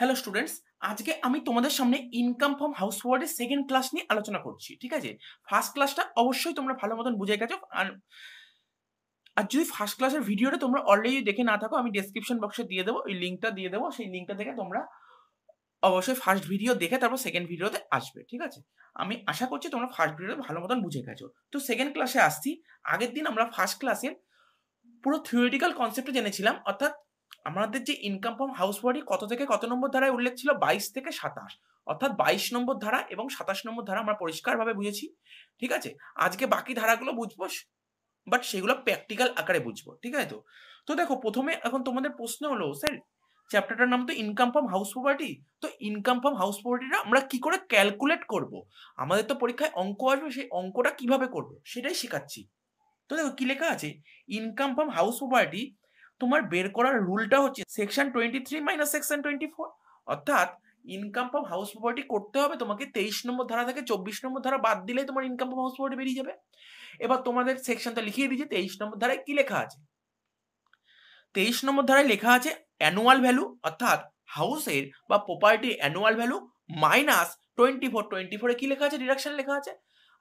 Hello students আজকে আমি তোমাদের সামনে ইনকাম ফ্রম হাউস ওয়ার্ডের সেকেন্ড ক্লাস নিয়ে আলোচনা করছি ঠিক আছে ফার্স্ট ক্লাসটা অবশ্যই তোমরা ভালো মতন বুঝে গেছো আর আর যদি ফার্স্ট ক্লাসের ভিডিওটা তোমরা অলরেডি দেখে না থাকো আমি ডেসক্রিপশন বক্সে দিয়ে দেবো ওই লিঙ্কটা দিয়ে দেবো সেই লিঙ্কটা থেকে তোমরা অবশ্যই ফার্স্ট ভিডিও দেখে তারপর সেকেন্ড ভিডিওতে আসবে ঠিক আছে আমি আশা করছি তোমরা ফার্স্ট ভিডিওতে ভালো মতন বুঝে গেছো তো সেকেন্ড ক্লাসে আসছি আগের দিন আমরা ফার্স্ট ক্লাসের পুরো থিওরিটিক্যাল কনসেপ্টে জেনেছিলাম অর্থাৎ আমাদের যে ইনকাম ফ্রম হাউস ওয়ারিং কত থেকে কত নম্বর ধারায় উল্লেখ ছিল বাইশ থেকে সাতাশ অর্থাৎ বাইশ নম্বর ধারা এবং সাতাশ নম্বর ধারা আমরা পরিষ্কারভাবে বুঝেছি ঠিক আছে আজকে বাকি ধারাগুলো বুঝবো বাট সেগুলো প্র্যাকটিক্যাল আকারে বুঝবো ঠিক আছে তো তো দেখো প্রথমে এখন তোমাদের প্রশ্ন হলো স্যার চ্যাপ্টারটার নাম তো ইনকাম ফ্রম হাউস প্রপার্টি তো ইনকাম ফ্রম হাউস প্রপার্টিটা আমরা কি করে ক্যালকুলেট করব আমাদের তো পরীক্ষায় অঙ্ক আসবে সেই অঙ্কটা কিভাবে করব সেটাই শেখাচ্ছি তো দেখো কি লেখা আছে ইনকাম ফ্রম হাউস প্রপার্টি তোমার বের করার রুলটা হচ্ছে section twenty three minus section twenty four অর্থাৎ ইনকাম ফ্রম হাউস প্রপার্টি করতে হবে তোমাকে তেইশ নম্বর ধারা থেকে চব্বিশ নম্বর ধারা বাদ দিলে তোমার ইনকাম ফ্রম হাউস প্রপার্টি বেরিয়ে যাবে এবার তোমাদের সেকশনটা লিখিয়ে দিয়েছে তেইশ নম্বর ধারায় কি লেখা আছে তেইশ নম্বর ধারায় লেখা আছে অ্যানুয়াল ভ্যালু অর্থাৎ হাউসের বা প্রপার্টির annual value minus twenty four twenty ফোরে কি লেখা আছে ডিডাকশন লেখা আছে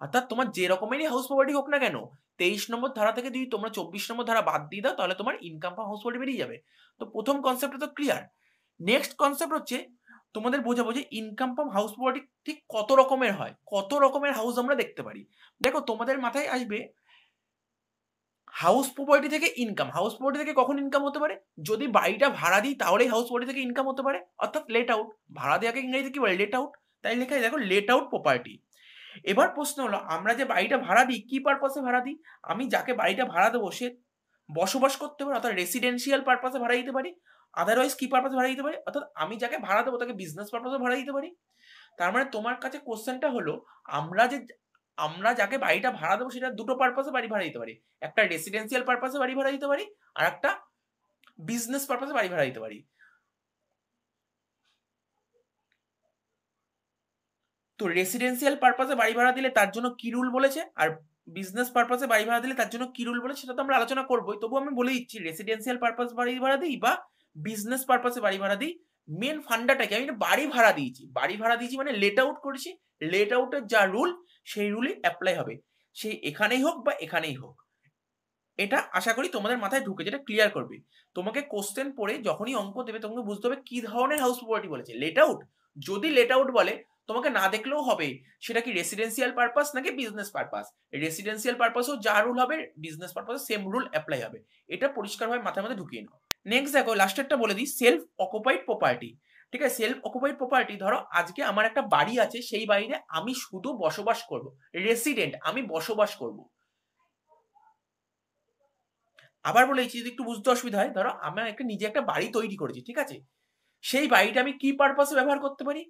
অর্থাৎ তোমার যে রকমেরই হাউস প্রপার্টি হোক না কেন তেইশ নম্বর ধারা থেকে যদি তোমরা চব্বিশ নম্বর ধারা বাদ দিয়ে দাও তাহলে তোমার ইনকাম ফ্রম হাউস প্রপার্টি বেরিয়ে যাবে তো প্রথম কনসেপ্টটা তো ক্লিয়ার নেক্সট কনসেপ্ট হচ্ছে তোমাদের বোঝাবো যে ইনকাম ফ্রম হাউস প্রপার্টি ঠিক কত রকমের হয় কত রকমের হাউস আমরা দেখতে পারি দেখো তোমাদের মাথায় আসবে হাউস প্রপার্টি থেকে ইনকাম হাউস প্রপার্টি থেকে কখন ইনকাম হতে পারে যদি বাড়িটা ভাড়া দিই তাহলেই হাউস প্রপার্টি থেকে ইনকাম হতে পারে অর্থাৎ লেট আউট ভাড়া দেওয়াকে ইংরেজিতে কি বলে লেট আউট তাই লেখা দেখো লেট আউট প্রপার্টি এবার প্রশ্ন হলো আমরা যে বাড়িটা ভাড়া দিই কি পারপাসে ভাড়া দিই আমি যাকে বাড়িটা ভাড়া দেবো সে বসবাস করতে পারে অর্থাৎ রেসিডেন্সিয়াল পারপাসে ভাড়া দিতে পারি আদারওয়াইজ কি পারপাসে ভাড়া দিতে পারি অর্থাৎ আমি যাকে ভাড়া দেবো তাকে বিজনেস পারপাসে ভাড়া দিতে পারি তার মানে তোমার কাছে কোশ্চেনটা হলো আমরা যে আমরা যাকে বাড়িটা ভাড়া দেবো সেটা দুটো পারপাসে বাড়ি ভাড়া দিতে পারি একটা রেসিডেন্সিয়াল পারপাসে বাড়ি ভাড়া দিতে পারি আর একটা বিজনেস পারপাসে বাড়ি ভাড়া দিতে পারি তো রেসিডেন্সিয়াল পারপাসে বাড়ি ভাড়া দিলে তার জন্য কি রুল বলেছে আর বিজনেস পারপাসে বাড়ি ভাড়া দিলে তার জন্য কি রুল বলে সেটা তো আমরা আলোচনা করবোই তবু আমি বলে দিচ্ছি রেসিডেন্সিয়াল পারপাস বাড়ি ভাড়া দিই বা বিজনেস পারপাসে বাড়ি ভাড়া দিই মেন ফান্ডাটা কি আমি বাড়ি ভাড়া দিয়েছি বাড়ি ভাড়া দিয়েছি মানে লেট আউট করেছি লেট আউটের যা রুল সেই রুলই অ্যাপ্লাই হবে সেই এখানেই হোক বা এখানেই হোক এটা আশা করি তোমাদের মাথায় ঢুকে যেটা ক্লিয়ার করবে তোমাকে কোশ্চেন পড়ে যখনই অঙ্ক দেবে তোমাকে বুঝতে হবে কি ধরনের হাউস প্রপার্টি বলেছে লেট আউট যদি লেট আউট বলে তোমাকে না দেখলেও হবে সেটা কি রেসিডেন্সিয়াল পারপাস নাকি বিজনেস পারপাস রেসিডেন্সিয়াল পারপাসেও যা রুল হবে বিজনেস পারপাসে সেম রুল অ্যাপ্লাই হবে এটা পরিষ্কারভাবে মাথার মধ্যে ঢুকিয়ে নাও নেক্সট দেখো লাস্টেরটা বলে দিই সেলফ অকুপাইড প্রপার্টি ঠিক আছে সেলফ অকুপাইড প্রপার্টি ধরো আজকে আমার একটা বাড়ি আছে সেই বাড়িতে আমি শুধু বসবাস করব রেসিডেন্ট আমি বসবাস করব আবার বলে যদি একটু বুঝতে অসুবিধা হয় ধরো আমি একটা নিজে একটা বাড়ি তৈরি করেছি ঠিক আছে সেই বাড়িটা আমি কি পারপাসে ব্যবহার করতে পারি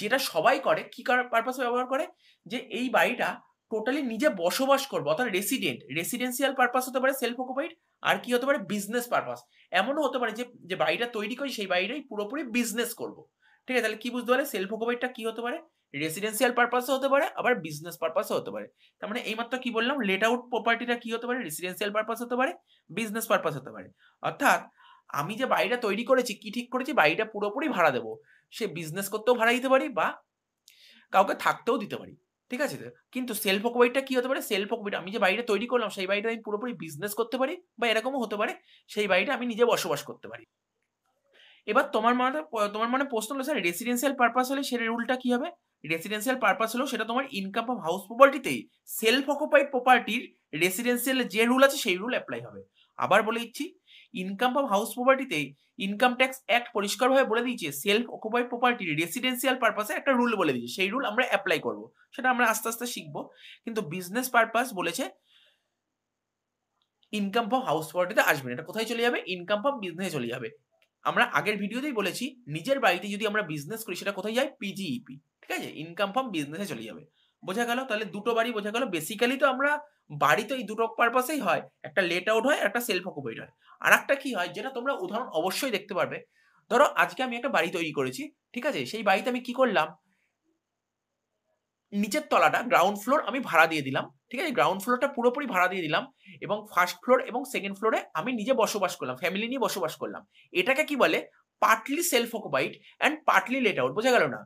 যেটা সবাই করে কি পারপাসে ব্যবহার করে যে এই বাড়িটা টোটালি নিজে বসবাস করবো অর্থাৎ রেসিডেন্ট রেসিডেন্সিয়াল পারপাস হতে পারে সেলফ অকুপাইড আর কি হতে পারে বিজনেস পারপাস এমনও হতে পারে যে যে বাড়িটা তৈরি করি সেই বাড়িটাই পুরোপুরি বিজনেস করব ঠিক আছে তাহলে কি বুঝতে পারলে সেলফ অকুপাইডটা কি হতে পারে রেসিডেন্সিয়াল পারপাসে হতে পারে আবার বিজনেস পারপাসে হতে পারে তার মানে এইমাত্র কি বললাম লেট আউট প্রপার্টিটা কি হতে পারে রেসিডেন্সিয়াল পারপাস হতে পারে বিজনেস পারপাস হতে পারে অর্থাৎ আমি যে বাড়িটা তৈরি করেছি কি ঠিক করেছি বাড়িটা পুরোপুরি ভাড়া দেবো সে বিজনেস করতেও ভাড়া দিতে পারি বা কাউকে থাকতেও দিতে পারি ঠিক আছে কিন্তু সেলফ অকুপাইডটা কি হতে পারে সেলফ অকুপাইড আমি যে বাড়িটা তৈরি করলাম সেই বাড়িটা আমি পুরোপুরি বিজনেস করতে পারি বা এরকমও হতে পারে সেই বাড়িটা আমি নিজে বসবাস করতে পারি এবার তোমার মনে তোমার মনে প্রশ্ন হলো স্যার রেসিডেন্সিয়াল পারপাস হলে সেটা রুলটা কি হবে রেসিডেন্সিয়াল পারপাস হলো সেটা তোমার ইনকাম অফ হাউস প্রপার্টিতেই সেলফ অকুপাইড প্রপার্টির রেসিডেন্সিয়াল যে রুল আছে সেই রুল অ্যাপ্লাই হবে আবার বলে দিচ্ছি ইনকাম অফ হাউস প্রপার্টিতে ইনকাম ট্যাক্স অ্যাক্ট পরিষ্কারভাবে বলে দিয়েছে সেলফ অকুপাইড প্রপার্টি রেসিডেন্সিয়াল পারপাসে একটা রুল বলে দিয়েছে সেই রুল আমরা অ্যাপ্লাই করব সেটা আমরা আস্তে আস্তে শিখবো কিন্তু বিজনেস পারপাস বলেছে ইনকাম ফ্রম হাউস প্রপার্টিতে আসবে না এটা কোথায় চলে যাবে ইনকাম ফ্রম বিজনেসে চলে যাবে আমরা আগের ভিডিওতেই বলেছি নিজের বাড়িতে যদি আমরা বিজনেস করি সেটা কোথায় যায় পিজিইপি e ঠিক আছে ইনকাম ফ্রম বিজনেসে চলে যাবে বোঝা গেল তাহলে দুটো বাড়ি বোঝা গেল বেসিক্যালি তো আমরা বাড়ি তো এই দুটো পারপাসেই হয় একটা লেট আউট হয় একটা সেলফ অকুপাইড হয় আর একটা কি হয় যেটা তোমরা উদাহরণ অবশ্যই দেখতে পারবে ধরো আজকে আমি একটা বাড়ি তৈরি করেছি ঠিক আছে সেই বাড়িতে আমি কি করলাম নিচের তলাটা গ্রাউন্ড ফ্লোর আমি ভাড়া দিয়ে দিলাম ঠিক আছে গ্রাউন্ড ফ্লোরটা পুরোপুরি ভাড়া দিয়ে দিলাম এবং ফার্স্ট ফ্লোর এবং সেকেন্ড ফ্লোরে আমি নিজে বসবাস করলাম ফ্যামিলি নিয়ে বসবাস করলাম এটাকে কি বলে partly self occupied and partly let out বোঝা গেল না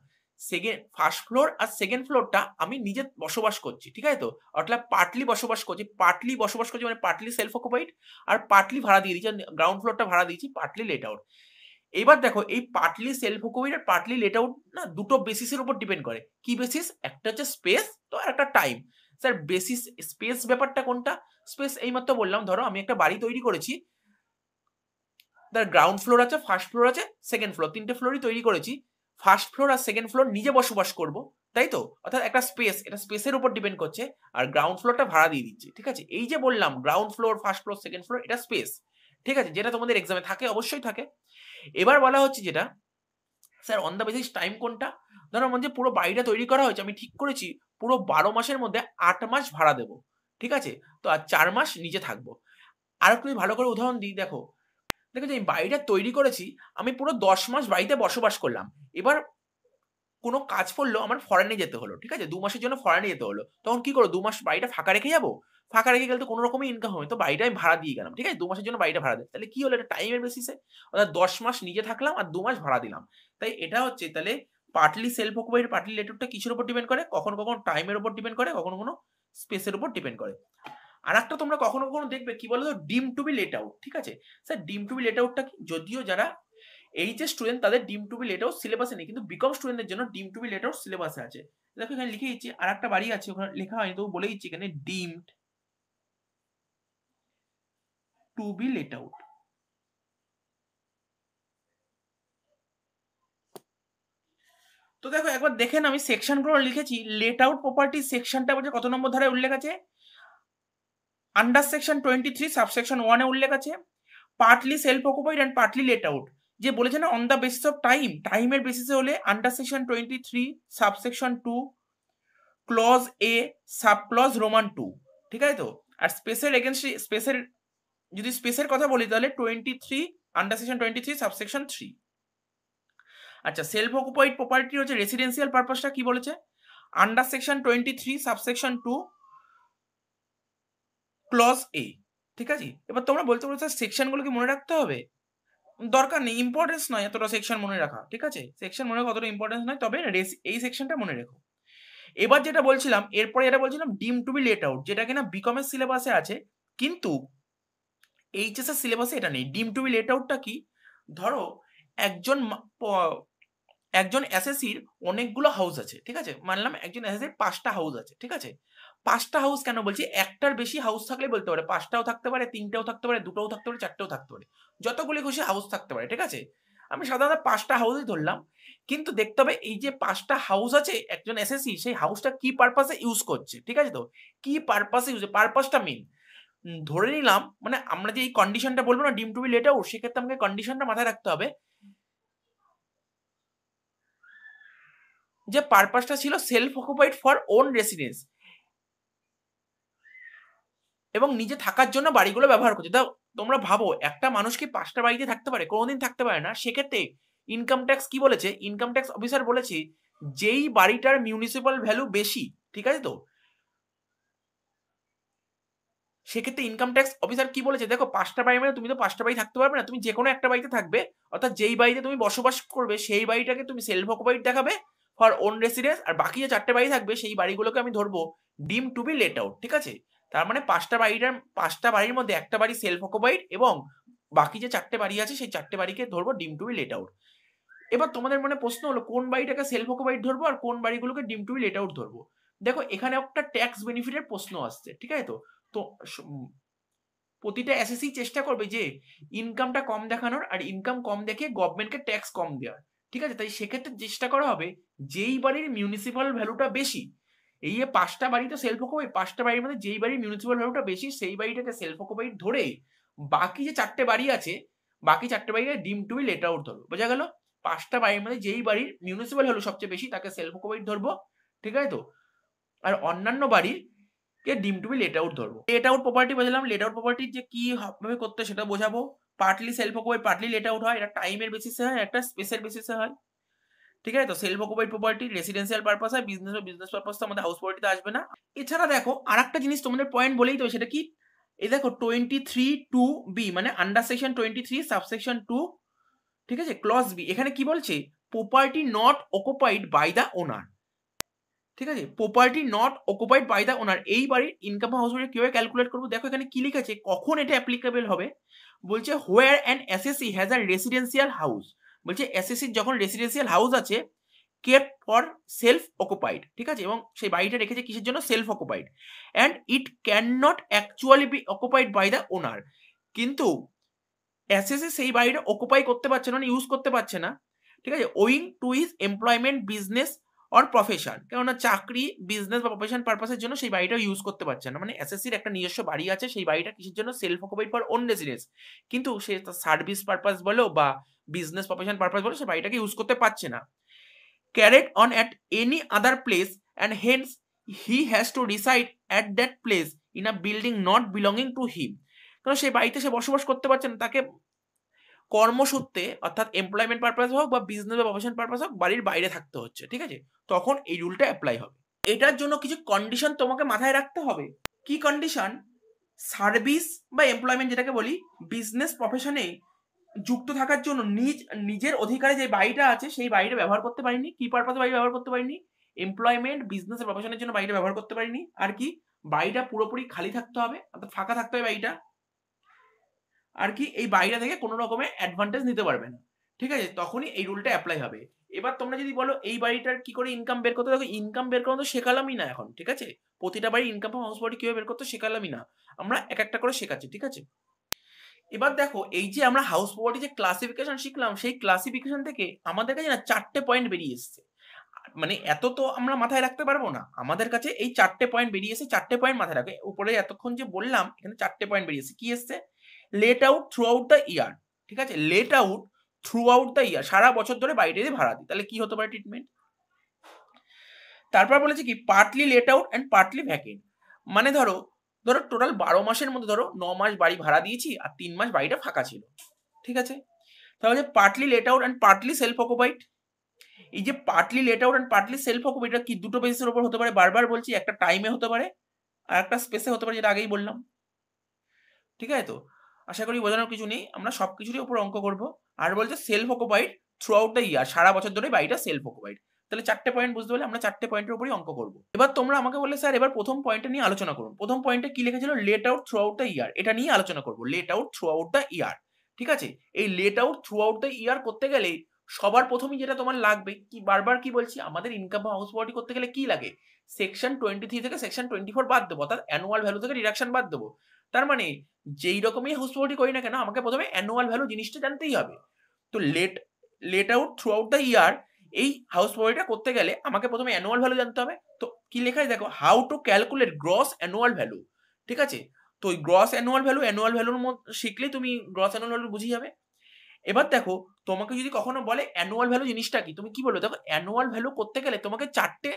সেকেন্ড ফার্স্ট ফ্লোর আর সেকেন্ড ফ্লোরটা আমি নিজে বসবাস করছি ঠিক আছে তো অর্থাৎ পার্টলি বসবাস করছি পার্টলি বসবাস করছি মানে পার্টলি সেলফ অকুপাইড আর পার্টলি ভাড়া দিয়ে দিয়েছি গ্রাউন্ড ফ্লোরটা ভাড়া দিয়েছি পার্টলি লেট আউট এবার দেখো এই পার্টলি সেলফ অকুপাইড আর পার্টলি লেট আউট না দুটো বেসিসের উপর ডিপেন্ড করে কি বেসিস একটা হচ্ছে স্পেস তো আর একটা টাইম স্যার বেসিস স্পেস ব্যাপারটা কোনটা স্পেস এইমাত্র বললাম ধরো আমি একটা বাড়ি তৈরি করেছি তার গ্রাউন্ড ফ্লোর আছে ফার্স্ট ফ্লোর আছে সেকেন্ড ফ্লোর তিনটে ফ্লোরই তৈরি করেছি ফার্স্ট ফ্লোর আর সেকেন্ড ফ্লোর নিজে বসবাস করব তাই তো অর্থাৎ একটা স্পেস এটা স্পেসের উপর ডিপেন্ড করছে আর গ্রাউন্ড ফ্লোরটা ভাড়া দিয়ে দিচ্ছে ঠিক আছে এই যে বললাম ground floor first floor second floor এটা স্পেস ঠিক আছে যেটা তোমাদের এক্সামে থাকে অবশ্যই থাকে এবার বলা হচ্ছে যেটা sir on the basis time কোনটা ধরো যে পুরো বাড়িটা তৈরি করা হয়েছে আমি ঠিক করেছি পুরো বারো মাসের মধ্যে আট মাস ভাড়া দেবো ঠিক আছে তো আর চার মাস নিজে থাকবো আর একটু ভালো করে উদাহরণ দিই দেখো দেখো আমি বাড়িটা তৈরি করেছি আমি পুরো দশ মাস বাড়িতে বসবাস করলাম এবার কোনো কাজ পড়লো আমার ফরেনে যেতে হলো ঠিক আছে দু মাসের জন্য ফরেনে যেতে হলো তখন কি করো দু মাস বাড়িটা ফাঁকা রেখে যাবো ফাঁকা রেখে গেলে তো কোনো রকমই ইনকাম হবে তো বাড়িটা আমি ভাড়া দিয়ে গেলাম ঠিক আছে দু মাসের জন্য বাড়িটা ভাড়া দেয় তাহলে কি হলো এটা টাইমের বেসিসে অর্থাৎ দশ মাস নিজে থাকলাম আর দু মাস ভাড়া দিলাম তাই এটা হচ্ছে তাহলে পার্টলি সেলফ অকুপাইড পার্টলি লেটুরটা কিসের উপর ডিপেন্ড করে কখনো কখনো টাইমের উপর ডিপেন্ড করে কখনো কোনো স্পেসের উপর ডিপেন্ড করে আর একটা তোমরা কখনো কখনো দেখবে কি বলো ডিম টু বি লেট আউট ঠিক আছে স্যার ডিম টু বি লেট আউটটা কি যদিও যারা এইচ এস স্টুডেন্ট তাদের ডিম টু বি লেট আউট সিলেবাসে নেই কিন্তু বিকম স্টুডেন্টদের জন্য ডিম টু বি লেট আউট সিলেবাসে আছে দেখো এখানে লিখে দিচ্ছি আর একটা বাড়ি আছে ওখানে লেখা হয়নি তবু বলে দিচ্ছি এখানে deemed to be let out তো দেখো একবার দেখেন আমি সেকশনগুলো লিখেছি লেট আউট প্রপার্টি সেকশনটা বলছে কত নম্বর ধারায় উল্লেখ আছে under section twenty three subsection ওয়ানে উল্লেখ আছে partly self occupied and partly let out যে বলেছে না on the basis of time টাইমের বেসিসে হলে under section twenty three subsection two clause A sub clause Roman two ঠিক আছে তো আর স্পেসের এগেনস্ট স্পেসের যদি স্পেসের কথা বলি তাহলে twenty three under section twenty three subsection three আচ্ছা সেলফ অকুপাইড প্রপার্টি হচ্ছে রেসিডেন্সিয়াল পারপাসটা কি বলেছে under section twenty three subsection two clause A ঠিক আছে এবার তোমরা বলতে পারো স্যার সেকশনগুলো কি মনে রাখতে হবে দরকার নেই ইম্পর্টেন্স নয় এতটা সেকশন মনে রাখা ঠিক আছে সেকশন মনে রাখা অতটা ইম্পর্টেন্স নয় তবে এই সেকশনটা মনে রেখো এবার যেটা বলছিলাম এরপরে যেটা বলছিলাম ডিম টু বি লেট আউট যেটা কিনা বিকমের সিলেবাসে আছে কিন্তু এইচএস এর সিলেবাসে এটা নেই ডিম টু বি লেট আউটটা কি ধরো একজন একজন এসএসসির অনেকগুলো হাউস আছে ঠিক আছে মানলাম একজন এসএসসির পাঁচটা হাউস আছে ঠিক আছে পাঁচটা হাউস কেন বলছি একটার বেশি হাউস থাকলে বলতে পারে পাঁচটাও থাকতে পারে তিনটাও থাকতে পারে দুটোও থাকতে পারে চারটেও থাকতে পারে যতগুলি খুশি হাউস থাকতে পারে ঠিক আছে আমি সাধারণত পাঁচটা হাউসই ধরলাম কিন্তু দেখতে হবে এই যে পাঁচটা হাউস আছে একজন এসএসসি সেই হাউসটা কি পারপাসে ইউজ করছে ঠিক আছে তো কি পারপাসে ইউজ পারপাসটা মেন ধরে নিলাম মানে আমরা যে এই কন্ডিশনটা বলবো না ডিম টু বি লেটাও সেক্ষেত্রে আমাকে কন্ডিশনটা মাথায় রাখতে হবে যে পারপাসটা ছিল self occupied for own residence এবং নিজে থাকার জন্য বাড়িগুলো ব্যবহার করছে তা তোমরা ভাবো একটা মানুষ কি পাঁচটা বাড়িতে থাকতে পারে কোনোদিন থাকতে পারে না সেক্ষেত্রে ইনকাম ট্যাক্স কি বলেছে ইনকাম ট্যাক্স অফিসার বলেছে যেই বাড়িটার মিউনিসিপাল ভ্যালু বেশি ঠিক আছে তো সেক্ষেত্রে ইনকাম ট্যাক্স অফিসার কি বলেছে দেখো পাঁচটা বাড়ি মানে তুমি তো পাঁচটা বাড়ি থাকতে পারবে না তুমি যে কোনো একটা বাড়িতে থাকবে অর্থাৎ যেই বাড়িতে তুমি বসবাস করবে সেই বাড়িটাকে তুমি সেলফ অকুপাইড দেখাবে ফর ওন রেসিডেন্স আর বাকি যে চারটে বাড়ি থাকবে সেই বাড়িগুলোকে আমি ধরবো ডিম টু বি লেট আউট ঠিক আছে তার মানে পাঁচটা বাড়িটার পাঁচটা বাড়ির মধ্যে একটা বাড়ি সেলফ অকুপাইড এবং বাকি যে চারটে বাড়ি আছে সেই চারটে বাড়িকে ধরবো ডিম টু বি লেট আউট এবার তোমাদের মনে প্রশ্ন হলো কোন বাড়িটাকে সেলফ অকুপাইড ধরবো আর কোন বাড়িগুলোকে ডিম টু বি লেট আউট ধরবো দেখো এখানে একটা ট্যাক্স বেনিফিটের প্রশ্ন আসছে ঠিক আছে তো তো প্রতিটা এসএসসি চেষ্টা করবে যে ইনকামটা কম দেখানোর আর ইনকাম কম দেখে গভর্নমেন্টকে ট্যাক্স কম দেওয়ার ঠিক আছে তাই সেক্ষেত্রে চেষ্টা করা হবে যেই বাড়ির মিউনিসিপাল ভ্যালুটা বেশি এই যে পাঁচটা বাড়িতে সেলফ অকুপাইড পাঁচটা বাড়ির মধ্যে যেই বাড়ির মিউনিসিপাল ভ্যালুটা বেশি সেই বাড়িটাকে সেলফ অকুপাইড ধরে বাকি যে চারটে বাড়ি আছে বাকি চারটে বাড়িকে ডিম টু বি লেট আউট ধরবো বোঝা গেল পাঁচটা বাড়ির মধ্যে যেই বাড়ির মিউনিসিপাল ভ্যালু সবচেয়ে বেশি তাকে সেলফ অকুপাইড ধরবো ঠিক আছে তো আর অন্যান্য বাড়ি কে deem to be let out ধরবো লেট আউট প্রপার্টি বোঝালাম লেট আউট প্রপার্টি যে কি ভাবে করতে সেটা বোঝাবো partly self occupied partly let out হয় এটা টাইমের বেসিসে হয় একটা স্পেসের বেসিসে হয় ঠিক আছে তো self occupied property residential purpose হয় বিজনেস বা বিজনেস পারপাস তো আমাদের হাউস প্রপার্টিতে আসবে না এছাড়া দেখো আর একটা জিনিস তোমাদের পয়েন্ট বলেই তো সেটা কি এই দেখো টোয়েন্টি থ্রি টু বি মানে under section twenty three subsection two ঠিক আছে ক্লস বি এখানে কি বলছে property not occupied by the owner ঠিক আছে property not occupied by the owner এই বাড়ির ইনকাম হাউস রেন্ট কীভাবে ক্যালকুলেট করবো দেখো এখানে কি লিখেছে কখন এটা অ্যাপ্লিকেবল হবে বলছে where and assessee has a residential house বলছে অ্যাসেসির যখন রেসিডেন্সিয়াল হাউস আছে কেপ ফর সেলফ অকুপাইড ঠিক আছে এবং সেই বাড়িটা রেখেছে কিসের জন্য self occupied and it can not actually be occupied by the owner কিন্তু এসএসসি সেই বাড়িটা অকুপাই করতে পারছে না ইউজ মানে করতে পারছে না ঠিক আছে owing to his employment business or profession কেননা চাকরি বিজনেস বা প্রফেশন পারপাসের জন্য সেই বাড়িটা ইউজ করতে পারছে না মানে এসএসসির একটা নিজস্ব বাড়ি আছে সেই বাড়িটা কিসের জন্য সেলফ অকুপাইড ফর অন্য জিনিস কিন্তু সে সার্ভিস পারপাস বলো বা বিজনেস প্রফেশন পারপাস বলো সে বাড়িটাকে ইউজ করতে পারছে না carried on at any other place and hence he has to decide at that place in a building not belonging to him কারণ সেই বাড়িতে সে বসবাস করতে পারছে না তাকে কর্মসূত্রে অর্থাৎ এমপ্লয়মেন্ট পারপাস হোক বা বিজনেস বা প্রফেশন পারপাস হোক বাড়ির বাইরে থাকতে হচ্ছে ঠিক আছে তখন এই রুলটা অ্যাপ্লাই হবে এটার জন্য কিছু কন্ডিশন তোমাকে মাথায় রাখতে হবে কি কন্ডিশন সার্ভিস বা এমপ্লয়মেন্ট যেটাকে বলি বিজনেস প্রফেশনে যুক্ত থাকার জন্য নিজ নিজের অধিকারে যে বাড়িটা আছে সেই বাড়িটা ব্যবহার করতে পারিনি কি পারপাসে বাড়ি ব্যবহার করতে পারিনি এমপ্লয়মেন্ট বিজনেস প্রফেশনের জন্য বাড়িটা ব্যবহার করতে পারিনি আর কি বাড়িটা পুরোপুরি খালি থাকতে হবে অর্থাৎ ফাঁকা থাকতে হবে বাড়িটা আর কি এই বাইরে থেকে কোনো রকমে অ্যাডভান্টেজ নিতে পারবে না ঠিক আছে তখনই এই রুলটা অ্যাপ্লাই হবে এবার তোমরা যদি বলো এই বাড়িটার কি করে ইনকাম বের করতে দেখো ইনকাম বের করা তো শেখালামই না এখন ঠিক আছে প্রতিটা বাড়ির ইনকাম ফ্রম হাউস বাড়ি কীভাবে বের করতে শেখালামই না আমরা এক একটা করে শেখাচ্ছি ঠিক আছে এবার দেখো এই যে আমরা হাউস প্রপার্টি যে ক্লাসিফিকেশন শিখলাম সেই ক্লাসিফিকেশন থেকে আমাদের কাছে না চারটে পয়েন্ট বেরিয়ে এসছে মানে এত তো আমরা মাথায় রাখতে পারবো না আমাদের কাছে এই চারটে পয়েন্ট বেরিয়ে এসে চারটে পয়েন্ট মাথায় রাখবে উপরে এতক্ষণ যে বললাম এখানে চারটে পয়েন্ট বেরিয়ে এসে কি এসছে let out throughout the year ঠিক আছে let out throughout the year সারা বছর ধরে বাড়িটা যদি ভাড়া দিই তাহলে কি হতে পারে ট্রিটমেন্ট তারপর বলেছে কি partly let out and partly vacant মানে ধরো ধরো টোটাল বারো মাসের মধ্যে ধরো ন মাস বাড়ি ভাড়া দিয়েছি আর তিন মাস বাড়িটা ফাঁকা ছিল ঠিক আছে তাহলে partly let out and partly self occupied এই যে partly let out and partly self occupied এটা কি দুটো বেসের ওপর হতে পারে বারবার বলছি একটা টাইমে হতে পারে আর একটা স্পেসে হতে পারে যেটা আগেই বললাম ঠিক আছে তো আশা করি বোঝানোর কিছু নেই আমরা সব কিছুরই উপর অঙ্ক করব আর বলছে self occupied throughout the year সারা বছর ধরে বাড়িটা সেলফ অকুপাইড তাহলে চারটে পয়েন্ট বুঝতে পারলে আমরা চারটে পয়েন্টের উপরই অঙ্ক করব এবার তোমরা আমাকে বললে স্যার এবার প্রথম পয়েন্টটা নিয়ে আলোচনা করুন প্রথম পয়েন্টে কি লেখা ছিল let out throughout the year এটা নিয়ে আলোচনা করব let out throughout the year ঠিক আছে এই let out throughout the year করতে গেলে সবার প্রথমেই যেটা তোমার লাগবে কি বারবার কি বলছি আমাদের ইনকাম বা হাউস প্রপার্টি করতে গেলে কি লাগে সেকশন টোয়েন্টি থ্রি থেকে সেকশন টোয়েন্টি ফোর বাদ দেবো অর্থাৎ অ্যানুয়াল ভ্যালু থেকে ডিডাকশন বাদ দেবো তার মানে যেই রকমই হাউস পার্টি করি না কেন আমাকে প্রথমে অ্যানুয়াল ভ্যালু জিনিসটা জানতেই হবে তো let let out throughout the year এই হাউস পার্টিটা করতে গেলে আমাকে প্রথমে অ্যানুয়াল ভ্যালু জানতে হবে তো কি লেখা দেখো how to calculate gross annual value ঠিক আছে তো ওই গ্রস অ্যানুয়াল ভ্যালু অ্যানুয়াল ভ্যালুর মধ্যে শিখলে তুমি গ্রস অ্যানুয়াল ভ্যালু বুঝে যাবে এবার দেখো তোমাকে যদি কখনো বলে অ্যানুয়াল ভ্যালু জিনিসটা কি তুমি কি বলবে দেখো অ্যানুয়াল ভ্যালু করতে গেলে তোমাকে চারটে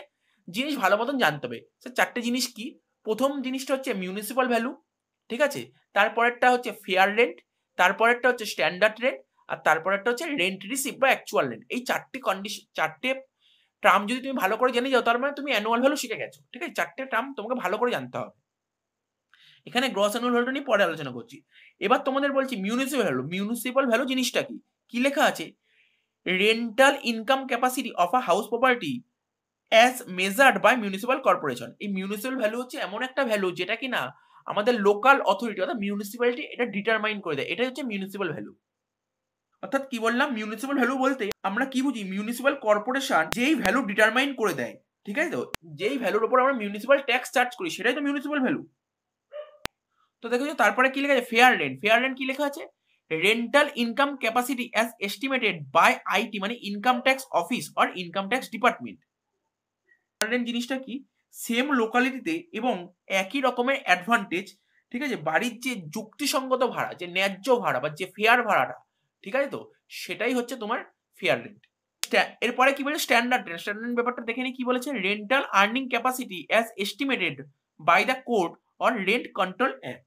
জিনিস ভালো মতন জানতে হবে সে চারটে জিনিস কি প্রথম জিনিসটা হচ্ছে মিউনিসিপাল ভ্যালু ঠিক আছে তারপরেরটা হচ্ছে ফেয়ার রেন্ট তারপরেরটা হচ্ছে স্ট্যান্ডার্ড রেন্ট আর তারপরেরটা হচ্ছে রেন্ট রিসিভ বা অ্যাকচুয়াল রেন্ট এই চারটি কন্ডিশন চারটে ট্রাম যদি তুমি ভালো করে জেনে যাও তার মানে তুমি অ্যানুয়াল ভ্যালু শিখে গেছো ঠিক আছে চারটে ট্রাম তোমাকে ভালো করে জানতে হবে এখানে গ্রস অ্যানুয়াল ভ্যালুটা নিয়ে পরে আলোচনা করছি এবার তোমাদের বলছি মিউনিসিপাল ভ্যালু মিউনিসিপাল ভ্যালু জিনিসটা কি কি লেখা আছে rental income capacity of a house property as measured by municipal corporation এই মিউনিসিপাল ভ্যালু হচ্ছে এমন একটা ভ্যালু যেটা কি না আমাদের লোকাল অথরিটি অর্থাৎ মিউনিসিপ্যালিটি এটা ডিটারমাইন করে দেয় এটাই হচ্ছে মিউনিসিপ্যাল ভ্যালু অর্থাৎ কি বললাম মিউনিসিপ্যাল ভ্যালু বলতে আমরা কি বুঝি মিউনিসিপ্যাল কর্পোরেশন যেই ভ্যালু ডিটারমাইন করে দেয় ঠিক আছে তো যেই ভ্যালুর উপর আমরা মিউনিসিপ্যাল ট্যাক্স চার্জ করি সেটাই তো মিউনিসিপ্যাল ভ্যালু তো দেখেছো তারপরে কি লেখা আছে ফেয়ার রেন্ট ফেয়ার রেন্ট কি লেখা আছে rental income capacity as estimated by IT মানে income tax office or income tax department rent জিনিসটা কি সেম লোকালিটিতে এবং একই রকমের অ্যাডভান্টেজ ঠিক আছে বাড়ির যে যুক্তিসঙ্গত ভাড়া যে ন্যায্য ভাড়া বা যে ফেয়ার ভাড়াটা ঠিক আছে তো সেটাই হচ্ছে তোমার ফেয়ার রেন্ট এরপরে কি বলে স্ট্যান্ডার্ড রেন্ট স্ট্যান্ডার্ড ব্যাপারটা দেখে নিই কি বলেছে rental earning capacity as estimated by the court on rent control act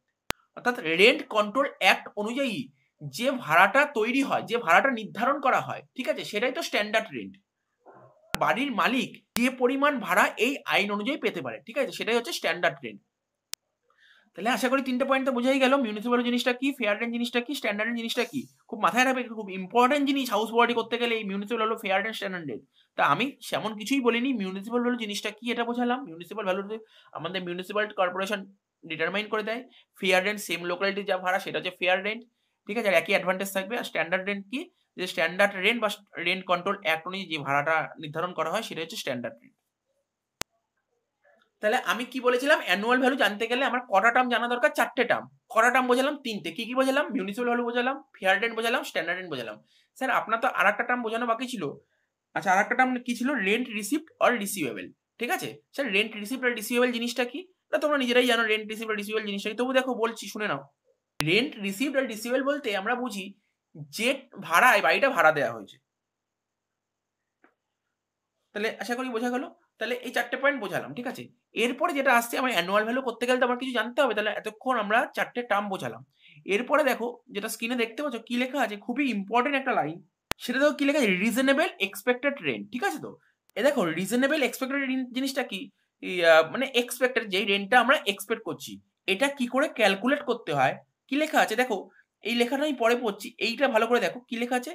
অর্থাৎ রেন্ট কন্ট্রোল অ্যাক্ট অনুযায়ী যে ভাড়াটা তৈরি হয় যে ভাড়াটা নির্ধারণ করা হয় ঠিক আছে সেটাই তো স্ট্যান্ডার্ড রেন্ট বাড়ির মালিক যে পরিমাণ ভাড়া এই আইন অনুযায়ী পেতে পারে ঠিক আছে সেটাই হচ্ছে স্ট্যান্ডার্ড রেন্ট তাহলে আশা করি তিনটে পয়েন্ট তো বোঝাই গেল মিউনিসিপ্যাল জিনিসটা কি ফেয়ার রেন্ট জিনিসটা কি স্ট্যান্ডার্ড জিনিসটা কি খুব মাথায় রাখবে খুব ইম্পর্টেন্ট জিনিস হাউস বডি করতে গেলে এই মিউনিসিপ্যাল হলো ফেয়ার রেন্ট স্ট্যান্ডার্ড রেন্ট তা আমি সেমন কিছুই বলিনি মিউনিসিপ্যাল ভ্যালু জিনিসটা কি এটা বোঝালাম মিউনিসিপ্যাল ভ্যালু আমাদের মিউনিসিপ্যাল কর্পোরেশন ডিটারমাইন করে দেয় ফেয়ার রেন্ট সেম লোকালিটি যা ভাড়া সেটা হচ্ছে ফেয়ার রেন্ট ঠিক আছে আর একই অ্যাডভান্টেজ থাকবে আর স্ট্যান্ডার্ড রেন্ট কি যে স্ট্যান্ডার্ড রেন্ট বা রেন্ট কন্ট্রোল অ্যাক্ট অনুযায়ী যে ভাড়াটা নির্ধারণ করা হয় সেটা হচ্ছে স্ট্যান্ডার্ড রেন্ট তাহলে আমি কি বলেছিলাম অ্যানুয়াল ভ্যালু জানতে গেলে আমার কটা টার্ম জানা দরকার চারটে টার্ম কটা টার্ম বোঝালাম তিনটে কি কি বোঝালাম মিউনিসিপাল ভ্যালু বোঝালাম ফেয়ার রেন্ট বোঝালাম স্ট্যান্ডার্ড রেন্ট বোঝালাম স্যার আপনার তো আর একটা টার্ম বোঝানো বাকি ছিল আচ্ছা আর একটা টার্ম কি ছিল রেন্ট রিসিপ্ট অর রিসিভেবল ঠিক আছে স্যার রেন্ট রিসিপ্ট আর রিসিভেবল জিনিসটা কি না তোমরা নিজেরাই জানো রেন্ট রিসিপ্ট আর রিসিভেবল জিনিসটা কি তবু দেখো বলছি শুনে নাও রেন্ট রিসিভড আর রিসিভেবল বলতে আমরা বুঝি যে ভাড়া এই বাড়িটা ভাড়া দেওয়া হয়েছে তাহলে আশা করি বোঝা গেল তাহলে এই চারটে পয়েন্ট বোঝালাম ঠিক আছে এরপরে যেটা আসছে আমার অ্যানুয়াল ভ্যালু করতে গেলে তো আমার কিছু জানতে হবে তাহলে এতক্ষণ আমরা চারটে টার্ম বোঝালাম এরপরে দেখো যেটা স্ক্রিনে দেখতে পাচ্ছ কি লেখা আছে খুবই ইম্পর্টেন্ট একটা লাইন সেটা দেখো কি লেখা আছে রিজনেবল এক্সপেক্টেড রেন্ট ঠিক আছে তো এ দেখো রিজনেবল এক্সপেক্টেড জিনিসটা কি মানে এক্সপেক্টেড যেই রেন্টটা আমরা এক্সপেক্ট করছি এটা কি করে ক্যালকুলেট করতে হয় কি লেখা আছে দেখো এই লেখাটা আমি পরে পড়ছি এইটা ভালো করে দেখো কি লেখা আছে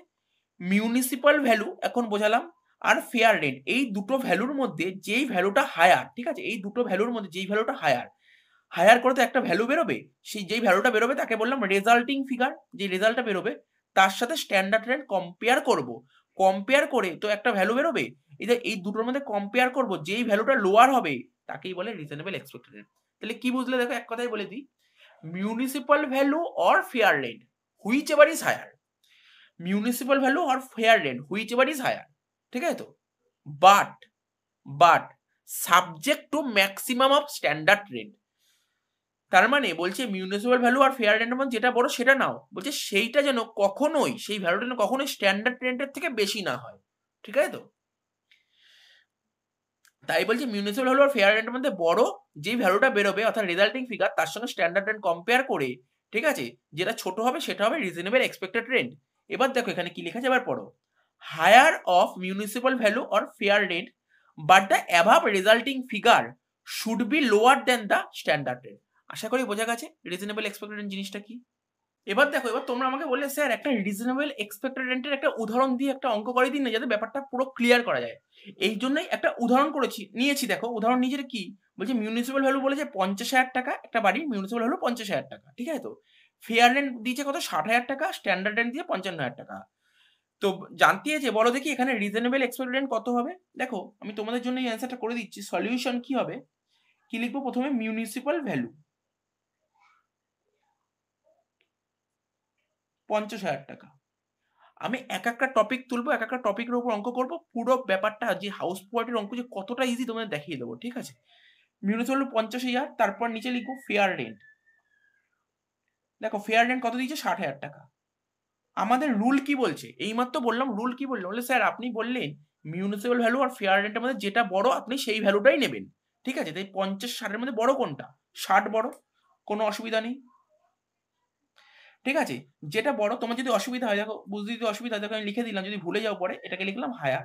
মিউনিসিপাল ভ্যালু এখন বোঝালাম আর ফেয়ার রেন্ট এই দুটো ভ্যালুর মধ্যে যেই ভ্যালুটা হায়ার ঠিক আছে এই দুটো ভ্যালুর মধ্যে যেই ভ্যালুটা হায়ার হায়ার করে তো একটা ভ্যালু বেরোবে সেই যেই ভ্যালুটা বেরোবে তাকে বললাম রেজাল্টিং ফিগার যে রেজাল্টটা বেরোবে তার সাথে স্ট্যান্ডার্ড রেন্ট কম্পেয়ার করব কম্পেয়ার করে তো একটা ভ্যালু বেরোবে এই যে এই দুটোর মধ্যে কম্পেয়ার করব যেই ভ্যালুটা লোয়ার হবে তাকেই বলে রিজনেবল এক্সপেক্টেড তাহলে কি বুঝলে দেখো এক কথাই বলে দিই municipal value or fair rent whichever is higher municipal value or fair rent whichever is higher ঠিক আছে তো but but subject to maximum of standard rent তার মানে বলছে মিউনিসিপ্যাল ভ্যালু আর ফেয়ার রেন্ট মানে যেটা বড় সেটা নাও বলছে সেইটা যেন কখনোই সেই ভ্যালুটা যেন কখনোই স্ট্যান্ডার্ড রেন্টের থেকে বেশি না হয় ঠিক আছে তো তাই বলছি মিউনিসিপাল আর ফেয়ার রেন্টের মধ্যে বড় যে ভ্যালুটা বেরোবে অর্থাৎ রেজাল্টিং ফিগার তার সঙ্গে স্ট্যান্ডার্ড রেন্ট কম্পেয়ার করে ঠিক আছে যেটা ছোট হবে সেটা হবে রিজনেবল এক্সপেক্টেড রেন্ট এবার দেখো এখানে কি লেখা যাবার এবার পড়ো higher of municipal value or fair rent but the above resulting figure should be lower than the standard rent আশা করি বোঝা গেছে রিজনেবল এক্সপেক্টেড রেন্ট জিনিসটা কি এবার দেখো এবার তোমরা আমাকে বললে স্যার একটা রিজনেবল এক্সপেক্টেড রেন্টের একটা উদাহরণ দিয়ে একটা অঙ্ক করে দিন না যাতে ব্যাপারটা পুরো ক্লিয়ার করা যায় এই জন্যই একটা উদাহরণ করেছি নিয়েছি দেখো উদাহরণ নিজের কি বলছে মিউনিসিপ্যাল ভ্যালু বলেছে পঞ্চাশ হাজার টাকা একটা বাড়ির মিউনিসিপ্যাল ভ্যালু পঞ্চাশ হাজার টাকা ঠিক আছে তো ফেয়ার রেন্ট দিয়েছে কত ষাট হাজার টাকা স্ট্যান্ডার্ড রেন্ট দিয়ে পঞ্চান্ন হাজার টাকা তো জানতে আছে বলো দেখি এখানে রিজনেবল এক্সপেক্টেড রেন্ট কত হবে দেখো আমি তোমাদের জন্য এই অ্যান্সারটা করে দিচ্ছি সলিউশন কি হবে কি লিখবো প্রথমে মিউনিসিপ্যাল ভ্যালু পঞ্চাশ হাজার টাকা আমি এক একটা টপিক তুলবো এক একটা টপিকের উপর অঙ্ক করবো পুরো ব্যাপারটা যে হাউস পোয়ার্টের অঙ্ক যে কতটা ইজি তোমাদের দেখিয়ে দেবো ঠিক আছে মিউনিসিপাল পঞ্চাশ হাজার তারপর নিচে লিখবো ফেয়ার রেন্ট দেখো ফেয়ার রেন্ট কত দিয়েছে ষাট হাজার টাকা আমাদের রুল কি বলছে এইমাত্র বললাম রুল কি বললাম বলে স্যার আপনি বললেন মিউনিসিপাল ভ্যালু আর ফেয়ার রেন্টের মধ্যে যেটা বড় আপনি সেই ভ্যালুটাই নেবেন ঠিক আছে তাই পঞ্চাশ ষাটের মধ্যে বড় কোনটা ষাট বড় কোনো অসুবিধা নেই ঠিক আছে যেটা বড় তোমার যদি অসুবিধা হয় দেখো বুঝতে যদি অসুবিধা হয় দেখো আমি লিখে দিলাম যদি ভুলে যাও পরে এটাকে লিখলাম হায়া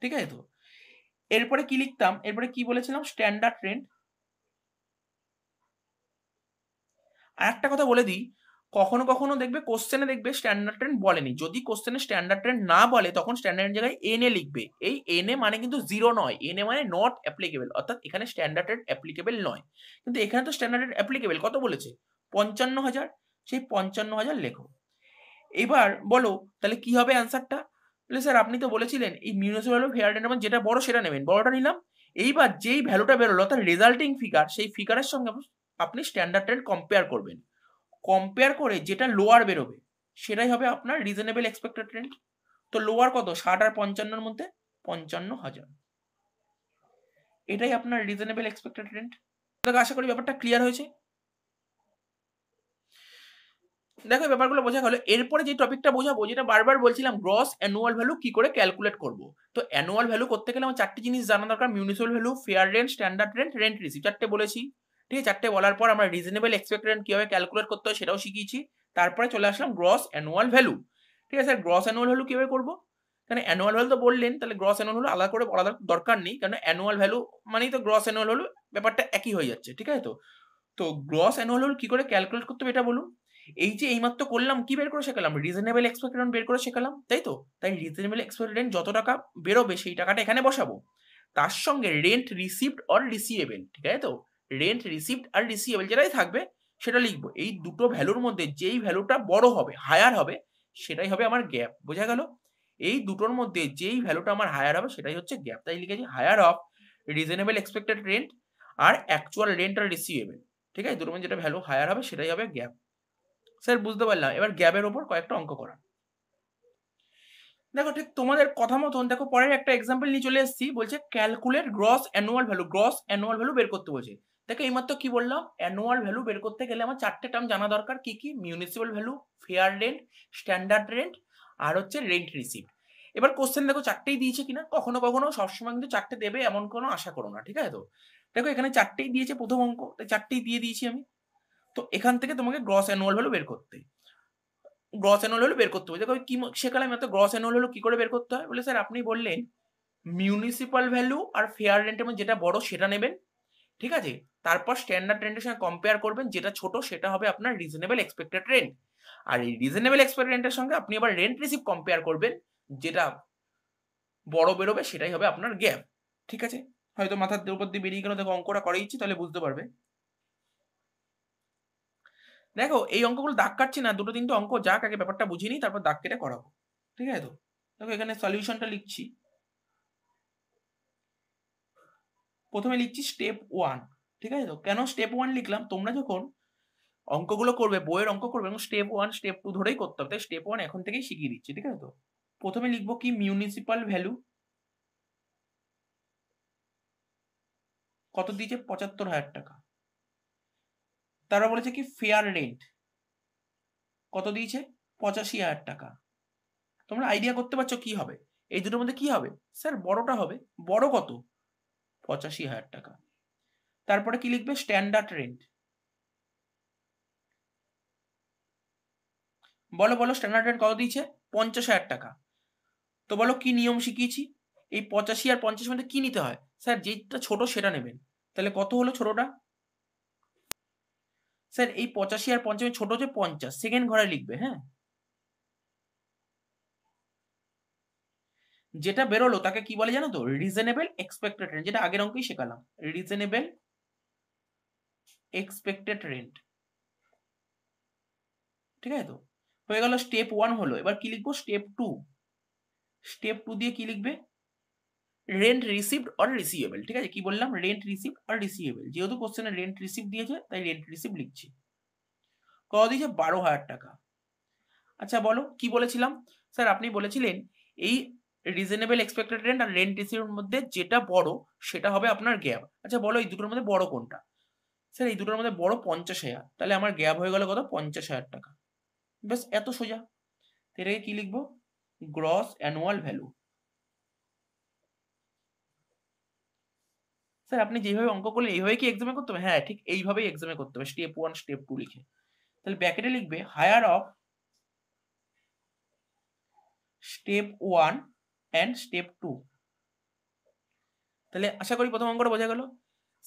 ঠিক আছে তো এরপরে কি লিখতাম এরপরে কি বলেছিলাম স্ট্যান্ডার্ড রেন্ট আর একটা কথা বলে দিই কখনো কখনো দেখবে কোশ্চেনে দেখবে স্ট্যান্ডার্ড ট্রেন্ড বলেনি যদি কোশ্চেনে স্ট্যান্ডার্ড ট্রেন্ড না বলে তখন স্ট্যান্ডার্ড জায়গায় এন এ লিখবে এই এ মানে কিন্তু জিরো নয় এ মানে নট অ্যাপ্লিকেবল অর্থাৎ এখানে স্ট্যান্ডার্ড অ্যাপ্লিকেবল নয় কিন্তু এখানে তো স্ট্যান্ডার্ড অ্যাপ্লিকেবল কত বলেছে পঞ্চান্ন হাজার সেই পঞ্চান্ন হাজার লেখো এবার বলো তাহলে কি হবে অ্যান্সারটা তাহলে স্যার আপনি তো বলেছিলেন এই মিউনিসিপ্যাল ফেয়ার অ্যান্ড যেটা বড় সেটা নেবেন বড়টা নিলাম এইবার যেই ভ্যালুটা বেরোলো তার রেজাল্টিং ফিগার সেই ফিগারের সঙ্গে আপনি স্ট্যান্ডার্ড রেট কম্পেয়ার করবেন কম্পেয়ার করে যেটা লোয়ার বেরোবে সেটাই হবে আপনার রিজনেবল এক্সপেক্টেড রেন্ট তো লোয়ার কত ষাট আর পঞ্চান্নর মধ্যে পঞ্চান্ন হাজার এটাই আপনার রিজনেবল এক্সপেক্টেড রেন্ট আশা করি ব্যাপারটা ক্লিয়ার হয়েছে দেখো ব্যাপারগুলো বোঝা গেল এরপরে যে টপিকটা বোঝাবো যেটা বারবার বলছিলাম গ্রস অ্যানুয়াল ভ্যালু কি করে ক্যালকুলেট করব তো অ্যানুয়াল ভ্যালু করতে গেলে আমার চারটি জিনিস জানা দরকার municipal value fair rent standard rent rent receive চারটে বলেছি ঠিক আছে চারটে বলার পর আমরা রিজনেবল এক্সপেক্ট রেন্ট কীভাবে ক্যালকুলেট করতে হয় সেটাও শিখিয়েছি তারপরে চলে আসলাম গ্রস অ্যানুয়াল ভ্যালু ঠিক আছে গ্রস অ্যানুয়াল ভ্যালু কীভাবে করবো কারণ অ্যানুয়াল ভ্যালু তো বললেন তাহলে গ্রস অ্যানুয়াল ভ্যালু আলাদা করে বলা দরকার নেই কারণ অ্যানুয়াল ভ্যালু মানেই তো গ্রস অ্যানুয়াল ভ্যালু ব্যাপারটা একই হয়ে যাচ্ছে ঠিক আছে তো তো গ্রস অ্যানুয়াল ভ্যালু কী করে ক্যালকুলেট করতে হবে এটা বলুন এই যে এইমাত্র করলাম কি বের করে শেখালাম রিজনেবল রেন্ট বের করে শেখালাম তাই তো তাই রিজনেবল রেন্ট যত টাকা বেরোবে সেই টাকাটা এখানে বসাবো তার সঙ্গে রেন্ট রিসিভড অর রিসিভেবল ঠিক আছে তো রেন্ট রিসিভড আর রিসিভেবল যেটাই থাকবে সেটা লিখবো এই দুটো ভ্যালুর মধ্যে যেই ভ্যালুটা বড় হবে হায়ার হবে সেটাই হবে আমার গ্যাপ বোঝা গেল এই দুটোর মধ্যে যেই ভ্যালুটা আমার হায়ার হবে সেটাই হচ্ছে গ্যাপ তাই লিখেছি higher of reasonable expected rent আর অ্যাকচুয়াল রেন্ট আর রিসিভেবল ঠিক আছে দুটোর মধ্যে যেটা ভ্যালু হায়ার হবে সেটাই হবে গ্যাপ স্যার বুঝতে পারলাম এবার গ্যাপের ওপর কয়েকটা অঙ্ক করান দেখো ঠিক তোমাদের কথা মতন দেখো পরের একটা এক্সাম্পল নিয়ে চলে এসেছি বলছে calculate gross annual value gross annual value বের করতে বলছে দেখো এই মাত্র কি বললাম অ্যানুয়াল ভ্যালু বের করতে গেলে আমার চারটে টার্ম জানা দরকার কি কি municipal value fair rent standard rent আর হচ্ছে রেন্ট রিসিপ্ট এবার কোশ্চেন দেখো চারটেই দিয়েছে কিনা কখনো কখনো সবসময় কিন্তু চারটে দেবে এমন কোনো আশা করো না ঠিক আছে তো দেখো এখানে চারটেই দিয়েছে প্রথম অঙ্ক তাই চারটেই দিয়ে দিয়েছি আমি তো এখান থেকে তোমাকে গ্রস অ্যানুয়াল ভ্যালু বের করতে গ্রস অ্যানুয়াল ভ্যালু বের করতে হবে দেখো কি সেকালে আমি গ্রস অ্যানুয়াল ভ্যালু কি করে বের করতে হয় বলে স্যার আপনি বললেন মিউনিসিপাল ভ্যালু আর ফেয়ার রেন্টের মধ্যে যেটা বড় সেটা নেবেন ঠিক আছে তারপর স্ট্যান্ডার্ড রেন্টের সঙ্গে কম্পেয়ার করবেন যেটা ছোট সেটা হবে আপনার রিজনেবল এক্সপেক্টেড রেন্ট আর এই রিজনেবল এক্সপেক্টেড রেন্টের সঙ্গে আপনি আবার রেন্ট রিসিভ কম্পেয়ার করবেন যেটা বড় বেরোবে সেটাই হবে আপনার গ্যাপ ঠিক আছে হয়তো মাথার উপর দিয়ে বেরিয়ে গেল দেখো অঙ্কটা করেইছি তাহলে বুঝতে পারবে দেখো এই অঙ্কগুলো দাগ কাটছি না দুটো তিনটে অঙ্ক যাক আগে ব্যাপারটা বুঝিয়ে নিই তারপর দাগ কেটে করাবো ঠিক আছে তো দেখো এখানে সলিউশনটা লিখছি প্রথমে লিখছি স্টেপ ওয়ান ঠিক আছে তো কেন স্টেপ ওয়ান লিখলাম তোমরা যখন অঙ্কগুলো করবে বইয়ের অঙ্ক করবে এবং স্টেপ ওয়ান স্টেপ টু ধরেই করতে হবে তাই স্টেপ ওয়ান এখন থেকেই শিখিয়ে দিচ্ছি ঠিক আছে তো প্রথমে লিখবো কি মিউনিসিপাল ভ্যালু কত দিয়েছে পঁচাত্তর হাজার টাকা তারা বলেছে কি ফেয়ার রেন্ট কত দিয়েছে পঁচাশি হাজার টাকা তোমরা আইডিয়া করতে পারছো কি হবে এই দুটোর মধ্যে কি হবে স্যার বড়টা হবে বড় কত পঁচাশি হাজার টাকা তারপরে কি লিখবে স্ট্যান্ডার্ড রেন্ট বলো বলো স্ট্যান্ডার্ড রেন্ট কত দিয়েছে পঞ্চাশ হাজার টাকা তো বলো কি নিয়ম শিখিয়েছি এই পঁচাশি আর পঞ্চাশের মধ্যে কি নিতে হয় স্যার যেটা ছোট সেটা নেবেন তাহলে কত হলো ছোটটা স্যার এই পঁচাশি আর পঞ্চমে ছোট হচ্ছে পঞ্চাশ সেকেন্ড ঘরে লিখবে হ্যাঁ যেটা বেরোলো তাকে কি বলে জানো তো রিজনেবল এক্সপেক্টেড রেন্ট যেটা আগের অঙ্কেই শেখালাম রিজনেবল এক্সপেক্টেড রেন্ট ঠিক আছে তো হয়ে গেল স্টেপ ওয়ান হলো এবার কি লিখবো স্টেপ টু স্টেপ টু দিয়ে কি লিখবে রেন্ট রিসিভড অর রিসিভেবল ঠিক আছে কি বললাম রেন্ট রিসিভড অর রিসিভেবল যেহেতু কোশ্চেনে রেন্ট রিসিভ দিয়েছে তাই রেন্ট রিসিভ লিখছি কত দিয়েছে বারো হাজার টাকা আচ্ছা বলো কি বলেছিলাম স্যার আপনি বলেছিলেন এই রিজনেবল এক্সপেক্টেড রেন্ট আর রেন্ট রিসিভের মধ্যে যেটা বড় সেটা হবে আপনার গ্যাপ আচ্ছা বলো এই দুটোর মধ্যে বড় কোনটা স্যার এই দুটোর মধ্যে বড় পঞ্চাশ হাজার তাহলে আমার গ্যাপ হয়ে গেল কত পঞ্চাশ হাজার টাকা ব্যাস এত সোজা এটাকে কি লিখবো গ্রস অ্যানুয়াল ভ্যালু স্যার আপনি যেভাবে অঙ্ক করলেন এইভাবে কি এক্সামে করতে হবে হ্যাঁ ঠিক এইভাবেই এক্সামে করতে হবে স্টেপ ওয়ান স্টেপ টু লিখে তাহলে ব্যাকেটে লিখবে higher of step one and step two তাহলে আশা করি প্রথম অঙ্কটা বোঝা গেল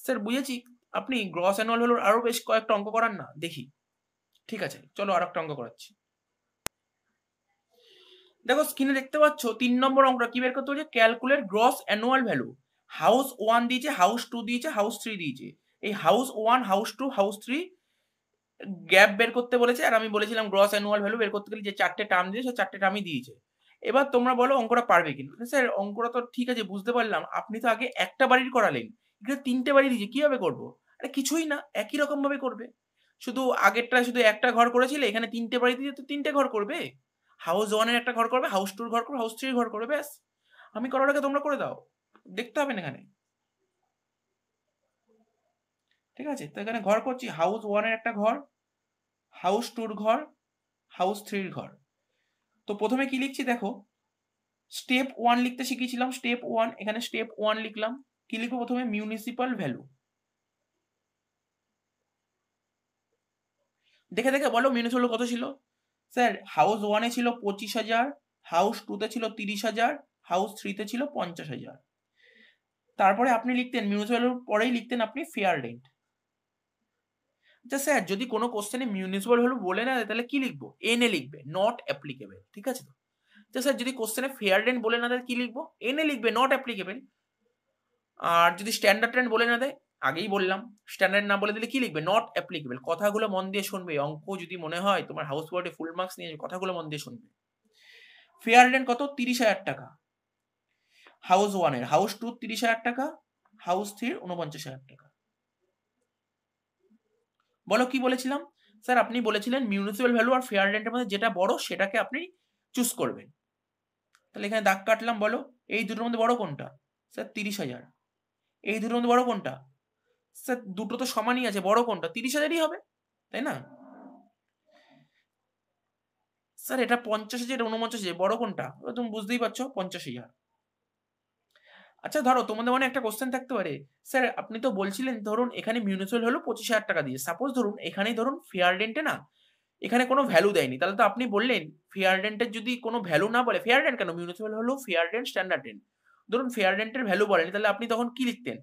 স্যার বুঝেছি আপনি গ্রস অ্যানুয়াল ভ্যালুর আরও বেশ কয়েকটা অঙ্ক করান না দেখি ঠিক আছে চলো আর একটা অঙ্ক করাচ্ছি দেখো স্ক্রিনে দেখতে পাচ্ছ তিন নম্বর অঙ্কটা কি বের করতে হচ্ছে calculate gross annual value house one দিয়েছে হাউস টু দিয়েছে হাউস থ্রি দিয়েছে এই house one house two house three gap বের করতে বলেছে আর আমি বলেছিলাম গ্রস অ্যানুয়াল ভ্যালু বের করতে গেলে যে চারটে টার্ম দিয়ে সে চারটে টার্মই দিয়েছে এবার তোমরা বলো অঙ্কটা পারবে কিনা স্যার অঙ্কটা তো ঠিক আছে বুঝতে পারলাম আপনি তো আগে একটা বাড়ির করালেন এখানে তিনটে বাড়ি দিয়েছে কিভাবে করবো আরে কিছুই না একই রকম ভাবে করবে শুধু আগেরটা শুধু একটা ঘর করেছিল এখানে তিনটে বাড়ি দিয়ে তো তিনটে ঘর করবে হাউস ওয়ানের একটা ঘর করবে হাউস টুর ঘর করবে হাউস থ্রির ঘর করবে ব্যাস আমি করাটাকে তোমরা করে দাও দেখতে হবে না এখানে ঠিক আছে তো এখানে ঘর করছি হাউস ওয়ানের একটা ঘর হাউস টুর ঘর হাউস থ্রির ঘর তো প্রথমে কি লিখছি দেখো স্টেপ ওয়ান লিখতে শিখেছিলাম স্টেপ ওয়ান এখানে স্টেপ ওয়ান লিখলাম কি লিখবো প্রথমে মিউনিসিপাল ভ্যালু দেখে দেখে বলো মিউনিসিপাল কত ছিল স্যার হাউস ওয়ানে ছিল পঁচিশ হাজার হাউস টুতে ছিল তিরিশ হাজার হাউস থ্রিতে ছিল পঞ্চাশ হাজার তারপরে আপনি লিখতেন মিউনিসিপ্যালের পরেই লিখতেন আপনি ফেয়ার রেন্ট আচ্ছা স্যার যদি কোনো কোশ্চেনে মিউনিসিপ্যাল ভ্যালু বলে না দেয় তাহলে কি লিখবো এনে লিখবে নট অ্যাপ্লিকেবেল ঠিক আছে তো আচ্ছা স্যার যদি কোশ্চেনে ফেয়ার রেন্ট বলে না দেয় কি লিখবো এনে লিখবে নট অ্যাপ্লিকেবেল আর যদি স্ট্যান্ডার্ড রেন্ট বলে না দেয় আগেই বললাম স্ট্যান্ডার্ড না বলে দিলে কি লিখবে নট অ্যাপ্লিকেবেল কথাগুলো মন দিয়ে শুনবে অঙ্ক যদি মনে হয় তোমার হাউস বোর্ডে ফুল মার্কস নিয়ে কথাগুলো মন দিয়ে শুনবে ফেয়ার রেন্ট কত তিরিশ হাজার টাকা হাউস ওয়ানের হাউস টু তিরিশ হাজার টাকা হাউস থ্রির উনপঞ্চাশ হাজার টাকা বলো কি বলেছিলাম স্যার আপনি বলেছিলেন মিউনিসিপ্যাল ভ্যালু আর ফেয়ার রেন্টের মধ্যে যেটা বড় সেটাকে আপনি চুজ করবেন তাহলে এখানে দাগ কাটলাম বলো এই দুটোর মধ্যে বড় কোনটা স্যার তিরিশ হাজার এই দুটোর মধ্যে বড় কোনটা স্যার দুটো তো সমানই আছে বড় কোনটা তিরিশ হাজারই হবে তাই না স্যার এটা পঞ্চাশ হাজার উনপঞ্চাশ হাজার বড় কোনটা তুমি বুঝতেই পারছো পঞ্চাশ হাজার আচ্ছা ধরো তোমাদের মনে একটা কোশ্চেন থাকতে পারে স্যার আপনি তো বলছিলেন ধরুন এখানে মিউনিসিপাল হলো পঁচিশ হাজার টাকা দিয়ে সাপোজ ধরুন এখানেই ধরুন ফেয়ার রেন্টে না এখানে কোনো ভ্যালু দেয়নি তাহলে তো আপনি বললেন ফেয়ার রেন্টের যদি কোনো ভ্যালু না বলে ফেয়ার রেন্ট কেন মিউনিসিপাল হলো ফেয়ার রেন্ট স্ট্যান্ডার্ড রেন্ট ধরুন ফেয়ার রেন্টের ভ্যালু বলেনি তাহলে আপনি তখন কি লিখতেন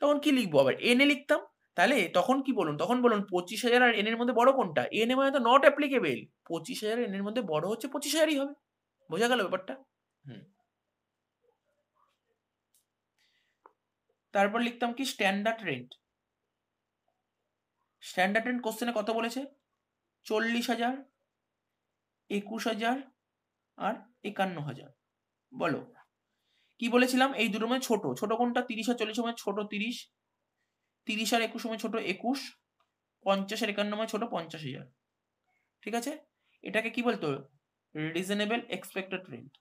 তখন কি লিখবো আবার এনে লিখতাম তাহলে তখন কি বলুন তখন বলুন পঁচিশ হাজার আর এনের মধ্যে বড় কোনটা এন এ মানে তো নট অ্যাপ্লিকেবেল পঁচিশ হাজার এনের মধ্যে বড় হচ্ছে পঁচিশ হাজারই হবে বোঝা গেল ব্যাপারটা হুম তারপর লিখতাম কি স্ট্যান্ডার্ড রেন্ট স্ট্যান্ডার্ড রেন্ট কোশ্চেনে কত বলেছে চল্লিশ হাজার একুশ হাজার আর একান্ন হাজার বলো কি বলেছিলাম এই দুটো মধ্যে ছোট ছোট কোনটা তিরিশ আর চল্লিশ সময় ছোট তিরিশ তিরিশ আর একুশ সময় ছোট একুশ পঞ্চাশ আর একান্ন সময় ছোট পঞ্চাশ হাজার ঠিক আছে এটাকে কি বলতো রিজনেবল এক্সপেক্টেড রেন্ট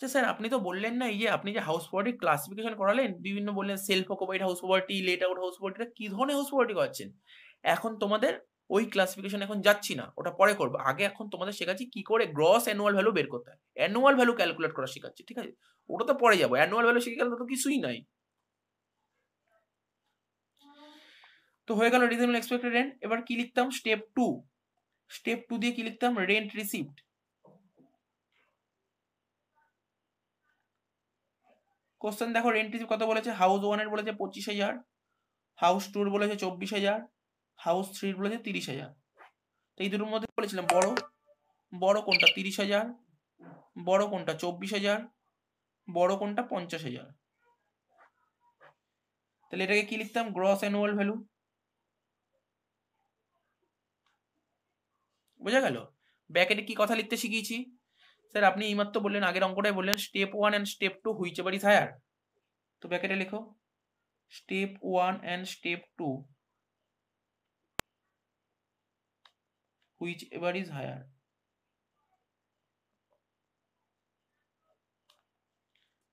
যে স্যার আপনি তো বললেন না এই যে আপনি যে হাউস প্রপার্টি ক্লাসিফিকেশন করালেন বিভিন্ন বললেন self occupied house property let out house প্রপার্টিটা কি ধরনের হাউস প্রপার্টি করছেন এখন তোমাদের ওই ক্লাসিফিকেশন এখন যাচ্ছি না ওটা পরে করবো আগে এখন তোমাদের শেখাচ্ছি কি করে গ্রস অ্যানুয়াল ভ্যালু বের করতে হয় অ্যানুয়াল ভ্যালু ক্যালকুলেট করা শেখাচ্ছি ঠিক আছে ওটা তো পরে যাবো অ্যানুয়াল ভ্যালু শিখে গেলে তো কিছুই নাই তো হয়ে গেল রিজনেবল এক্সপেক্টেড রেন্ট এবার কি লিখতাম স্টেপ টু স্টেপ টু দিয়ে কি লিখতাম রেন্ট রিসিপ্ট কোশ্চেন দেখো রেন্ট রিসিভ কত বলেছে হাউস ওয়ানের বলেছে পঁচিশ হাজার হাউস টুর বলেছে চব্বিশ হাজার হাউস থ্রির বলেছে তিরিশ হাজার তো এই দুটোর মধ্যে বলেছিলাম বড় বড় কোনটা তিরিশ হাজার বড় কোনটা চব্বিশ হাজার বড় কোনটা পঞ্চাশ হাজার তাহলে এটাকে কি লিখতাম গ্রস অ্যানুয়াল ভ্যালু বোঝা গেল ব্যাকেটে কি কথা লিখতে শিখিয়েছি স্যার আপনি এইমাত্র বললেন আগের অঙ্কটাই বললেন step one and step two whichever higher তো ব্যাকেটে লেখো step one and step two whichever is higher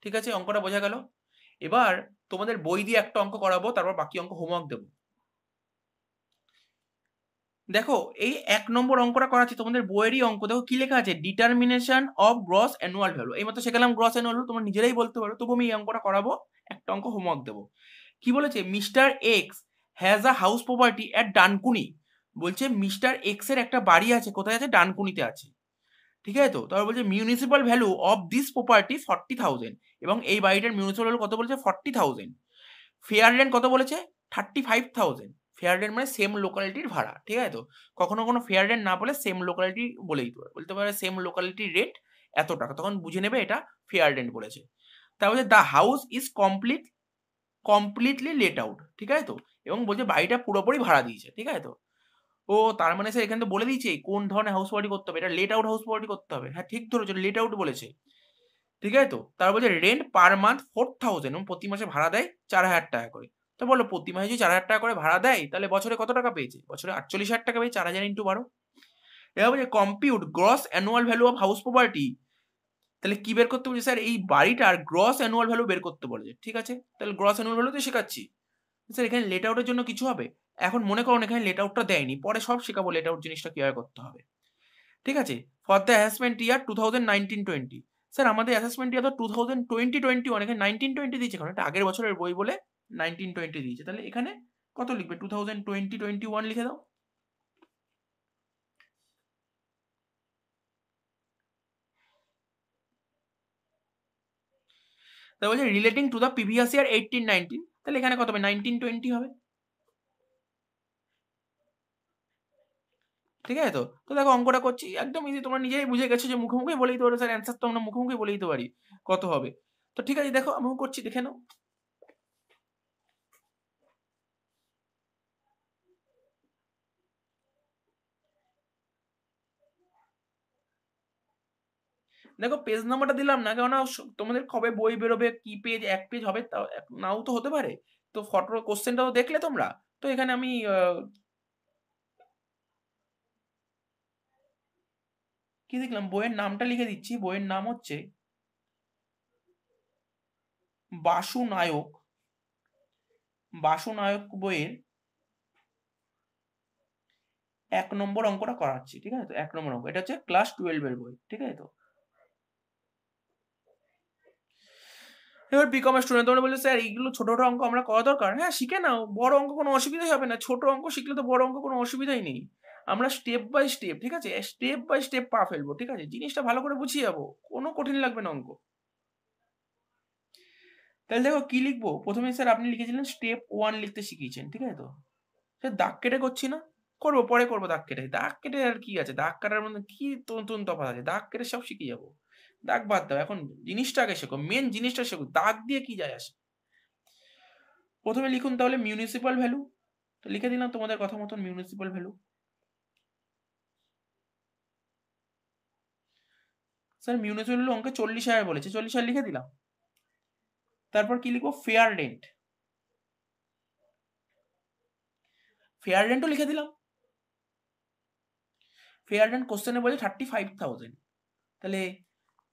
ঠিক আছে অঙ্কটা বোঝা গেল এবার তোমাদের বই দিয়ে একটা অঙ্ক করাবো তারপর বাকি অঙ্ক হোমওয়ার্ক দেবো দেখো এই এক নম্বর অঙ্কটা করা আছে তোমাদের বইয়েরই অঙ্ক দেখো কি লেখা আছে determination of gross annual value এই মতো শেখালাম গ্রস অ্যানুয়াল ভ্যালু তোমরা নিজেরাই বলতে পারো তবু আমি এই অঙ্কটা করাবো একটা অঙ্ক হোমওয়ার্ক দেবো কি বলেছে mister X has a house property at Dankuni বলছে মিস্টার এক্স এর একটা বাড়ি আছে কোথায় আছে ডানকুনিতে আছে ঠিক আছে তো তারপর বলছে municipal value of this property forty thousand এবং এই বাড়িটার মিউনিসিপাল ভ্যালু কত বলেছে ফর্টি থাউজেন্ড ফেয়ার ল্যান্ড কত বলেছে thirty five thousand fair rate মানে সেম লোকালিটির ভাড়া ঠিক আছে তো কখনো কোনো ফেয়ার রেট না বলে সেম লোকালিটি বলে দিতে পারে বলতে পারে সেম লোকালিটির রেট এত টাকা তখন বুঝে নেবে এটা ফেয়ার রেন্ট বলেছে তারপরে the house is complete completely let out ঠিক আছে তো এবং বলছে বাড়িটা পুরোপুরি ভাড়া দিয়েছে ঠিক আছে তো ও তার মানে স্যার এখানে তো বলে দিয়েছে কোন ধরনের হাউস পার্টি করতে হবে এটা লেট আউট হাউস পার্টি করতে হবে হ্যাঁ ঠিক ধরেছে লেট আউট বলেছে ঠিক আছে তো তার বলছে rent per month four thousand এবং প্রতি মাসে ভাড়া দেয় চার হাজার টাকা করে তো বললো প্রতি মাসে যদি চার হাজার টাকা করে ভাড়া দেয় তাহলে বছরে কত টাকা পেয়েছে বছরে আটচল্লিশ হাজার টাকা পেয়েছে চার হাজার ইন্টু বারো এভাবে বলছে compute gross annual value of house property তাহলে কি বের করতে বলছে স্যার এই বাড়িটার গ্রস অ্যানুয়াল ভ্যালু বের করতে বলছে ঠিক আছে তাহলে গ্রস অ্যানুয়াল ভ্যালু তো শেখাচ্ছি স্যার এখানে লেট আউটের জন্য কিছু হবে এখন মনে করুন এখানে লেট আউটটা দেয়নি পরে সব শেখাবো লেট আউট জিনিসটা কীভাবে করতে হবে ঠিক আছে for the assessment year two thousand nineteen twenty sir আমাদের অ্যাসেসমেন্ট ইয়ার তো two thousand twenty twenty one এখানে নাইনটিন টোয়েন্টি দিয়েছে কারণ এটা আগের বছরের বই বলে নাইনটিন টোয়েন্টি দিয়েছে তাহলে এখানে কত লিখবে two thousand twenty twenty one লিখে দাও তা বলছে relating to the previous year eighteen nineteen তাহলে এখানে কত হবে নাইনটিন টোয়েন্টি হবে ঠিক আছে তো তো দেখো অঙ্কটা করছি একদম ইজি তোমরা নিজেই বুঝে গেছো যে মুখোমুখি বলেই তো স্যার অ্যান্সার তো আমরা মুখোমুখি বলেই দিতে পারি কত হবে তো ঠিক আছে দেখো আমিও করছি দেখে নাও দেখো পেজ নাম্বারটা দিলাম না কেননা তোমাদের কবে বই বেরোবে কি পেজ এক পেজ হবে নাও তো হতে পারে তো ফটো কোশ্চেনটাও দেখলে তোমরা তো এখানে আমি কি দেখলাম বইয়ের নামটা লিখে দিচ্ছি বইয়ের নাম হচ্ছে বাসু নায়ক বাসু নায়ক বইয়ের এক নম্বর অঙ্কটা করাচ্ছি ঠিক আছে তো এক নম্বর অঙ্ক এটা হচ্ছে ক্লাস টুয়েলভের বই ঠিক আছে তো এবার বিকমের স্টুডেন্ট তোমরা বললে স্যার এইগুলো ছোট ছোট অঙ্ক আমরা করা দরকার হ্যাঁ শিখে নাও বড় অঙ্ক কোনো অসুবিধাই হবে না ছোট অঙ্ক শিখলে তো বড় অঙ্ক কোনো অসুবিধাই নেই আমরা স্টেপ বাই স্টেপ ঠিক আছে স্টেপ বাই স্টেপ পা ফেলবো ঠিক আছে জিনিসটা ভালো করে বুঝিয়ে যাবো কোনো কঠিন লাগবে না অঙ্ক তাহলে দেখো কি লিখবো প্রথমে স্যার আপনি লিখেছিলেন স্টেপ ওয়ান লিখতে শিখিয়েছেন ঠিক আছে তো স্যার দাগ কেটে করছি না করবো পরে করবো দাগ কেটে দাগ কেটে আর কি আছে দাগ কাটার মধ্যে কি তন্তন তফাৎ আছে দাগ কেটে সব শিখে যাবো দাগ বাদ দাও এখন জিনিসটাকে শেখো মেন জিনিসটা শেখো দাগ দিয়ে কি যায় আসে প্রথমে লিখুন তাহলে মিউনিসিপাল ভ্যালু তো লিখে দিলাম তোমাদের কথা মতন municipal value sir municipal value অঙ্কে চল্লিশ হাজার বলেছে চল্লিশ হাজার লিখে দিলাম তারপর কি লিখবো ফেয়ার রেন্ট ফেয়ার রেন্টও লিখে দিলাম ফেয়ার রেন্ট কোশ্চেনে বলে থার্টি ফাইভ থাউজেন্ড তাহলে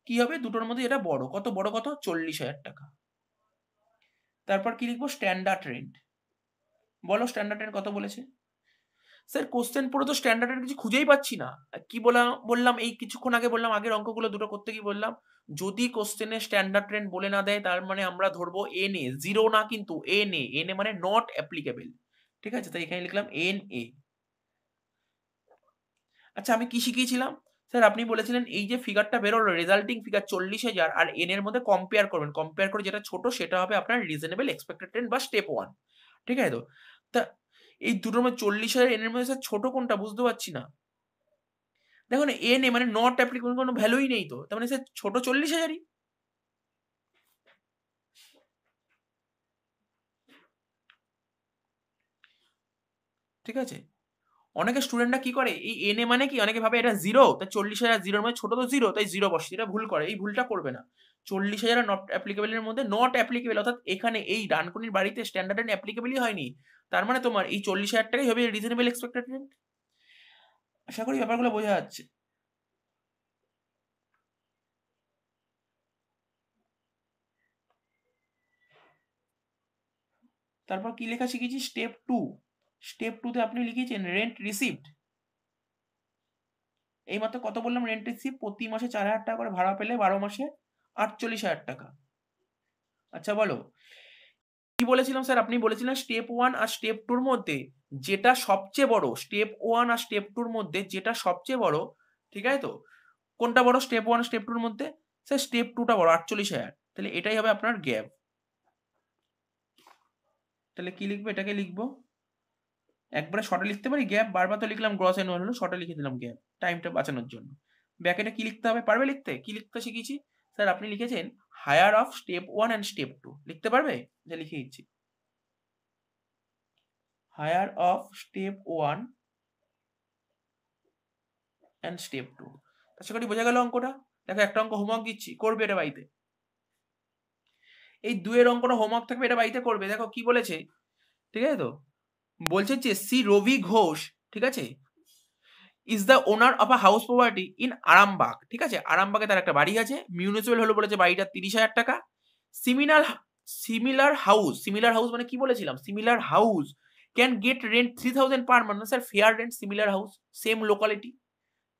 কি হবে দুটোর মধ্যে এটা বড় কত বড় কত চল্লিশ হাজার টাকা তারপর কি লিখবো স্ট্যান্ডার্ড রেন্ট বলো স্ট্যান্ডার্ড রেন্ট কত বলেছে স্যার কোশ্চেন পড়ে তো স্ট্যান্ডার্ড রেন্ট কিছু খুঁজেই পাচ্ছি না কি বললাম বললাম এই কিছুক্ষণ আগে বললাম আগের অঙ্কগুলো দুটো করতে কি বললাম যদি কোশ্চেনে স্ট্যান্ডার্ড রেন্ট বলে না দেয় তার মানে আমরা ধরবো এন এ জিরো না কিন্তু এন এ এন এ মানে নট অ্যাপ্লিকেবল ঠিক আছে তাই এখানে লিখলাম এন এ আচ্ছা আমি কি শিখিয়েছিলাম স্যার আপনি বলেছিলেন এই যে ফিগারটা বেরোলো রেজাল্টিং ফিগার চল্লিশ হাজার আর এন এর মধ্যে কম্পেয়ার করবেন কম্পেয়ার করে যেটা ছোট সেটা হবে আপনার রিজনেবল এক্সপেক্টেড ট্রেন বা স্টেপ ওয়ান ঠিক আছে তো তা এই দুটোর মধ্যে চল্লিশ হাজার এন এর মধ্যে স্যার ছোট কোনটা বুঝতে পারছি না দেখুন এন এ মানে নট অ্যাপ্লিকেশন কোনো ভ্যালুই নেই তো তার মানে স্যার ছোট চল্লিশ হাজারই ঠিক আছে অনেকে স্টুডেন্টরা কি করে এই এন এ মানে কি অনেকে ভাবে এটা জিরো তাই চল্লিশ হাজার জিরোর মানে ছোট তো জিরো তাই জিরো বসে এটা ভুল করে এই ভুলটা করবে না চল্লিশ হাজার নট অ্যাপ্লিকেবলের মধ্যে নট অ্যাপ্লিকেবল অর্থাৎ এখানে এই ডানকুনির বাড়িতে স্ট্যান্ডার্ড এন্ড অ্যাপ্লিকেবলই হয়নি তার মানে তোমার এই চল্লিশ হাজার টাকাই হবে রিজনেবল এক্সপেক্টেড রেন্ট আশা করি ব্যাপারগুলো বোঝা যাচ্ছে তারপর কি লেখা শিখেছি স্টেপ টু স্টেপ টুতে আপনি লিখেছেন রেন্ট রিসিভড এইমাত্র কত বললাম রেন্ট রিসিভ প্রতি মাসে চার হাজার টাকা করে ভাড়া পেলে বারো মাসে আটচল্লিশ হাজার টাকা আচ্ছা বলো কি বলেছিলাম স্যার আপনি বলেছিলেন স্টেপ ওয়ান আর স্টেপ টুর মধ্যে যেটা সবচেয়ে বড় স্টেপ ওয়ান আর স্টেপ টুর মধ্যে যেটা সবচেয়ে বড় ঠিক আছে তো কোনটা বড় স্টেপ ওয়ান স্টেপ টুর মধ্যে স্যার স্টেপ টুটা বড় আটচল্লিশ হাজার তাহলে এটাই হবে আপনার গ্যাপ তাহলে কি লিখবো এটাকে লিখবো একবারে শর্টে লিখতে পারি গ্যাপ বারবার তো লিখলাম গ্রস এন হলো শর্টে লিখে দিলাম গ্যাপ টাইমটা বাঁচানোর জন্য ব্যাকেটে কি লিখতে হবে পারবে লিখতে কি লিখতে শিখেছি স্যার আপনি লিখেছেন higher of step one and step two লিখতে পারবে যা লিখে দিচ্ছি higher of step one and step two আশা করি বোঝা গেল অঙ্কটা দেখো একটা অঙ্ক হোমওয়ার্ক দিচ্ছি করবে এটা বাড়িতে এই দুয়ের অঙ্কটা হোমওয়ার্ক থাকবে এটা বাড়িতে করবে দেখো কি বলেছে ঠিক আছে তো বলছে যে সি রবি ঘোষ ঠিক আছে is the owner of a house property in Arambagh ঠিক আছে আরামবাগে তার একটা বাড়ি আছে মিউনিসিপ্যাল হলো বলেছে বাড়িটা তিরিশ হাজার টাকা similar similar house similar house মানে কি বলেছিলাম similar house can get rent three thousand per month sir fair rent similar house same locality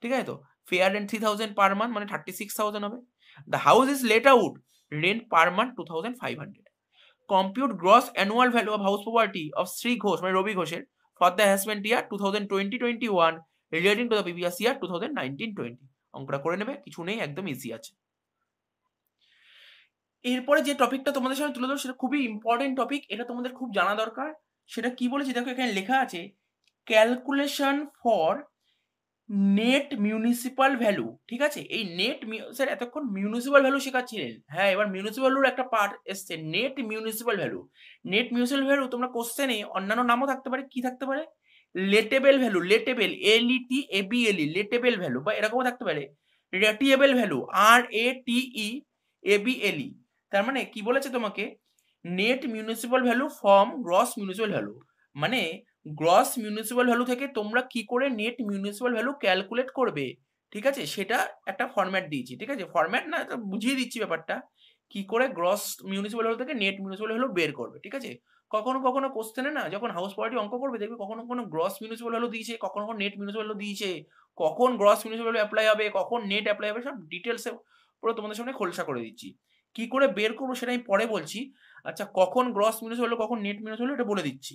ঠিক আছে তো fair rent three thousand per month মানে থার্টি সিক্স থাউজেন্ড হবে the house is let out rent per month two thousand five hundred compute gross annual value of house property of Shri Ghosh মানে রবি ঘোষের for the হ্যাসমেন্ট year two thousand twenty twenty one relating to the previous year two thousand nineteen twenty অঙ্কটা করে নেবে কিছু নেই একদম easy আছে এরপরে যে টপিকটা তোমাদের সামনে তুলে ধরো সেটা খুবই ইম্পর্টেন্ট টপিক এটা তোমাদের খুব জানা দরকার সেটা কি বলেছে দেখো এখানে লেখা আছে calculation for net municipal value ঠিক আছে এই নেট স্যার এতক্ষণ মিউনিসিপাল ভ্যালু শেখাচ্ছিলেন হ্যাঁ এবার মিউনিসিপাল ভ্যালুর একটা পার্ট এসছে net municipal value net municipal value তোমরা কোশ্চেনে অন্যান্য নামও থাকতে পারে কি থাকতে পারে lettable value lettable L E T A B L E lettable value বা এরকমও থাকতে পারে রেটিয়েবল ভ্যালু আর এ টি ই এ বি এল ই তার মানে কি বলেছে তোমাকে net municipal value from gross municipal value মানে গ্রস মিউনিসিপ্যাল ভ্যালু থেকে তোমরা কি করে নেট মিউনিসিপ্যাল ভ্যালু ক্যালকুলেট করবে ঠিক আছে সেটা একটা ফর্ম্যাট দিয়েছি ঠিক আছে ফর্ম্যাট না বুঝিয়ে দিচ্ছি ব্যাপারটা কি করে গ্রস মিউনিসিপ্যাল ভ্যালু থেকে নেট মিউনিসিপ্যাল ভ্যালু বের করবে ঠিক আছে কখনো কখনো কোশ্চেনে না যখন হাউস পার্টি অঙ্ক করবে দেখবে কখনো কখনো গ্রস মিউনিসিপ্যাল ভ্যালু দিয়েছে কখনো কখনো নেট মিউনিসিপ্যাল ভ্যালু দিয়েছে কখন গ্রস মিউনিসিপ্যাল ভ্যালু অ্যাপ্লাই হবে কখন নেট অ্যাপ্লাই হবে সব ডিটেলসে পুরো তোমাদের সামনে খোলসা করে দিচ্ছি কি করে বের করবো সেটা আমি পরে বলছি আচ্ছা কখন গ্রস মিউনিসিপ্যাল ভ্যালু কখন নেট মিউনিসিপ্যাল ভ্যালু এটা বলে দিচ্ছি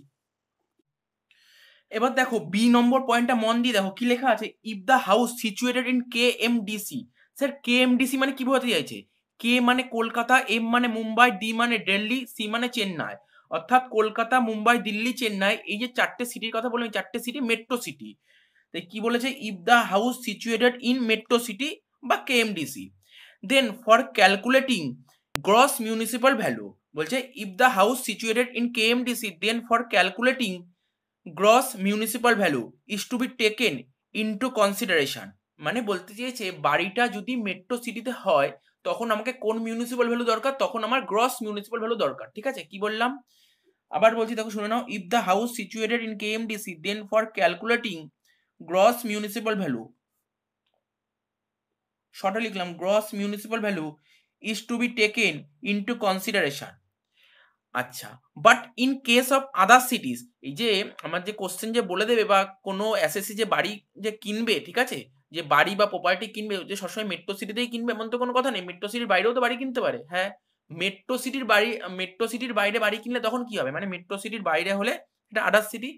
এবার দেখো বি নম্বর পয়েন্টটা মন দিয়ে দেখো কি লেখা আছে if the house situated in K M DC sir K M DC মানে কি বোঝাতে চাইছে কে মানে কলকাতা এম মানে মুম্বাই ডি মানে দিল্লি সি মানে চেন্নাই অর্থাৎ কলকাতা মুম্বাই দিল্লি চেন্নাই এই যে চারটে সিটির কথা বললাম চারটে সিটি মেট্রো সিটি তাই কি বলেছে if the house situated in metro city বা K M DC then for calculating gross municipal value বলছে if the house situated in K M DC then for calculating gross municipal value is to be taken into consideration মানে বলতে চেয়েছে বাড়িটা যদি metro সিটিতে হয় তখন আমাকে কোন মিউনিসিপাল ভ্যালু দরকার তখন আমার গ্রস মিউনিসিপাল ভ্যালু দরকার ঠিক আছে কি বললাম আবার বলছি দেখো শুনে নাও if the house situated in K MDC then for calculating gross municipal value শর্টে লিখলাম gross municipal value is to be taken into consideration আচ্ছা but in case of other cities এই যে আমার যে কোশ্চেন যে বলে দেবে বা কোনো এসএসসি যে বাড়ি যে কিনবে ঠিক আছে যে বাড়ি বা প্রপার্টি কিনবে যে সবসময় মেট্রো সিটিতেই কিনবে এমন তো কোনো কথা নেই মেট্রো সিটির বাইরেও তো বাড়ি কিনতে পারে হ্যাঁ মেট্রো সিটির বাড়ি মেট্রো সিটির বাইরে বাড়ি কিনলে তখন কি হবে মানে মেট্রো সিটির বাইরে হলে এটা আদার সিটি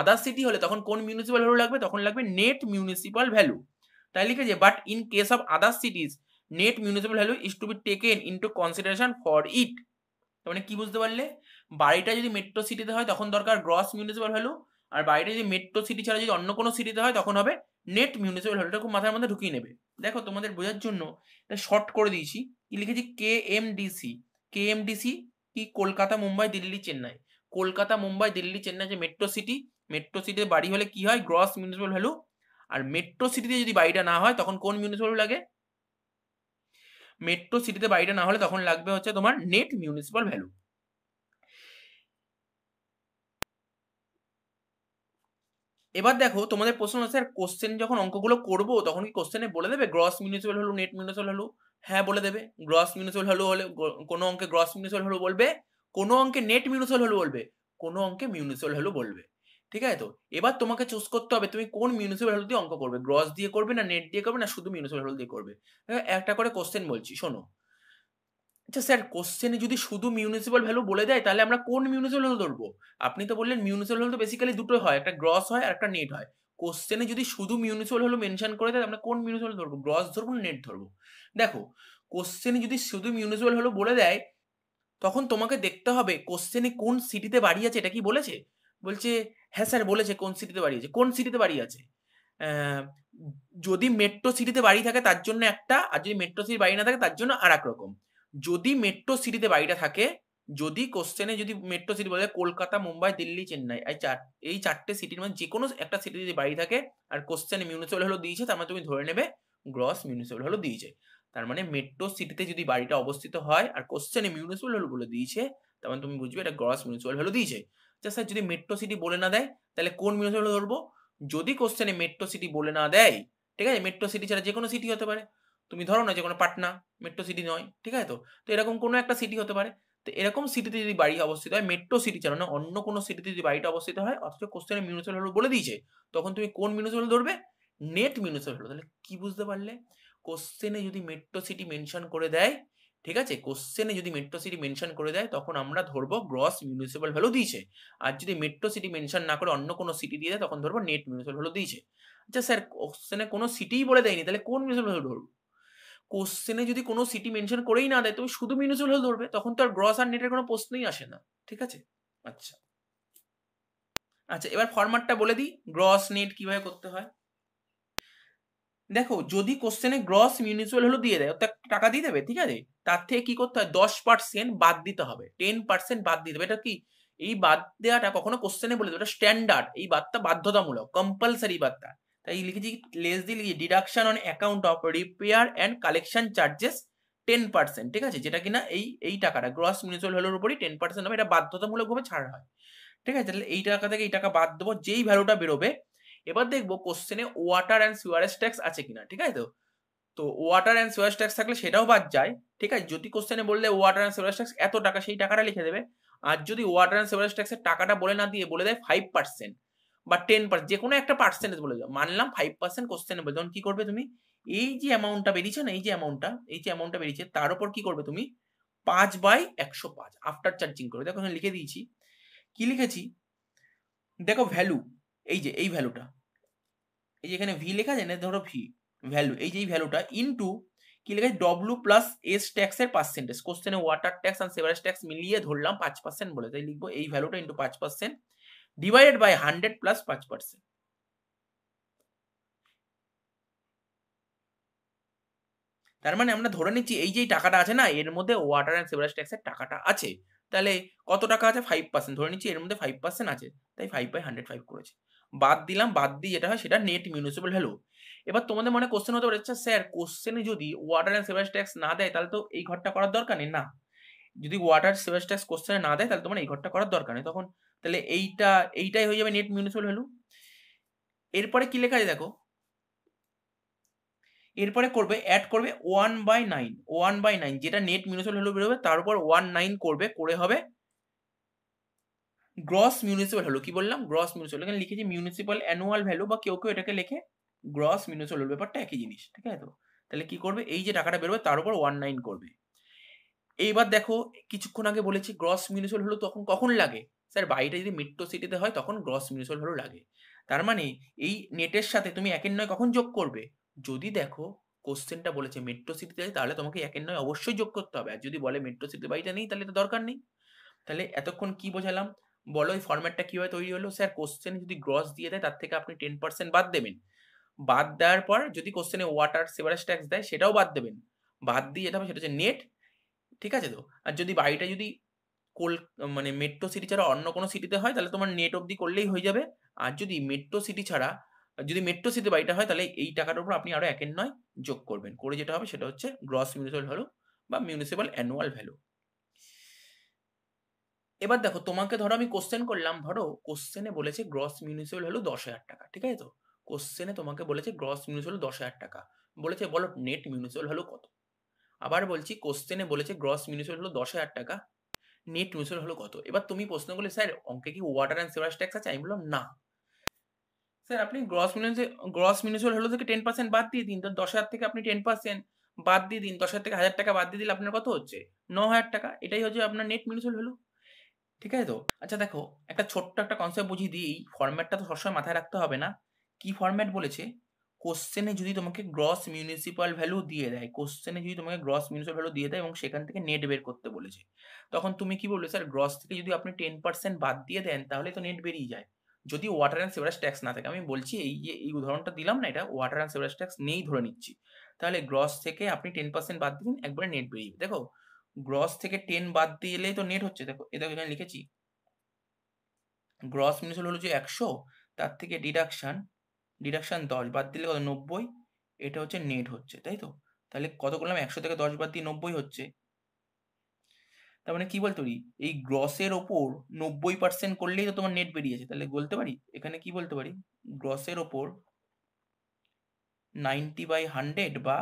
আদার সিটি হলে তখন কোন মিউনিসিপাল ভ্যালু লাগবে তখন লাগবে নেট মিউনিসিপ্যাল ভ্যালু তাই লিখেছে but in case of other cities net municipal value is to be taken into consideration for it মানে কি বুঝতে পারলে বাড়িটা যদি মেট্রো সিটিতে হয় তখন দরকার গ্রস মিউনিসিপ্যাল ভ্যালু আর বাড়িটা যদি মেট্রো সিটি ছাড়া যদি অন্য কোনো সিটিতে হয় তখন হবে নেট মিউনিসিপ্যাল ভ্যালুটা খুব মাথার মধ্যে ঢুকিয়ে নেবে দেখো তোমাদের বোঝার জন্য এটা শর্ট করে দিয়েছি কি লিখেছি K M DC K M DC কি কলকাতা মুম্বাই দিল্লি চেন্নাই কলকাতা মুম্বাই দিল্লি চেন্নাই যে মেট্রো সিটি মেট্রো সিটিতে বাড়ি হলে কি হয় গ্রস মিউনিসিপ্যাল ভ্যালু আর মেট্রো সিটিতে যদি বাড়িটা না হয় তখন কোন মিউনিসিপ্যাল লাগে মেট্রো সিটিতে বাড়িটা না হলে তখন লাগবে হচ্ছে তোমার নেট মিউনিসিপাল ভ্যালু এবার দেখো তোমাদের প্রশ্ন স্যার কোশ্চেন যখন অঙ্কগুলো করবো তখন কি কোশ্চেনে বলে দেবে গ্রস মিউনিসিপাল হলো নেট মিউনিসিপাল হলো হ্যাঁ বলে দেবে গ্রস মিউনিসিপাল হলো হলে কোনো অঙ্কে গ্রস মিউনিসিপাল হলো বলবে কোনো অঙ্কে নেট মিউনিসিপাল হলো বলবে কোনো অঙ্কে মিউনিসিপাল হলো বলবে ঠিক আছে তো এবার তোমাকে চুজ করতে হবে তুমি কোন মিউনিসিপ্যাল দিয়ে অঙ্ক করবে গ্রস দিয়ে করবে না নেট দিয়ে করবে না শুধু মিউনিসিপ্যাল দিয়ে করবে একটা করে কোশ্চেন বলছি শোনো আচ্ছা স্যার কোশ্চেনে যদি শুধু মিউনিসিপ্যাল ভ্যালু বলে দেয় তাহলে আমরা কোন মিউনিসিপ্যাল ভ্যালু ধরবো আপনি তো বললেন মিউনিসিপ্যাল ভ্যালু তো বেসিক্যালি দুটো হয় একটা গ্রস হয় আর একটা নেট হয় কোশ্চেনে যদি শুধু মিউনিসিপ্যাল ভ্যালু মেনশন করে দেয় আমরা কোন মিউনিসিপ্যাল ধরবো গ্রস ধরবো না নেট ধরবো দেখো কোশ্চেনে যদি শুধু মিউনিসিপ্যাল ভ্যালু বলে দেয় তখন তোমাকে দেখতে হবে কোশ্চেনে কোন সিটিতে বাড়ি আছে এটা কি বলেছে বলছে হ্যাঁ স্যার বলেছে কোন সিটিতে বাড়ি আছে কোন সিটিতে বাড়ি আছে যদি মেট্রো সিটিতে বাড়ি থাকে তার জন্য একটা আর যদি মেট্রো সিটির বাড়ি না থাকে তার জন্য আর রকম যদি মেট্রো সিটিতে বাড়িটা থাকে যদি কোশ্চেনে যদি মেট্রো সিটি বলে কলকাতা মুম্বাই দিল্লি চেন্নাই এই চার এই চারটে সিটির মধ্যে মানে যে কোনো একটা সিটি যদি বাড়ি থাকে আর কোশ্চেনে মিউনিসিপাল হলো দিয়েছে তার মানে তুমি ধরে নেবে গ্রস মিউনিসিপাল হলো দিয়েছে তার মানে মেট্রো সিটিতে যদি বাড়িটা অবস্থিত হয় আর কোশ্চেনে মিউনিসিপাল হলো বলে দিয়েছে তার মানে তুমি বুঝবে এটা গ্রস মিউনিসিপাল হলো দিয়েছে যে স্যার যদি মেট্রো সিটি বলে না দেয় তাহলে কোন মিউনিসিপ্যালিটি ধরবো যদি কোশ্চেনে মেট্রো সিটি বলে না দেয় ঠিক আছে মেট্রো সিটি ছাড়া যে কোনো সিটি হতে পারে তুমি ধরো না যে কোনো পাটনা মেট্রো সিটি নয় ঠিক আছে তো তো এরকম কোনো একটা সিটি হতে পারে তো এরকম সিটিতে যদি বাড়ি অবস্থিত হয় মেট্রো সিটি ছাড়া না অন্য কোনো সিটিতে যদি বাড়িটা অবস্থিত হয় অথচ কোশ্চেনে মিউনিসিপ্যালিটি বলে দিয়েছে তখন তুমি কোন মিউনিসিপ্যালিটি ধরবে নেট মিউনিসিপ্যালিটি তাহলে কি বুঝতে পারলে কোশ্চেনে যদি মেট্রো সিটি মেনশন করে দেয় ঠিক আছে কোশ্চেনে যদি মেট্রো সিটি মেনশন করে দেয় তখন আমরা ধরবো গ্রস মিউনিসিপ্যাল ভ্যালু দিয়েছে আর যদি মেট্রো সিটি মেনশন না করে অন্য কোনো সিটি দিয়ে দেয় তখন ধরবো নেট মিউনিসিপ্যাল ভ্যালু দিয়েছে আচ্ছা স্যার কোশ্চেনে কোনো সিটিই বলে দেয়নি তাহলে কোন মিউনিসিপ্যাল ভ্যালু ধরবো কোশ্চেনে যদি কোনো সিটি মেনশন করেই না দেয় তুমি শুধু মিউনিসিপ্যাল ভ্যালু ধরবে তখন তো আর গ্রস আর নেটের কোনো প্রশ্নই আসে না ঠিক আছে আচ্ছা আচ্ছা এবার ফরম্যাটটা বলে দিই গ্রস নেট কিভাবে করতে হয় দেখো যদি কোশ্চেনে গ্রস মিউনিসিপাল হলো দিয়ে দেয় টাকা দিয়ে দেবে ঠিক আছে তার থেকে কি করতে হয় দশ পার্সেন্ট বাদ দিতে হবে টেন পার্সেন্ট বাদ দিতে হবে এটা কি এই বাদ দেওয়াটা কখনো কোশ্চেনে বলে দেবে স্ট্যান্ডার্ড এই বাদটা বাধ্যতামূলক কম্পালসারি বাদটা তাই লিখেছি লেস দিয়ে লিখেছি deduction on account of repair and collection charges ten percent ঠিক আছে যেটা কিনা এই এই টাকাটা গ্রস মিউনিসিপাল ভ্যালুর উপরই টেন পার্সেন্ট হবে এটা বাধ্যতামূলকভাবে ছাড়া হয় ঠিক আছে তাহলে এই টাকা থেকে এই টাকা বাদ দেবো যেই ভ্যালুটা বেরোবে এবার দেখবো কোশ্চেনে ওয়াটার অ্যান্ড সিওয়ারেজ ট্যাক্স আছে কিনা ঠিক আছে তো তো ওয়াটার অ্যান্ড সিওয়ারেজ ট্যাক্স থাকলে সেটাও বাদ যায় ঠিক আছে যদি কোশ্চেনে বললে ওয়াটার অ্যান্ড সিওয়ারেজ ট্যাক্স এত টাকা সেই টাকাটা লিখে দেবে আর যদি ওয়াটার অ্যান্ড সিওয়ারেজ ট্যাক্সের টাকাটা বলে না দিয়ে বলে দেয় ফাইভ পার্সেন্ট বা টেন পার্সেন্ট যে কোনো একটা পার্সেন্টেজ বলে দাও মানলাম ফাইভ পার্সেন্ট কোশ্চেনে বলে তখন কি করবে তুমি এই যে অ্যামাউন্টটা বেরিয়েছে না এই যে অ্যামাউন্টটা এই যে অ্যামাউন্টটা বেরিয়েছে তার উপর কি করবে তুমি পাঁচ বাই একশো পাঁচ আফটার চার্জিং করবে দেখো লিখে দিয়েছি কি লিখেছি দেখো ভ্যালু এই যে এই ভ্যালুটা এই যে এখানে ভি লেখা আছে না ধরো ভি ভ্যালু এই যে ভ্যালুটা ইনটু কি লেখা আছে ডব্লু প্লাস এস ট্যাক্সের পার্সেন্টেজ কোশ্চেনে water tax and sewerage tax মিলিয়ে ধরলাম পাঁচ পার্সেন্ট বলে তাই লিখবো এই ভ্যালুটা ইনটু পাঁচ percent divided by hundred plus পাঁচ পার্সেন্ট তার মানে আমরা ধরে নিচ্ছি এই যে টাকাটা আছে না এর মধ্যে ওয়াটার অ্যান্ড সেভারেজ ট্যাক্সের টাকাটা আছে তাহলে কত টাকা আছে ফাইভ পার্সেন্ট ধরে নিচ্ছি এর মধ্যে ফাইভ পার্সেন্ট আছে তাই ফাইভ বাই হান্ড্রেড ফাইভ করেছে বাদ দিলাম বাদ দিয়ে যেটা হয় সেটা নেট মিউনিসিপ্যাল ভ্যালু এবার তোমাদের মনে কোশ্চেন হতে পারে আচ্ছা স্যার কোশ্চেনে যদি ওয়াটার অ্যান্ড সেভেজ ট্যাক্স না দেয় তাহলে তো এই ঘরটা করার দরকার নেই না যদি ওয়াটার সেভেজ ট্যাক্স কোশ্চেনে না দেয় তাহলে তোমার এই ঘরটা করার দরকার নেই তখন তাহলে এইটা এইটাই হয়ে যাবে নেট মিউনিসিপ্যাল ভ্যালু এরপরে কি লেখা আছে দেখো এরপরে করবে অ্যাড করবে one by nine one by nine যেটা নেট মিউনিসিপ্যাল ভ্যালু বেরোবে তার উপর ওয়ান নাইন করবে করে হবে গ্রস মিউনিসিপ্যাল ভ্যালু কি বললাম গ্রস মিউনিসিপাল এখানে লিখেছি মিউনিসিপ্যাল অ্যানুয়াল ভ্যালু বা কেউ কেউ এটাকে লিখে গ্রস মিউনিসিপাল ভ্যালু ব্যাপারটা একই জিনিস ঠিক আছে তো তাহলে কি করবে এই যে টাকাটা বেরোবে তার উপর ওয়ান নাইন করবে এইবার দেখো কিছুক্ষণ আগে বলেছি গ্রস মিউনিসিপাল ভ্যালু তখন কখন লাগে স্যার বাড়িটা যদি মেট্রো সিটিতে হয় তখন গ্রস মিউনিসিপাল ভ্যালু লাগে তার মানে এই নেটের সাথে তুমি একের নয় কখন যোগ করবে যদি দেখো কোশ্চেনটা বলেছে মেট্রো সিটিতে তাহলে তোমাকে একের নয় অবশ্যই যোগ করতে হবে আর যদি বলে মেট্রো সিটিতে বাড়িটা নেই তাহলে তো দরকার নেই তাহলে এতক্ষণ কি বোঝালাম বলো এই ফর্ম্যাটটা কীভাবে তৈরি হলো স্যার কোশ্চেন যদি গ্রস দিয়ে দেয় তার থেকে আপনি টেন পার্সেন্ট বাদ দেবেন বাদ দেওয়ার পর যদি কোশ্চেনে ওয়াটার সেভারেজ ট্যাক্স দেয় সেটাও বাদ দেবেন বাদ দিয়ে যেতে হবে সেটা হচ্ছে নেট ঠিক আছে তো আর যদি বাড়িটা যদি কল মানে মেট্রো সিটি ছাড়া অন্য কোনো সিটিতে হয় তাহলে তোমার নেট অব্দি করলেই হয়ে যাবে আর যদি মেট্রো সিটি ছাড়া যদি মেট্রো সিটি বাড়িটা হয় তাহলে এই টাকাটার উপর আপনি আরও একের নয় যোগ করবেন করে যেটা হবে সেটা হচ্ছে গ্রস মিউনিসিপাল ভ্যালু বা মিউনিসিপাল অ্যানুয়াল ভ্যালু এবার দেখো তোমাকে ধরো আমি কোশ্চেন করলাম ধরো কোশ্চেনে বলেছে গ্রস মিউনিসিপাল ভ্যালু দশ হাজার টাকা ঠিক আছে তো কোশ্চেনে তোমাকে বলেছে গ্রস মিউনিসিপ্যাল দশ হাজার টাকা বলেছে বলো নেট মিউনিসিপাল ভ্যালু কত আবার বলছি কোশ্চেনে বলেছে গ্রস মিউনিসিপাল ভ্যালু দশ হাজার টাকা নেট মিউনিসিপাল ভ্যালু কত এবার তুমি প্রশ্ন করলে স্যার অঙ্কে কি ওয়াটার অ্যান্ড সেভারেজ ট্যাক্স আছে আমি বললাম না স্যার আপনি gross municipal gross municipal value থেকে টেন পার্সেন্ট বাদ দিয়ে দিন তো দশ হাজার থেকে আপনি টেন পার্সেন্ট বাদ দিয়ে দিন দশ হাজার থেকে হাজার টাকা বাদ দিয়ে দিলে আপনার কত হচ্ছে ন হাজার টাকা এটাই হচ্ছে আপনার নেট মিউনিসিপাল ভ্যালু ঠিক আছে তো আচ্ছা দেখো একটা ছোট্ট একটা কনসেপ্ট বুঝিয়ে দিই এই ফর্ম্যাটটা তো সবসময় মাথায় রাখতে হবে না কি ফর্ম্যাট বলেছে কোশ্চেনে যদি তোমাকে গ্রস মিউনিসিপাল ভ্যালু দিয়ে দেয় কোশ্চেনে যদি তোমাকে গ্রস মিউনিসিপাল ভ্যালু দিয়ে দেয় এবং সেখান থেকে নেট বের করতে বলেছে তখন তুমি কি বলবে স্যার গ্রস থেকে যদি আপনি টেন পার্সেন্ট বাদ দিয়ে দেন তাহলে তো নেট বেরিয়ে যায় যদি ওয়াটার অ্যান্ড সেভারেজ ট্যাক্স না থাকে আমি বলছি এই যে এই উদাহরণটা দিলাম না এটা ওয়াটার অ্যান্ড সেভারেজ ট্যাক্স নেই ধরে নিচ্ছি তাহলে গ্রস থেকে আপনি টেন পার্সেন্ট বাদ দিন একবারে নেট বেরিয়ে দেখো গ্রস থেকে টেন বাদ দিলেই তো নেট হচ্ছে দেখো এটা এখানে লিখেছি গ্রস মিনিস হলো যে একশো তার থেকে ডিডাকশান ডিডাকশান দশ বাদ দিলে কত নব্বই এটা হচ্ছে নেট হচ্ছে তাই তো তাহলে কত করলাম একশো থেকে দশ বাদ দিয়ে নব্বই হচ্ছে তার মানে কি বলতে পারি এই গ্রসের ওপর নব্বই পার্সেন্ট করলেই তো তোমার নেট বেরিয়েছে তাহলে বলতে পারি এখানে কি বলতে পারি গ্রসের ওপর নাইনটি বাই হান্ড্রেড বা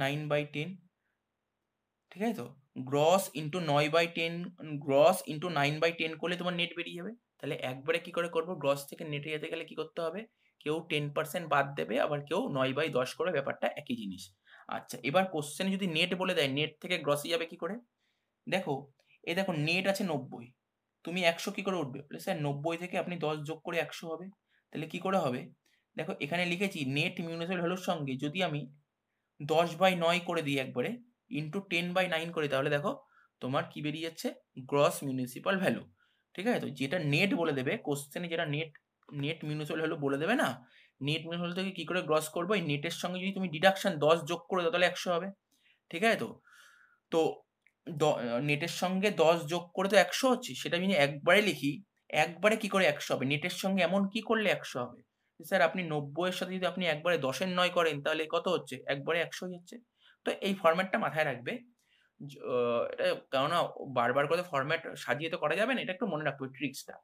নাইন বাই টেন ঠিক আছে তো গ্রস ইন্টু নয় by ten gross into nine by ten করলে তোমার নেট বেরিয়ে যাবে তাহলে একবারে কি করে করবো গ্রস থেকে নেটে যেতে গেলে কি করতে হবে কেউ টেন পার্সেন্ট বাদ দেবে আবার কেউ নয় বাই দশ করে ব্যাপারটা একই জিনিস আচ্ছা এবার কোশ্চেনে যদি নেট বলে দেয় নেট থেকে গ্রসে যাবে কি করে দেখো এই দেখো নেট আছে নব্বই তুমি একশো কি করে উঠবে স্যার নব্বই থেকে আপনি দশ যোগ করে একশো হবে তাহলে কি করে হবে দেখো এখানে লিখেছি নেট মিউনিসিপ্যাল ভ্যালুর সঙ্গে যদি আমি দশ বাই নয় করে দিই একবারে ইন্টু টেন বাই নাইন করি তাহলে দেখো তোমার কি বেরিয়ে যাচ্ছে গ্রস মিউনিসিপাল ভ্যালু ঠিক আছে তো যেটা নেট বলে দেবে কোশ্চেনে যেটা নেট নেট মিউনিসিপাল ভ্যালু বলে দেবে না নেট মিউনিসিপাল থেকে কি করে গ্রস করবো এই নেটের সঙ্গে যদি তুমি ডিডাকশন দশ যোগ করে দাও তাহলে একশো হবে ঠিক আছে তো তো নেটের সঙ্গে দশ যোগ করে তো একশো হচ্ছে সেটা আমি একবারে লিখি একবারে কি করে একশো হবে নেটের সঙ্গে এমন কি করলে একশো হবে স্যার আপনি নব্বইয়ের সাথে যদি আপনি একবারে দশের নয় করেন তাহলে কত হচ্ছে একবারে একশোই হচ্ছে তো এই ফর্ম্যাটটা মাথায় রাখবে এটা কেননা বারবার করে ফর্ম্যাট সাজিয়ে তো করা যাবে না এটা একটু মনে রাখবে ট্রিক্সটা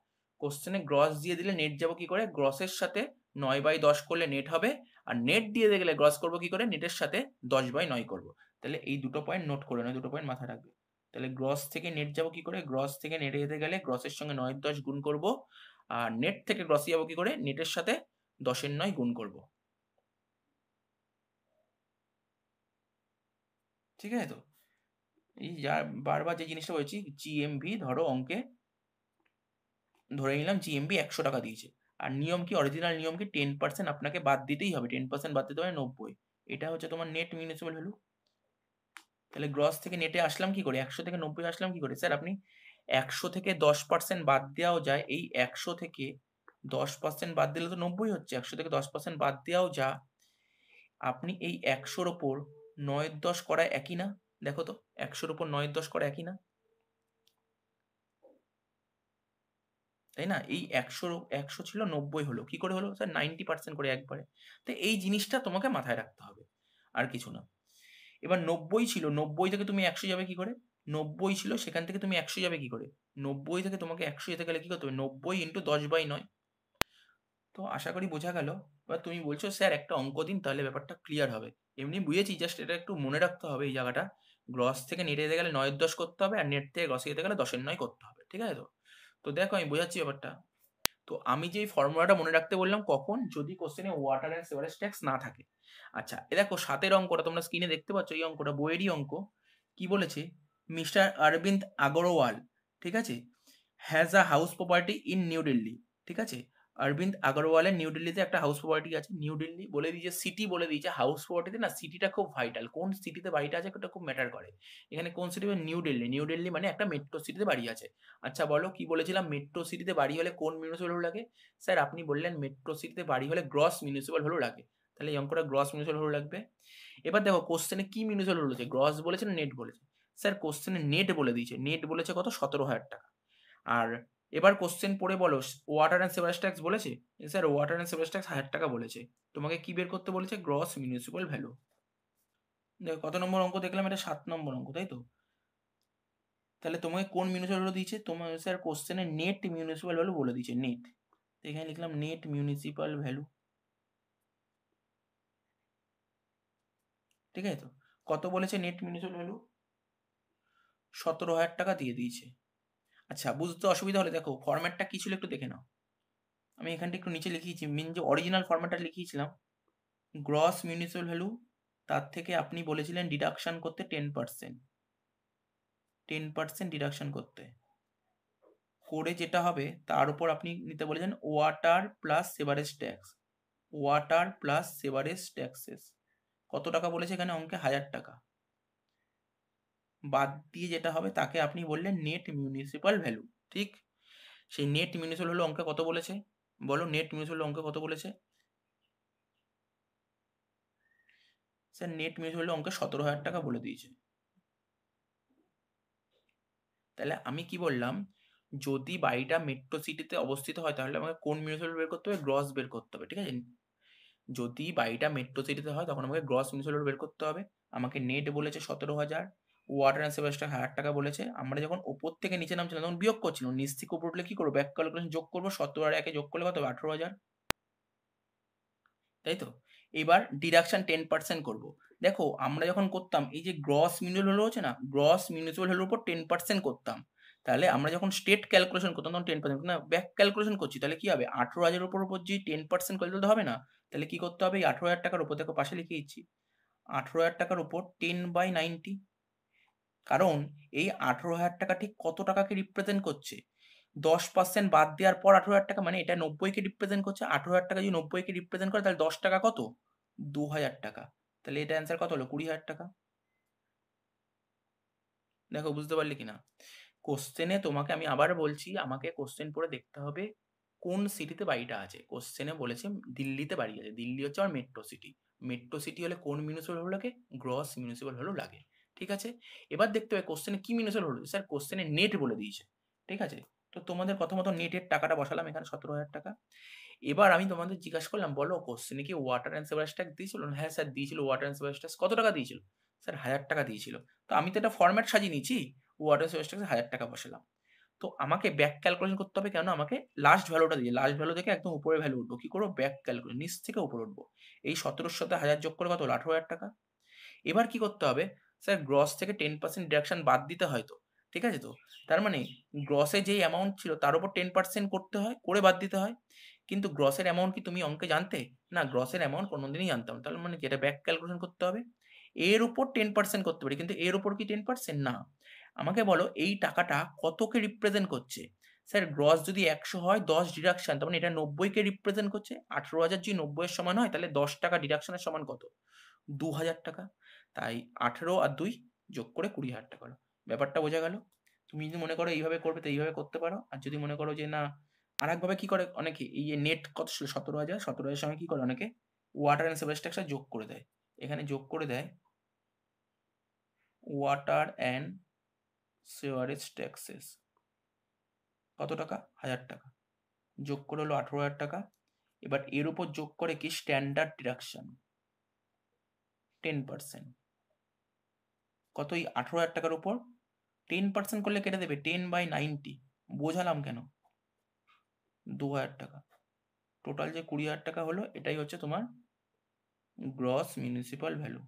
কোশ্চেনে গ্রস দিয়ে দিলে নেট যাবো কি করে গ্রসের সাথে নয় বাই দশ করলে নেট হবে আর নেট দিয়ে গেলে গ্রস করবো কি করে নেটের সাথে দশ বাই নয় করবো তাহলে এই দুটো পয়েন্ট নোট করে নয় দুটো পয়েন্ট মাথায় রাখবে তাহলে গ্রস থেকে নেট যাবো কি করে গ্রস থেকে নেটে যেতে গেলে গ্রসের সঙ্গে নয় দশ গুণ করবো আর নেট থেকে গ্রসে যাবো কি করে নেটের সাথে দশের নয় গুণ করবো ঠিক আছে তো এই যা বারবার যে জিনিসটা বলছি জিএমভি ধরো অঙ্কে ধরে নিলাম জিএমভি একশো টাকা দিয়েছে আর নিয়ম কি অরিজিনাল নিয়ম কি টেন পার্সেন্ট আপনাকে বাদ দিতেই হবে টেন পার্সেন্ট বাদ দিতে হবে মানে নব্বই এটা হচ্ছে তোমার নেট মিউনিসিপ্যাল ভ্যালু তাহলে গ্রস থেকে নেটে আসলাম কি করে একশো থেকে নব্বই আসলাম কি করে স্যার আপনি একশো থেকে দশ পার্সেন্ট বাদ দেওয়াও যায় এই একশো থেকে দশ পার্সেন্ট বাদ দিলে তো নব্বই হচ্ছে একশো থেকে দশ পার্সেন্ট বাদ দেওয়াও যা আপনি এই একশোর ওপর নয়ের দশ করা একই না দেখো তো একশোর উপর নয়ের দশ করা একই না তাই না এই একশো একশো ছিল নব্বই হলো কি করে হলো স্যার নাইনটি পার্সেন্ট করে একবারে তো এই জিনিসটা তোমাকে মাথায় রাখতে হবে আর কিছু না এবার নব্বই ছিল নব্বই থেকে তুমি একশো যাবে কি করে নব্বই ছিল সেখান থেকে তুমি একশো যাবে কি করে নব্বই থেকে তোমাকে একশো যেতে গেলে কি করতে হবে নব্বই ইন্টু দশ বাই নয় তো আশা করি বোঝা গেল বা তুমি বলছো স্যার একটা অঙ্ক দিন তাহলে ব্যাপারটা ক্লিয়ার হবে এমনি বুঝেছি জাস্ট এটা একটু মনে রাখতে হবে এই জায়গাটা গ্রস থেকে নেটে যেতে গেলে নয়ের দশ করতে হবে আর নেট থেকে গ্রসে যেতে গেলে দশের নয় করতে হবে ঠিক আছে তো তো দেখো আমি বোঝাচ্ছি ব্যাপারটা তো আমি যে ফর্মুলাটা মনে রাখতে বললাম কখন যদি কোশ্চেনে ওয়াটার অ্যান্ড সেভারেজ ট্যাক্স না থাকে আচ্ছা এ দেখো সাতের অঙ্কটা তোমরা স্ক্রিনে দেখতে পাচ্ছ এই অঙ্কটা বইয়েরই অঙ্ক কি বলেছে মিস্টার অরবিন্দ আগরওয়াল ঠিক আছে has a house property in New Delhi ঠিক আছে অরবিন্দ আগরওয়ালের নিউ দিল্লিতে একটা হাউস প্রপার্টি আছে নিউ দিল্লি বলে দিয়েছে সিটি বলে দিয়েছে হাউস প্রপার্টিতে না সিটিটা খুব ভাইটাল কোন সিটিতে বাড়িটা আছে ওটা খুব ম্যাটার করে এখানে কোন সিটি মানে নিউ দিল্লি নিউ দিল্লি মানে একটা মেট্রো সিটিতে বাড়ি আছে আচ্ছা বলো কি বলেছিলাম মেট্রো সিটিতে বাড়ি হলে কোন মিউনিসিপ্যাল ভ্যালু লাগে স্যার আপনি বললেন মেট্রো সিটিতে বাড়ি হলে গ্রস মিউনিসিপাল ভ্যালু লাগে তাহলে এই অঙ্কটা গ্রস মিউনিসিপাল ভ্যালু লাগবে এবার দেখো কোশ্চেনে কি মিউনিসিপ্যাল ভ্যালু বলেছে গ্রস বলেছে না নেট বলেছে স্যার কোশ্চেনে নেট বলে দিয়েছে নেট বলেছে কত সতেরো হাজার টাকা আর এবার কোশ্চেন পড়ে বলো ওয়াটার অ্যান্ড সেভারেজ ট্যাক্স বলেছে sir water and sewerage tax হাজার টাকা বলেছে তোমাকে কি বের করতে বলেছে গ্রস মিউনিসিপ্যাল ভ্যালু দেখো কত নম্বর অঙ্ক দেখলাম এটা সাত নম্বর অঙ্ক তাই তো তাহলে তোমাকে কোন মিউনিসিপ্যাল ভ্যালু দিয়েছে তোমার স্যার কোশ্চেনে নেট মিউনিসিপ্যাল ভ্যালু বলে দিয়েছে নেট এখানে লিখলাম নেট মিউনিসিপ্যাল ভ্যালু ঠিক আছে তো কত বলেছে নেট মিউনিসিপ্যাল ভ্যালু সতেরো হাজার টাকা দিয়ে দিয়েছে আচ্ছা বুঝতে অসুবিধা হলে দেখো ফরম্যাটটা কি ছিল একটু দেখে নাও আমি এখানটা একটু নিচে লিখিয়েছি মিন যে অরিজিনাল ফরম্যাটটা লিখিয়েছিলাম গ্রস মিউনিসিপাল ভ্যালু তার থেকে আপনি বলেছিলেন ডিডাকশন করতে ten percent ten percent deduction করতে করে যেটা হবে তার উপর আপনি নিতে বলেছেন water plus sewerage tax water plus sewerage taxes কত টাকা বলেছে এখানে অঙ্কে হাজার টাকা বাদ দিয়ে যেটা হবে তাকে আপনি বললেন নেট মিউনিসিপাল ভ্যালু ঠিক সেই নেট মিউনিসিপাল হলো অঙ্কে কত বলেছে বলো নেট মিউনিসিপাল অঙ্কে কত বলেছে স্যার নেট মিউনিসিপাল অঙ্কে সতেরো হাজার টাকা বলে দিয়েছে তাহলে আমি কি বললাম যদি বাড়িটা মেট্রো সিটিতে অবস্থিত হয় তাহলে আমাকে কোন মিউনিসিপাল বের করতে হবে গ্রস বের করতে হবে ঠিক আছে যদি বাড়িটা মেট্রো সিটিতে হয় তখন আমাকে গ্রস মিউনিসিপাল বের করতে হবে আমাকে নেট বলেছে সতেরো হাজার ওয়াটার অ্যান্ড সেবাস্টার হাজার টাকা বলেছে আমরা যখন ওপর থেকে নিচে নামছিলাম তখন বিয়োগ করছিলাম নিচ থেকে উপর উঠলে কি করবো ব্যাক ক্যালকুলেশন যোগ করবো সতেরো আর একে যোগ করলে কত আঠেরো হাজার তাই তো এবার ডিডাকশান টেন পার্সেন্ট করবো দেখো আমরা যখন করতাম এই যে গ্রস মিউনিসিপাল ভ্যালু হচ্ছে না গ্রস মিউনিসিপাল ভ্যালুর উপর টেন পার্সেন্ট করতাম তাহলে আমরা যখন স্টেট ক্যালকুলেশন করতাম তখন টেন পার্সেন্ট না ব্যাক ক্যালকুলেশন করছি তাহলে কি হবে আঠেরো হাজার উপর উপর যে টেন পার্সেন্ট করলে তো হবে না তাহলে কি করতে হবে এই আঠেরো হাজার টাকার উপর দেখো পাশে লিখে দিচ্ছি আঠেরো হাজার টাকার উপর টেন বাই নাইনটি কারণ এই আঠেরো হাজার টাকা ঠিক কত টাকাকে রিপ্রেজেন্ট করছে দশ পার্সেন্ট বাদ দেওয়ার পর আঠেরো হাজার টাকা মানে এটা নব্বইকে রিপ্রেজেন্ট করছে আঠেরো হাজার টাকা যদি নব্বইকে রিপ্রেজেন্ট করে তাহলে দশ টাকা কত দু হাজার টাকা তাহলে এটা অ্যান্সার কত হলো কুড়ি হাজার টাকা দেখো বুঝতে পারলে কিনা কোশ্চেনে তোমাকে আমি আবার বলছি আমাকে কোশ্চেন পড়ে দেখতে হবে কোন সিটিতে বাড়িটা আছে কোশ্চেনে বলেছে দিল্লিতে বাড়ি আছে দিল্লি হচ্ছে আমার মেট্রো সিটি মেট্রো সিটি হলে কোন মিউনিসিপাল হলো লাগে গ্রস মিউনিসিপাল হলো লাগে ঠিক আছে এবার দেখতে হবে কোশ্চেনে কি মিউনিসিপাল হলো স্যার কোশ্চেনে নেট বলে দিয়েছে ঠিক আছে তো তোমাদের কথা মতো নেটের টাকাটা বসালাম এখানে সতেরো হাজার টাকা এবার আমি তোমাদের জিজ্ঞাসা করলাম বলো কোশ্চেনে কি ওয়াটার অ্যান্ড সেভারেজ ট্যাক্স দিয়েছিল হ্যাঁ স্যার দিয়েছিল ওয়াটার অ্যান্ড সেভারেজ ট্যাক্স কত টাকা দিয়েছিল স্যার হাজার টাকা দিয়েছিল তো আমি তো একটা ফর্ম্যাট সাজিয়ে নিয়েছি ওয়াটার সেভারেজ ট্যাক্সে হাজার টাকা বসালাম তো আমাকে ব্যাক ক্যালকুলেশন করতে হবে কেন আমাকে লাস্ট ভ্যালুটা দিয়ে লাস্ট ভ্যালু থেকে একদম উপরে ভ্যালু উঠবো কি করবো ব্যাক ক্যালকুলেশন নিচ থেকে উপরে উঠবো এই সতেরোর সাথে হাজার যোগ করে কত আঠারো হাজার টাকা এবার কি করতে হবে স্যার গ্রস থেকে টেন পার্সেন্ট ডিডাকশান বাদ দিতে হয় তো ঠিক আছে তো তার মানে গ্রসে যে অ্যামাউন্ট ছিল তার উপর টেন পার্সেন্ট করতে হয় করে বাদ দিতে হয় কিন্তু গ্রসের অ্যামাউন্ট কি তুমি অঙ্কে জানতে না গ্রসের অ্যামাউন্ট কোনোদিনই জানতাম তাহলে মানে যেটা ব্যাক ক্যালকুলেশন করতে হবে এর উপর টেন পার্সেন্ট করতে পারি কিন্তু এর উপর কি টেন পার্সেন্ট না আমাকে বলো এই টাকাটা কতকে রিপ্রেজেন্ট করছে স্যার গ্রস যদি একশো হয় দশ ডিডাকশান তার মানে এটা নব্বইকে রিপ্রেজেন্ট করছে আঠেরো হাজার যদি নব্বইয়ের সমান হয় তাহলে দশ টাকা ডিডাকশনের সমান কত দু হাজার টাকা তাই আঠেরো আর দুই যোগ করে কুড়ি হাজার টাকা হলো ব্যাপারটা বোঝা গেল তুমি যদি মনে করো এইভাবে করবে তো এইভাবে করতে পারো আর যদি মনে করো যে না আর একভাবে কি করে অনেকে এই যে নেট কত ছিল সতেরো হাজার সতেরো হাজার সঙ্গে কি করে অনেকে ওয়াটার অ্যান্ড সেভারেজ ট্যাক্সটা যোগ করে দেয় এখানে যোগ করে দেয় ওয়াটার অ্যান্ড সেভারেজ ট্যাক্সেস কত টাকা হাজার টাকা যোগ করে হলো আঠেরো হাজার টাকা এবার এর উপর যোগ করে কি স্ট্যান্ডার্ড ডিডাকশন টেন পার্সেন্ট কত ওই আঠেরো হাজার টাকার উপর টেন পার্সেন্ট করলে কেটে দেবে টেন বাই নাইনটি বোঝালাম কেন দু হাজার টাকা টোটাল যে কুড়ি হাজার টাকা হলো এটাই হচ্ছে তোমার গ্রস মিউনিসিপাল ভ্যালু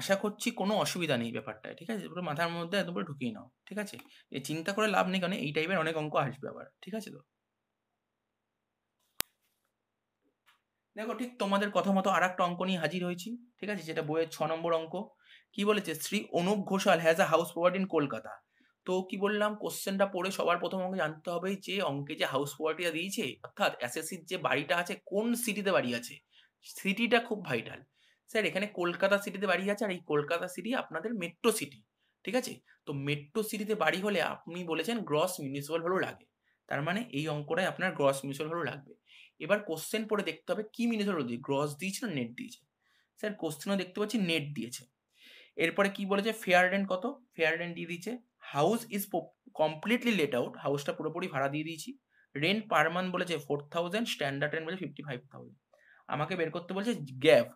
আশা করছি কোনো অসুবিধা নেই ব্যাপারটা ঠিক আছে মাথার মধ্যে একদম ঢুকিয়ে নাও ঠিক আছে এ চিন্তা করে লাভ নেই কারণ এই টাইপের অনেক অঙ্ক আসবে আবার ঠিক আছে তো দেখো ঠিক তোমাদের কথা মতো আর একটা অঙ্ক নিয়ে হাজির হয়েছি ঠিক আছে যেটা বইয়ের ছ নম্বর অঙ্ক কি বলেছে Shri Anup Ghoshal has a house property in Kolkata তো কি বললাম কোশ্চেনটা পড়ে সবার প্রথম অঙ্কে জানতে হবে যে অঙ্কে যে হাউস প্রপার্টিটা দিয়েছে অর্থাৎ এসএসসির যে বাড়িটা আছে কোন সিটিতে বাড়ি আছে সিটিটা খুব ভাইটাল স্যার এখানে কলকাতা সিটিতে বাড়ি আছে আর এই কলকাতা সিটি আপনাদের মেট্রো সিটি ঠিক আছে তো মেট্রো সিটিতে বাড়ি হলে আপনি বলেছেন গ্রস মিউনিসিপাল ভ্যালু লাগে তার মানে এই অঙ্কটাই আপনার গ্রস মিউনিসিপাল ভ্যালু লাগবে এবার কোশ্চেন পড়ে দেখতে হবে কি মিনেসোটা রোল গ্রস দিয়েছে না নেট দিয়েছে স্যার কোশ্চেনও দেখতে পাচ্ছি নেট দিয়েছে এরপরে কি বলেছে ফেয়ার রেন্ট কত ফেয়ার রেন্ট দিয়ে দিয়েছে house is completely let out হাউসটা পুরোপুরি ভাড়া দিয়ে দিয়েছি রেন্ট পার মান্থ বলেছে ফোর থাউজেন্ড স্ট্যান্ডার্ড রেন্ট বলেছে ফিফটি ফাইভ থাউজেন্ড আমাকে বের করতে বলছে gap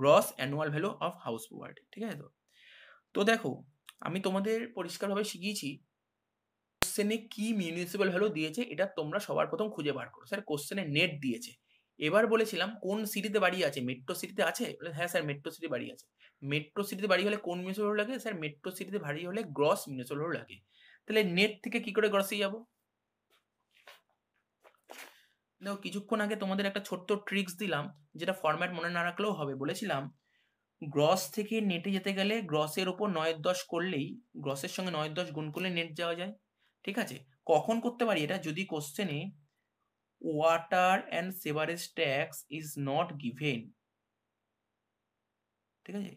gross annual value of house property ঠিক আছে তো তো দেখো আমি তোমাদের পরিষ্কারভাবে শিখিয়েছি কোশ্চেনে কি মিউনিসিপ্যাল ভ্যালু দিয়েছে এটা তোমরা সবার প্রথম খুঁজে বার করো স্যার কোশ্চেনে নেট দিয়েছে এবার বলেছিলাম কোন সিটিতে বাড়ি আছে মেট্রো সিটিতে আছে হ্যাঁ স্যার মেট্রো সিটি বাড়ি আছে মেট্রো সিটিতে বাড়ি হলে কোন মিউনিসিপ্যাল ভ্যালু লাগে স্যার মেট্রো সিটিতে বাড়ি হলে গ্রস মিউনিসিপ্যাল ভ্যালু লাগে তাহলে নেট থেকে কি করে গ্রসে যাবো দেখো কিছুক্ষণ আগে তোমাদের একটা ছোট্ট ট্রিক্স দিলাম যেটা ফরম্যাট মনে না রাখলেও হবে বলেছিলাম গ্রস থেকে নেটে যেতে গেলে গ্রসের ওপর নয় দশ করলেই গ্রসের সঙ্গে নয় দশ গুণ করলে নেট যাওয়া যায় ঠিক আছে কখন করতে পারি এটা যদি কোশ্চেনে water and sewerage tax is not given ঠিক আছে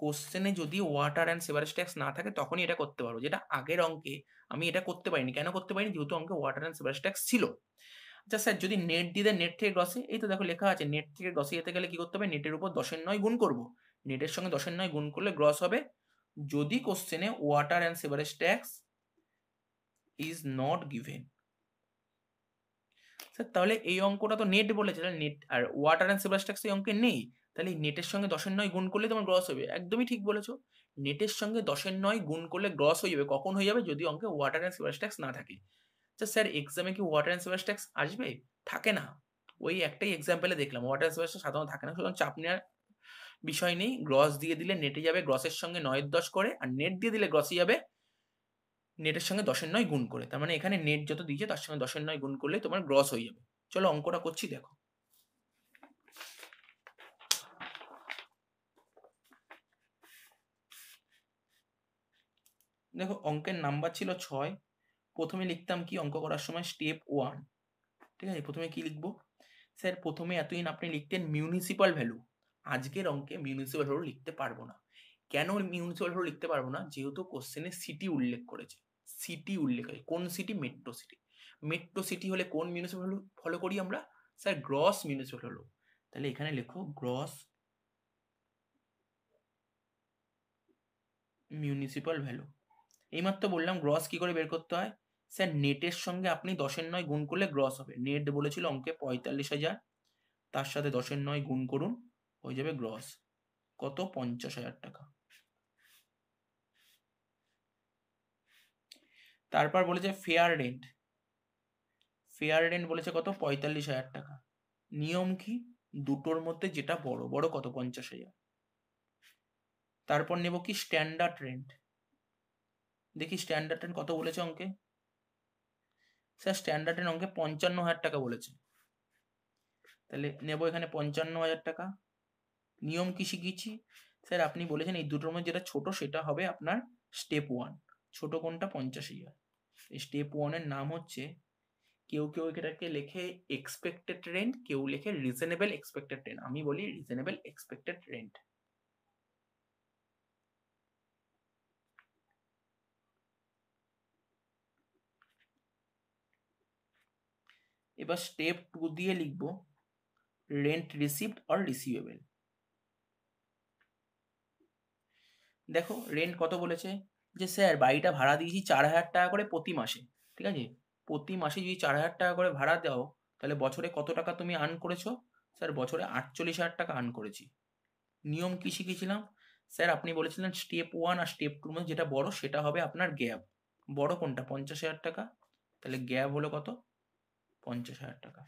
কোশ্চেনে যদি ওয়াটার অ্যান্ড সেভারেজ ট্যাক্স না থাকে তখনই এটা করতে পারবো যেটা আগের অঙ্কে আমি এটা করতে পারিনি কেন করতে পারিনি যেহেতু অঙ্কে ওয়াটার অ্যান্ড সেভারেজ ট্যাক্স ছিল আচ্ছা স্যার যদি নেট দিয়ে দেয় নেট থেকে গ্রসে এই তো দেখো লেখা আছে নেট থেকে গ্রসে যেতে গেলে কি করতে হবে নেটের উপর দশের নয় গুণ করবো নেটের সঙ্গে দশের নয় গুণ করলে গ্রস হবে যদি কোশ্চেনে water and sewerage tax is not given sir তাহলে এই অঙ্কটা তো নেট বলেছে নেট আর ওয়াটার অ্যান্ড সেভার ট্যাক্স এই অঙ্কে নেই তাহলে নেটের সঙ্গে দশের নয় গুণ করলে তোমার গ্রস হবে একদমই ঠিক বলেছো নেটের সঙ্গে দশের নয় গুণ করলে গ্রস হয়ে যাবে কখন হয়ে যাবে যদি অঙ্কে ওয়াটার অ্যান্ড সেভার স্ট্যাক্স না থাকে আচ্ছা স্যার এক্সামে কি ওয়াটার অ্যান্ড সেভার ট্যাক্স আসবে থাকে না ওই একটাই এক্সাম্পলে দেখলাম ওয়াটার অ্যান্ড সেভার সাধারণত থাকে না সুতরাং চাপ নেওয়ার বিষয় নেই গ্রস দিয়ে দিলে নেটে যাবে গ্রসের সঙ্গে নয়ের দশ করে আর নেট দিয়ে দিলে গ্রসই যাবে নেটের সঙ্গে দশের নয় গুণ করে তার মানে এখানে নেট যত দিয়েছে তার সঙ্গে দশের নয় গুণ করলে তোমার গ্রস হয়ে যাবে চলো অঙ্কটা করছি দেখো দেখো অঙ্কের নাম্বার ছিল ছয় প্রথমে লিখতাম কি অঙ্ক করার সময় স্টেপ ওয়ান ঠিক আছে প্রথমে কি লিখবো স্যার প্রথমে এতদিন আপনি লিখতেন মিউনিসিপাল ভ্যালু আজকের অঙ্কে মিউনিসিপাল ভ্যালু লিখতে পারবো না কেন মিউনিসিপাল ভ্যালু লিখতে পারবো না যেহেতু কোশ্চেনে সিটি উল্লেখ করেছে সিটি উল্লেখ হয় কোন city metro city metro city হলে কোন মিউনিসিপ্যাল ফলো করি আমরা স্যার গ্রস মিউনিসিপ্যাল হলো তাহলে এখানে লেখো গ্রস মিউনিসিপ্যাল ভ্যালু এইমাত্র বললাম গ্রস কি করে বের করতে হয় স্যার নেটের সঙ্গে আপনি দশের নয় গুণ করলে গ্রস হবে নেট বলেছিল অঙ্কে পঁয়তাল্লিশ হাজার তার সাথে দশের নয় গুণ করুন হয়ে যাবে গ্রস কত পঞ্চাশ হাজার টাকা তারপর বলেছে ফেয়ার রেন্ট ফেয়ার রেন্ট বলেছে কত পঁয়তাল্লিশ হাজার টাকা নিয়ম কি দুটোর মধ্যে যেটা বড় বড় কত পঞ্চাশ হাজার তারপর নেব কি স্ট্যান্ডার্ড রেন্ট দেখি স্ট্যান্ডার্ড রেন্ট কত বলেছে অঙ্কে স্যার স্ট্যান্ডার্ড রেন্ট অঙ্কে পঞ্চান্ন হাজার টাকা বলেছে তাহলে নেব এখানে পঞ্চান্ন হাজার টাকা নিয়ম কি শিখিয়েছি স্যার আপনি বলেছেন এই দুটোর মধ্যে যেটা ছোট সেটা হবে আপনার স্টেপ ওয়ান ছোট কোনটা পঞ্চাশ হাজার স্টেপ ওয়ানের নাম হচ্ছে কেউ কেউ এটাকে লেখে এক্সপেক্টেড রেন্ট কেউ লেখে রিজনেবল এক্সপেক্টেড রেন্ট আমি বলি রিজনেবল এক্সপেক্টেড রেন্ট এবার স্টেপ টু দিয়ে লিখব রেন্ট রিসিভড অর রিসিভেবল দেখো রেন্ট কত বলেছে যে স্যার বাড়িটা ভাড়া দিয়েছি চার হাজার টাকা করে প্রতি মাসে ঠিক আছে প্রতি মাসে যদি চার হাজার টাকা করে ভাড়া দাও তাহলে বছরে কত টাকা তুমি আর্ন করেছো স্যার বছরে আটচল্লিশ হাজার টাকা আর্ন করেছি নিয়ম কী শিখেছিলাম স্যার আপনি বলেছিলেন স্টেপ ওয়ান আর স্টেপ টুর মধ্যে যেটা বড় সেটা হবে আপনার গ্যাপ বড় কোনটা পঞ্চাশ হাজার টাকা তাহলে গ্যাপ হলো কত পঞ্চাশ হাজার টাকা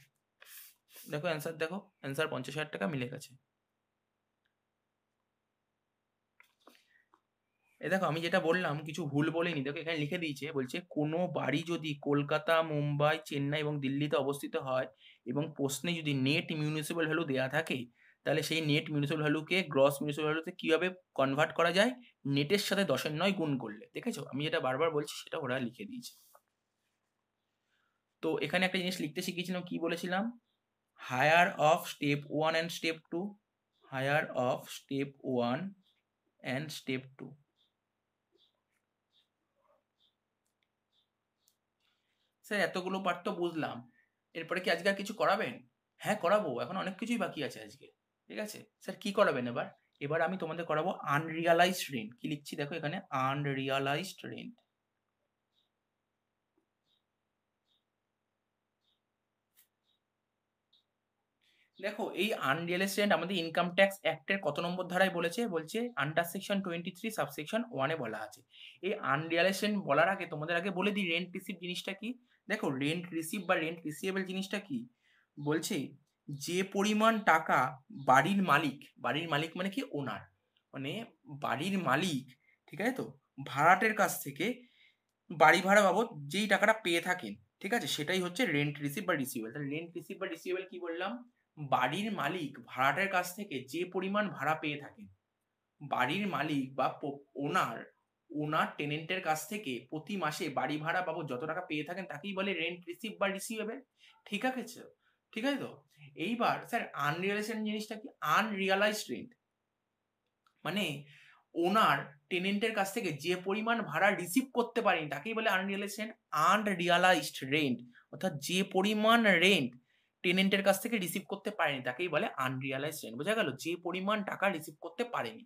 দেখো অ্যান্সার দেখো অ্যান্সার পঞ্চাশ হাজার টাকা মিলে গেছে এ দেখো আমি যেটা বললাম কিছু ভুল বলিনি দেখো এখানে লিখে দিয়েছে বলছে কোনো বাড়ি যদি কলকাতা মুম্বাই চেন্নাই এবং দিল্লিতে অবস্থিত হয় এবং প্রশ্নে যদি নেট মিউনিসিপ্যাল ভ্যালু দেওয়া থাকে তাহলে সেই নেট মিউনিসিপ্যাল ভ্যালুকে গ্রস মিউনিসিপ্যাল ভ্যালুতে কীভাবে কনভার্ট করা যায় নেটের সাথে দশের নয় গুণ করলে দেখেছো আমি যেটা বারবার বলছি সেটা ওরা লিখে দিয়েছে তো এখানে একটা জিনিস লিখতে শিখেছিলাম কি বলেছিলাম higher of step one and step two higher of step one and step two sir এতগুলো পার্ট তো বুঝলাম এরপরে কি আজকে আর কিছু করাবেন হ্যাঁ করাবো এখন অনেক কিছুই বাকি আছে আজকে ঠিক আছে স্যার কি করাবেন এবার এবার আমি তোমাদের করাবো আনরিয়ালাইজড রেন্ট কি লিখছি দেখো এখানে আনরিয়ালাইজড রেন্ট দেখো এই আনরিয়েল এস্টেট আমাদের ইনকাম ট্যাক্স অ্যাক্টের কত নম্বর ধারায় বলেছে বলছে under section twenty three subsection ওয়ানে বলা আছে এই আনরিয়েল এস্টেট বলার আগে তোমাদের আগে বলে দিই রেন্ট রিসিভ জিনিসটা কি দেখো রেন্ট রিসিভ বা রেন্ট রিসিভেবল জিনিসটা কি বলছে যে পরিমাণ টাকা বাড়ির মালিক বাড়ির মালিক মানে কি ওনার মানে বাড়ির মালিক ঠিক আছে তো ভাড়াটের কাছ থেকে বাড়ি ভাড়া বাবদ যেই টাকাটা পেয়ে থাকেন ঠিক আছে সেটাই হচ্ছে রেন্ট রিসিভ বা রিসিভেল রেন্ট রিসিভ বা রিসিভেল কি বললাম বাড়ির মালিক ভাড়াটার কাছ থেকে যে পরিমাণ ভাড়া পেয়ে থাকেন বাড়ির মালিক বা ওনার ওনার টেনেন্টের কাছ থেকে প্রতি মাসে বাড়ি ভাড়া বাবদ যত টাকা পেয়ে থাকেন তাকেই বলে রেন্ট রিসিভ বা রিসিভেবেল ঠিক আছে ঠিক আছে তো এইবার স্যার আনরিয়ালাইজেশন জিনিসটা কি আনরিয়ালাইজ রেন্ট মানে ওনার টেনেন্টের কাছ থেকে যে পরিমাণ ভাড়া রিসিভ করতে পারেন তাকেই বলে আনরিয়ালাইজেশন আনরিয়ালাইজড রেন্ট অর্থাৎ যে পরিমাণ রেন্ট টেনেন্টের কাছ থেকে রিসিভ করতে পারেনি তাকেই বলে আনরিয়ালাইজ রেন্ট বোঝা গেল যে পরিমাণ টাকা রিসিভ করতে পারেনি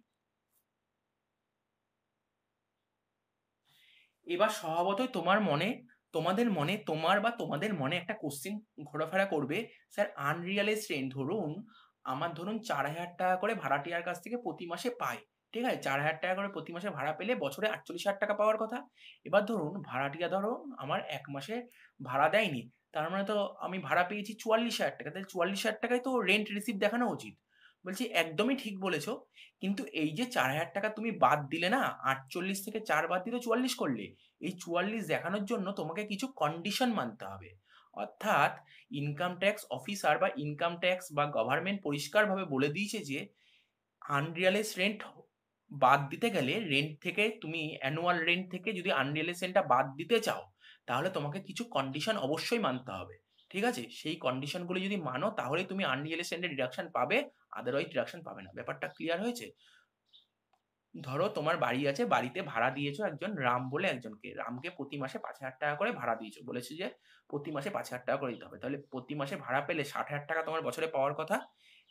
এবার স্বভাবতই তোমার মনে তোমাদের মনে তোমার বা তোমাদের মনে একটা কোশ্চিন ঘোরাফেরা করবে স্যার আনরিয়ালাইজ রেন্ট ধরুন আমার ধরুন চার হাজার টাকা করে ভাড়াটিয়ার কাছ থেকে প্রতি মাসে পাই ঠিক আছে চার হাজার টাকা করে প্রতি মাসে ভাড়া পেলে বছরে আটচল্লিশ হাজার টাকা পাওয়ার কথা এবার ধরুন ভাড়াটিয়া ধরো আমার এক মাসে ভাড়া দেয়নি তার মানে তো আমি ভাড়া পেয়েছি চুয়াল্লিশ হাজার টাকা তাহলে চুয়াল্লিশ হাজার টাকায় তো রেন্ট রিসিপ্ট দেখানো উচিত বলছি একদমই ঠিক বলেছো কিন্তু এই যে চার হাজার টাকা তুমি বাদ দিলে না আটচল্লিশ থেকে চার বাদ দিলে চুয়াল্লিশ করলে এই চুয়াল্লিশ দেখানোর জন্য তোমাকে কিছু কন্ডিশন মানতে হবে অর্থাৎ ইনকাম ট্যাক্স অফিসার বা ইনকাম ট্যাক্স বা গভর্নমেন্ট পরিষ্কারভাবে বলে দিয়েছে যে আনরিয়ালাইজ রেন্ট বাদ দিতে গেলে রেন্ট থেকে তুমি অ্যানুয়াল রেন্ট থেকে যদি আনরিয়ালাইজ রেন্টটা বাদ দিতে চাও তাহলে তোমাকে কিছু কন্ডিশন অবশ্যই মানতে হবে ঠিক আছে সেই কন্ডিশনগুলি যদি মানো তাহলে তুমি আনরিয়েল এস্টেটের ডিডাকশন পাবে আদারওয়াইজ ডিডাকশন পাবে না ব্যাপারটা ক্লিয়ার হয়েছে ধরো তোমার বাড়ি আছে বাড়িতে ভাড়া দিয়েছো একজন রাম বলে একজনকে রামকে প্রতি মাসে পাঁচ হাজার টাকা করে ভাড়া দিয়েছো বলেছে যে প্রতি মাসে পাঁচ হাজার টাকা করে দিতে হবে তাহলে প্রতি মাসে ভাড়া পেলে ষাট হাজার টাকা তোমার বছরে পাওয়ার কথা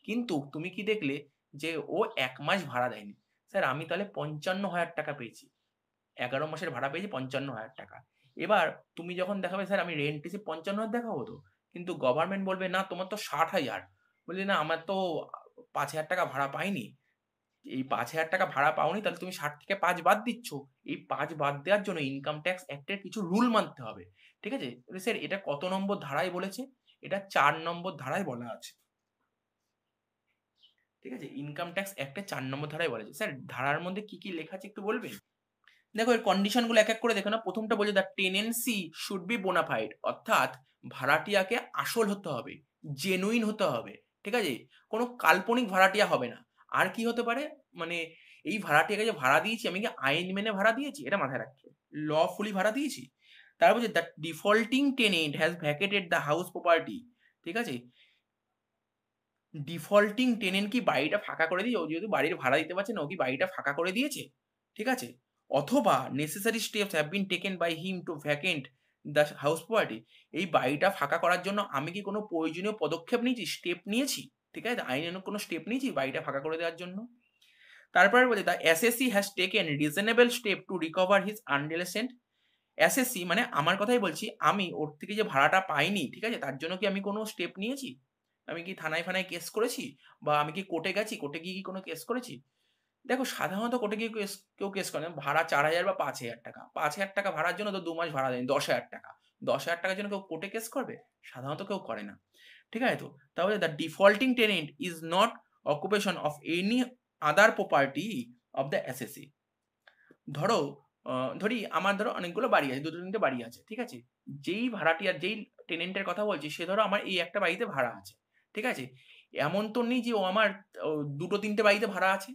কিন্তু তুমি কি দেখলে যে ও এক মাস ভাড়া দেয়নি স্যার আমি তাহলে পঞ্চান্ন হাজার টাকা পেয়েছি এগারো মাসের ভাড়া পেয়েছি পঞ্চান্ন হাজার টাকা এবার তুমি যখন দেখাবে স্যার আমি রেন্ট এসে পঞ্চান্ন হাজার দেখাবো তো কিন্তু গভর্নমেন্ট বলবে না তোমার তো ষাট হাজার বলি না আমার তো পাঁচ হাজার টাকা ভাড়া পাইনি এই পাঁচ হাজার টাকা ভাড়া পাওনি তাহলে তুমি ষাট থেকে পাঁচ বাদ দিচ্ছ এই পাঁচ বাদ দেওয়ার জন্য ইনকাম ট্যাক্স অ্যাক্টের কিছু রুল মানতে হবে ঠিক আছে স্যার এটা কত নম্বর ধারায় বলেছে এটা চার নম্বর ধারায় বলা আছে ঠিক আছে ইনকাম ট্যাক্স অ্যাক্টে চার নম্বর ধারায় বলেছে স্যার ধারার মধ্যে কি কি লেখা আছে একটু বলবেন দেখো এর কন্ডিশনগুলো এক এক করে দেখো না প্রথমটা বলছে the tenancy should be bona fide অর্থাৎ ভাড়াটিয়াকে আসল হতে হবে জেনুইন হতে হবে ঠিক আছে কোনো কাল্পনিক ভাড়াটিয়া হবে না আর কি হতে পারে মানে এই ভাড়াটিয়াকে যে ভাড়া দিয়েছি আমি কি আইন মেনে ভাড়া দিয়েছি এটা মাথায় রাখছি লফুলি ভাড়া দিয়েছি তারপর যে the defaulting tenant has vacated the house property ঠিক আছে ডিফল্টিং টেনেন্ট কি বাড়িটা ফাঁকা করে দিয়েছে ও যেহেতু বাড়ির ভাড়া দিতে পারছে না ও কি বাড়িটা ফাঁকা করে দিয়েছে ঠিক আছে অথবা necessary steps have been taken by him to vacant the house party এই বাড়িটা ফাঁকা করার জন্য আমি কি কোনো প্রয়োজনীয় পদক্ষেপ নিয়েছি স্টেপ নিয়েছি ঠিক আছে আইনের কোনো স্টেপ নিয়েছি বাড়িটা ফাঁকা করে দেওয়ার জন্য তারপরে বলে the assessee has taken reasonable step to recover his unrealised rent assessee মানে আমার কথাই বলছি আমি ওর থেকে যে ভাড়াটা পাইনি ঠিক আছে তার জন্য কি আমি কোনো স্টেপ নিয়েছি আমি কি থানায় ফানায় কেস করেছি বা আমি কি কোর্টে গেছি কোর্টে গিয়ে কি কোনো কেস করেছি দেখো সাধারণত কোর্টে গিয়ে কেস কেউ কেস করে ভাড়া চার হাজার বা পাঁচ হাজার টাকা পাঁচ হাজার টাকা ভাড়ার জন্য তো দু মাস ভাড়া দেয় দশ হাজার টাকা দশ হাজার টাকার জন্য কেউ কোর্টে কেস করবে সাধারণত কেউ করে না ঠিক আছে তো তাহলে the defaulting tenant is not occupation of any other property of the assessee ধরো ধরি আমার ধরো অনেকগুলো বাড়ি আছে দুটো তিনটে বাড়ি আছে ঠিক আছে যেই ভাড়াটি আর যেই টেনেন্টের কথা বলছি সে ধরো আমার এই একটা বাড়িতে ভাড়া আছে ঠিক আছে এমন তো নেই যে ও আমার দুটো তিনটে বাড়িতে ভাড়া আছে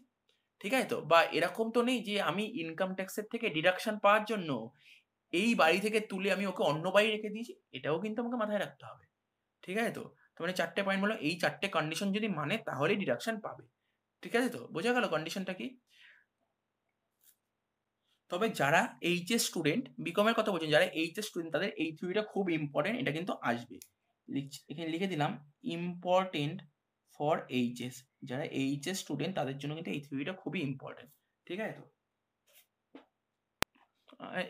ঠিক আছে তো বা এরকম তো নেই যে আমি ইনকাম ট্যাক্সের থেকে ডিডাকশন পাওয়ার জন্য এই বাড়ি থেকে তুলে আমি ওকে অন্য বাড়ি রেখে দিয়েছি এটাও কিন্তু আমাকে মাথায় রাখতে হবে ঠিক আছে তো মানে চারটে পয়েন্ট বলো এই চারটে কন্ডিশন যদি মানে তাহলে ডিডাকশন পাবে ঠিক আছে তো বোঝা গেল কন্ডিশনটা কি তবে যারা এইচএস স্টুডেন্ট বিকমের কথা বলছেন যারা এইচএস স্টুডেন্ট তাদের এই থিওরিটা খুব ইম্পর্টেন্ট এটা কিন্তু আসবে এখানে লিখে দিলাম ইম্পর্টেন্ট ফর এইচএস যারা এইচএস স্টুডেন্ট তাদের জন্য কিন্তু এই থিওরিটা খুবই ইম্পর্টেন্ট ঠিক আছে তো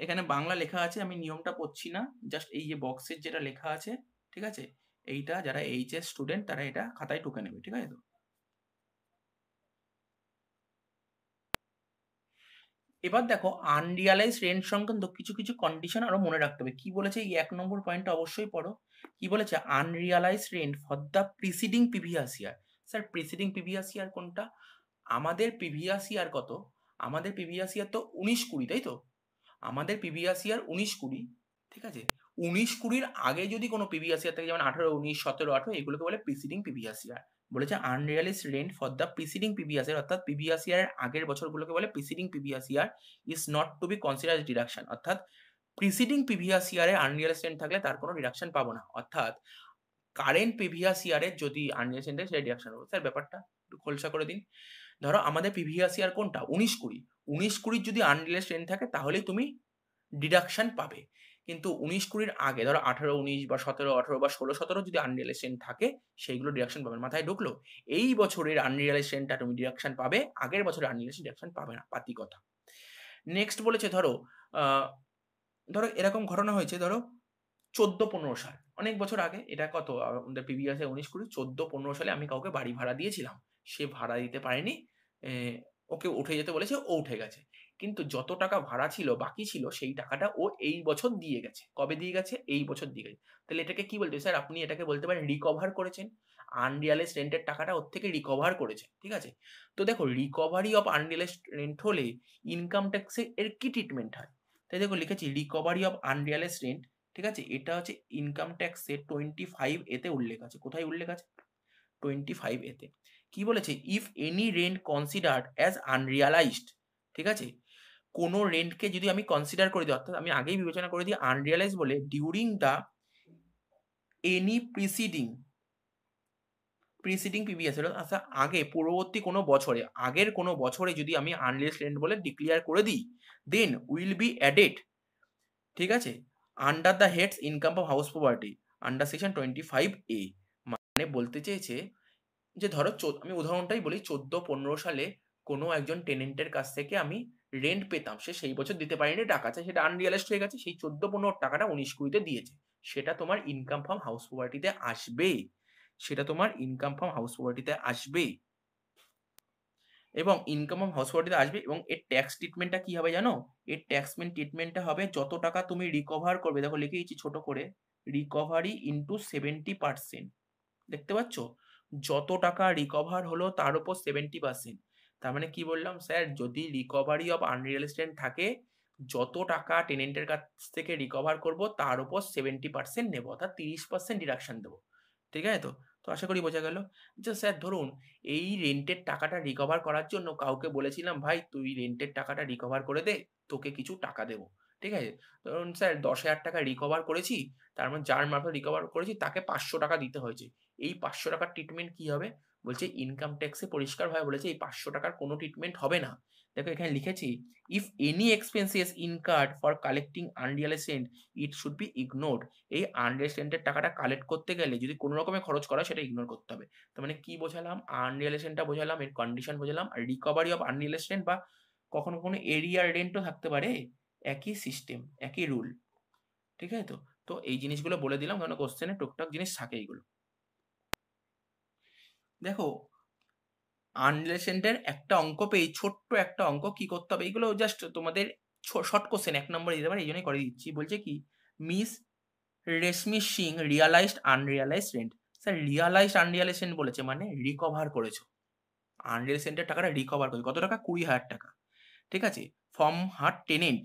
এখানে বাংলা লেখা আছে আমি নিয়মটা পড়ছি না জাস্ট এই যে বক্সের যেটা লেখা আছে ঠিক আছে এইটা যারা এইচএস স্টুডেন্ট তারা এটা খাতায় ঢুকে নেবে ঠিক আছে তো এবার দেখো আনরিয়ালাইজ রেন্ট সংক্রান্ত কিছু কিছু কন্ডিশন আরো মনে রাখতে হবে কি বলেছে এই এক নম্বর পয়েন্টটা অবশ্যই পড়ো কি বলেছে unrealised rent for the preceding previous year sir preceding previous year কোনটা আমাদের পিভিয়াস ইয়ার কত আমাদের পিভিয়াস ইয়ার তো উনিশ কুড়ি তাই তো আমাদের পিভিয়াস ইয়ার উনিশ কুড়ি ঠিক আছে উনিশ কুড়ির আগে যদি কোনো পিভিয়াস ইয়ার থাকে যেমন আঠারো উনিশ সতেরো আঠারো এগুলোকে বলে প্রিসিডিং পিভিয়াস ইয়ার বলেছে unrealised rent for the preceding previous year অর্থাৎ পিভিয়াস ইয়ারের আগের বছরগুলোকে বলে preceding previous year is not to be consider deduction অর্থাৎ প্রিসিডিং প্রিভিয়াস ইয়ারে আনরিয়াল স্টেন্ট থাকলে তার কোনো রিডাকশন পাবো না অর্থাৎ কারেন্ট প্রিভিয়াস সিআরে যদি আনরিয়াল থাকে সেটা রিডাকশন পাবো স্যার ব্যাপারটা একটু খোলসা করে দিন ধরো আমাদের প্রিভিয়াস ইয়ার কোনটা উনিশ কুড়ি উনিশ কুড়ির যদি আনরিয়াল স্টেন্ট থাকে তাহলেই তুমি ডিডাকশন পাবে কিন্তু উনিশ কুড়ির আগে ধরো আঠারো উনিশ বা সতেরো আঠারো বা ষোলো সতেরো যদি আনরিয়াল এস্টেন্ট থাকে সেইগুলো ডিডাকশন পাবে মাথায় ঢুকলো এই বছরের আনরিয়াল স্ট্রেনটা তুমি ডিডাকশন পাবে আগের বছরের আনরিয়াল ডিডাকশন পাবে না পাতি কথা নেক্সট বলেছে ধরো ধরো এরকম ঘটনা হয়েছে ধরো চোদ্দ পনেরো সাল অনেক বছর আগে এটা কত আমাদের পিবিএসে উনিশ কুড়ি চোদ্দ পনেরো সালে আমি কাউকে বাড়ি ভাড়া দিয়েছিলাম সে ভাড়া দিতে পারেনি ওকে উঠে যেতে বলেছে ও উঠে গেছে কিন্তু যত টাকা ভাড়া ছিল বাকি ছিল সেই টাকাটা ও এই বছর দিয়ে গেছে কবে দিয়ে গেছে এই বছর দিয়ে গেছে তাহলে এটাকে কি বলতে স্যার আপনি এটাকে বলতে পারেন রিকভার করেছেন আনরিয়ালাইজ রেন্টের টাকাটা ওর থেকে রিকভার করেছে ঠিক আছে তো দেখো রিকভারি অফ আনরিয়ালাইজ রেন্ট হলে ইনকাম ট্যাক্সে এর কি ট্রিটমেন্ট হয় তাই দেখো লিখেছি রিকভারি অফ আনরিয়ালেস রেন্ট ঠিক আছে এটা হচ্ছে ইনকাম ট্যাক্সের টোয়েন্টি ফাইভ এতে উল্লেখ আছে কোথায় উল্লেখ আছে টোয়েন্টি ফাইভ এতে কি বলেছে if any rent considered as unrealised ঠিক আছে কোনো রেন্টকে যদি আমি কনসিডার করে দিই অর্থাৎ আমি আগেই বিবেচনা করে দিই আনরিয়ালাইজ বলে during the any preceding preceding previous আচ্ছা আগে পূর্ববর্তী কোনো বছরে আগের কোনো বছরে যদি আমি আর্লিয়েস্ট রেন্ট বলে ডিক্লেয়ার করে দিই দেন উইল বি অ্যাডেড ঠিক আছে under the heads income of house property under section twenty five A মানে বলতে চেয়েছে যে ধরো আমি উদাহরণটাই বলি চোদ্দো পনেরো সালে কোনো একজন টেনেন্টের কাছ থেকে আমি রেন্ট পেতাম সে সেই বছর দিতে পারিনি টাকা চাই আচ্ছা, সেটা আনরিয়ালাইজ হয়ে গেছে সেই চোদ্দো পনেরো টাকাটা উনিশ কুড়িতে দিয়েছে সেটা তোমার ইনকাম ফ্রম হাউস প্রপার্টিতে আসবে সেটা তোমার ইনকাম ফ্রম হাউস প্রপার্টিতে আসবেই এবং ইনকাম ফ্রম হাউস প্রপার্টিতে আসবে এবং এর ট্যাক্স ট্রিটমেন্টটা কি হবে জানো এর মেন ট্রিটমেন্টটা হবে যত টাকা তুমি রিকভার করবে দেখো লিখে দিচ্ছি ছোট করে রিকভারি ইনটু সেভেন্টি পার্সেন্ট দেখতে পাচ্ছ যত টাকা রিকভার হলো তার উপর সেভেন্টি পার্সেন্ট তার মানে কি বললাম স্যার যদি রিকভারি অফ আনরিয়েল এস্টেট থাকে যত টাকা টেনেন্টের কাছ থেকে রিকভার করব তার উপর সেভেন্টি পার্সেন্ট নেবো অর্থাৎ তিরিশ পার্সেন্ট ডিডাকশন দেবো ঠিক আছে তো তো আশা করি বোঝা গেল যে আচ্ছা স্যার ধরুন এই রেন্টের টাকাটা রিকভার করার জন্য কাউকে বলেছিলাম ভাই তুই রেন্টের টাকাটা রিকভার করে দে তোকে কিছু টাকা দেবো ঠিক আছে ধরুন স্যার দশ হাজার টাকা রিকভার করেছি তার মানে যার মারফত রিকভার করেছি তাকে পাঁচশো টাকা দিতে হয়েছে এই পাঁচশো টাকার ট্রিটমেন্ট কি হবে বলছে ইনকাম ট্যাক্সে পরিষ্কার হয় বলেছে এই পাঁচশো টাকার কোনো ট্রিটমেন্ট হবে না দেখো এখানে লিখেছি if any expenses incurred for collecting unrealised rent it should be ignore এই আনরিয়ালেসেন্টের টাকাটা কালেক্ট করতে গেলে যদি কোনো রকমে খরচ করা সেটা ইগনোর করতে হবে তার মানে কি বোঝালাম আনরিয়ালেসেন্টটা বোঝালাম এর কন্ডিশন বোঝালাম আর রিকভারি অফ আনরিয়ালেসেন্ট বা কখনো কখনো এরিয়ার রেন্টও থাকতে পারে একই সিস্টেম একই রুল ঠিক আছে তো তো এই জিনিসগুলো বলে দিলাম কারণ কোশ্চেনে টুকটাক জিনিস থাকে এইগুলো দেখো আনলেসেন্টের একটা অঙ্ক পেয়ে ছোট্ট একটা অঙ্ক কি করতে হবে এগুলো জাস্ট তোমাদের শর্ট কোশ্চেন এক নম্বর দিতে পারে এই জন্যই করে দিচ্ছি বলছে কি Miss Reshmi Singh realised unrealised rent sir realised unrealised বলেছে মানে রিকভার করেছো আনরিয়াল টাকাটা রিকভার করেছো কত টাকা কুড়ি হাজার টাকা ঠিক আছে from her tenant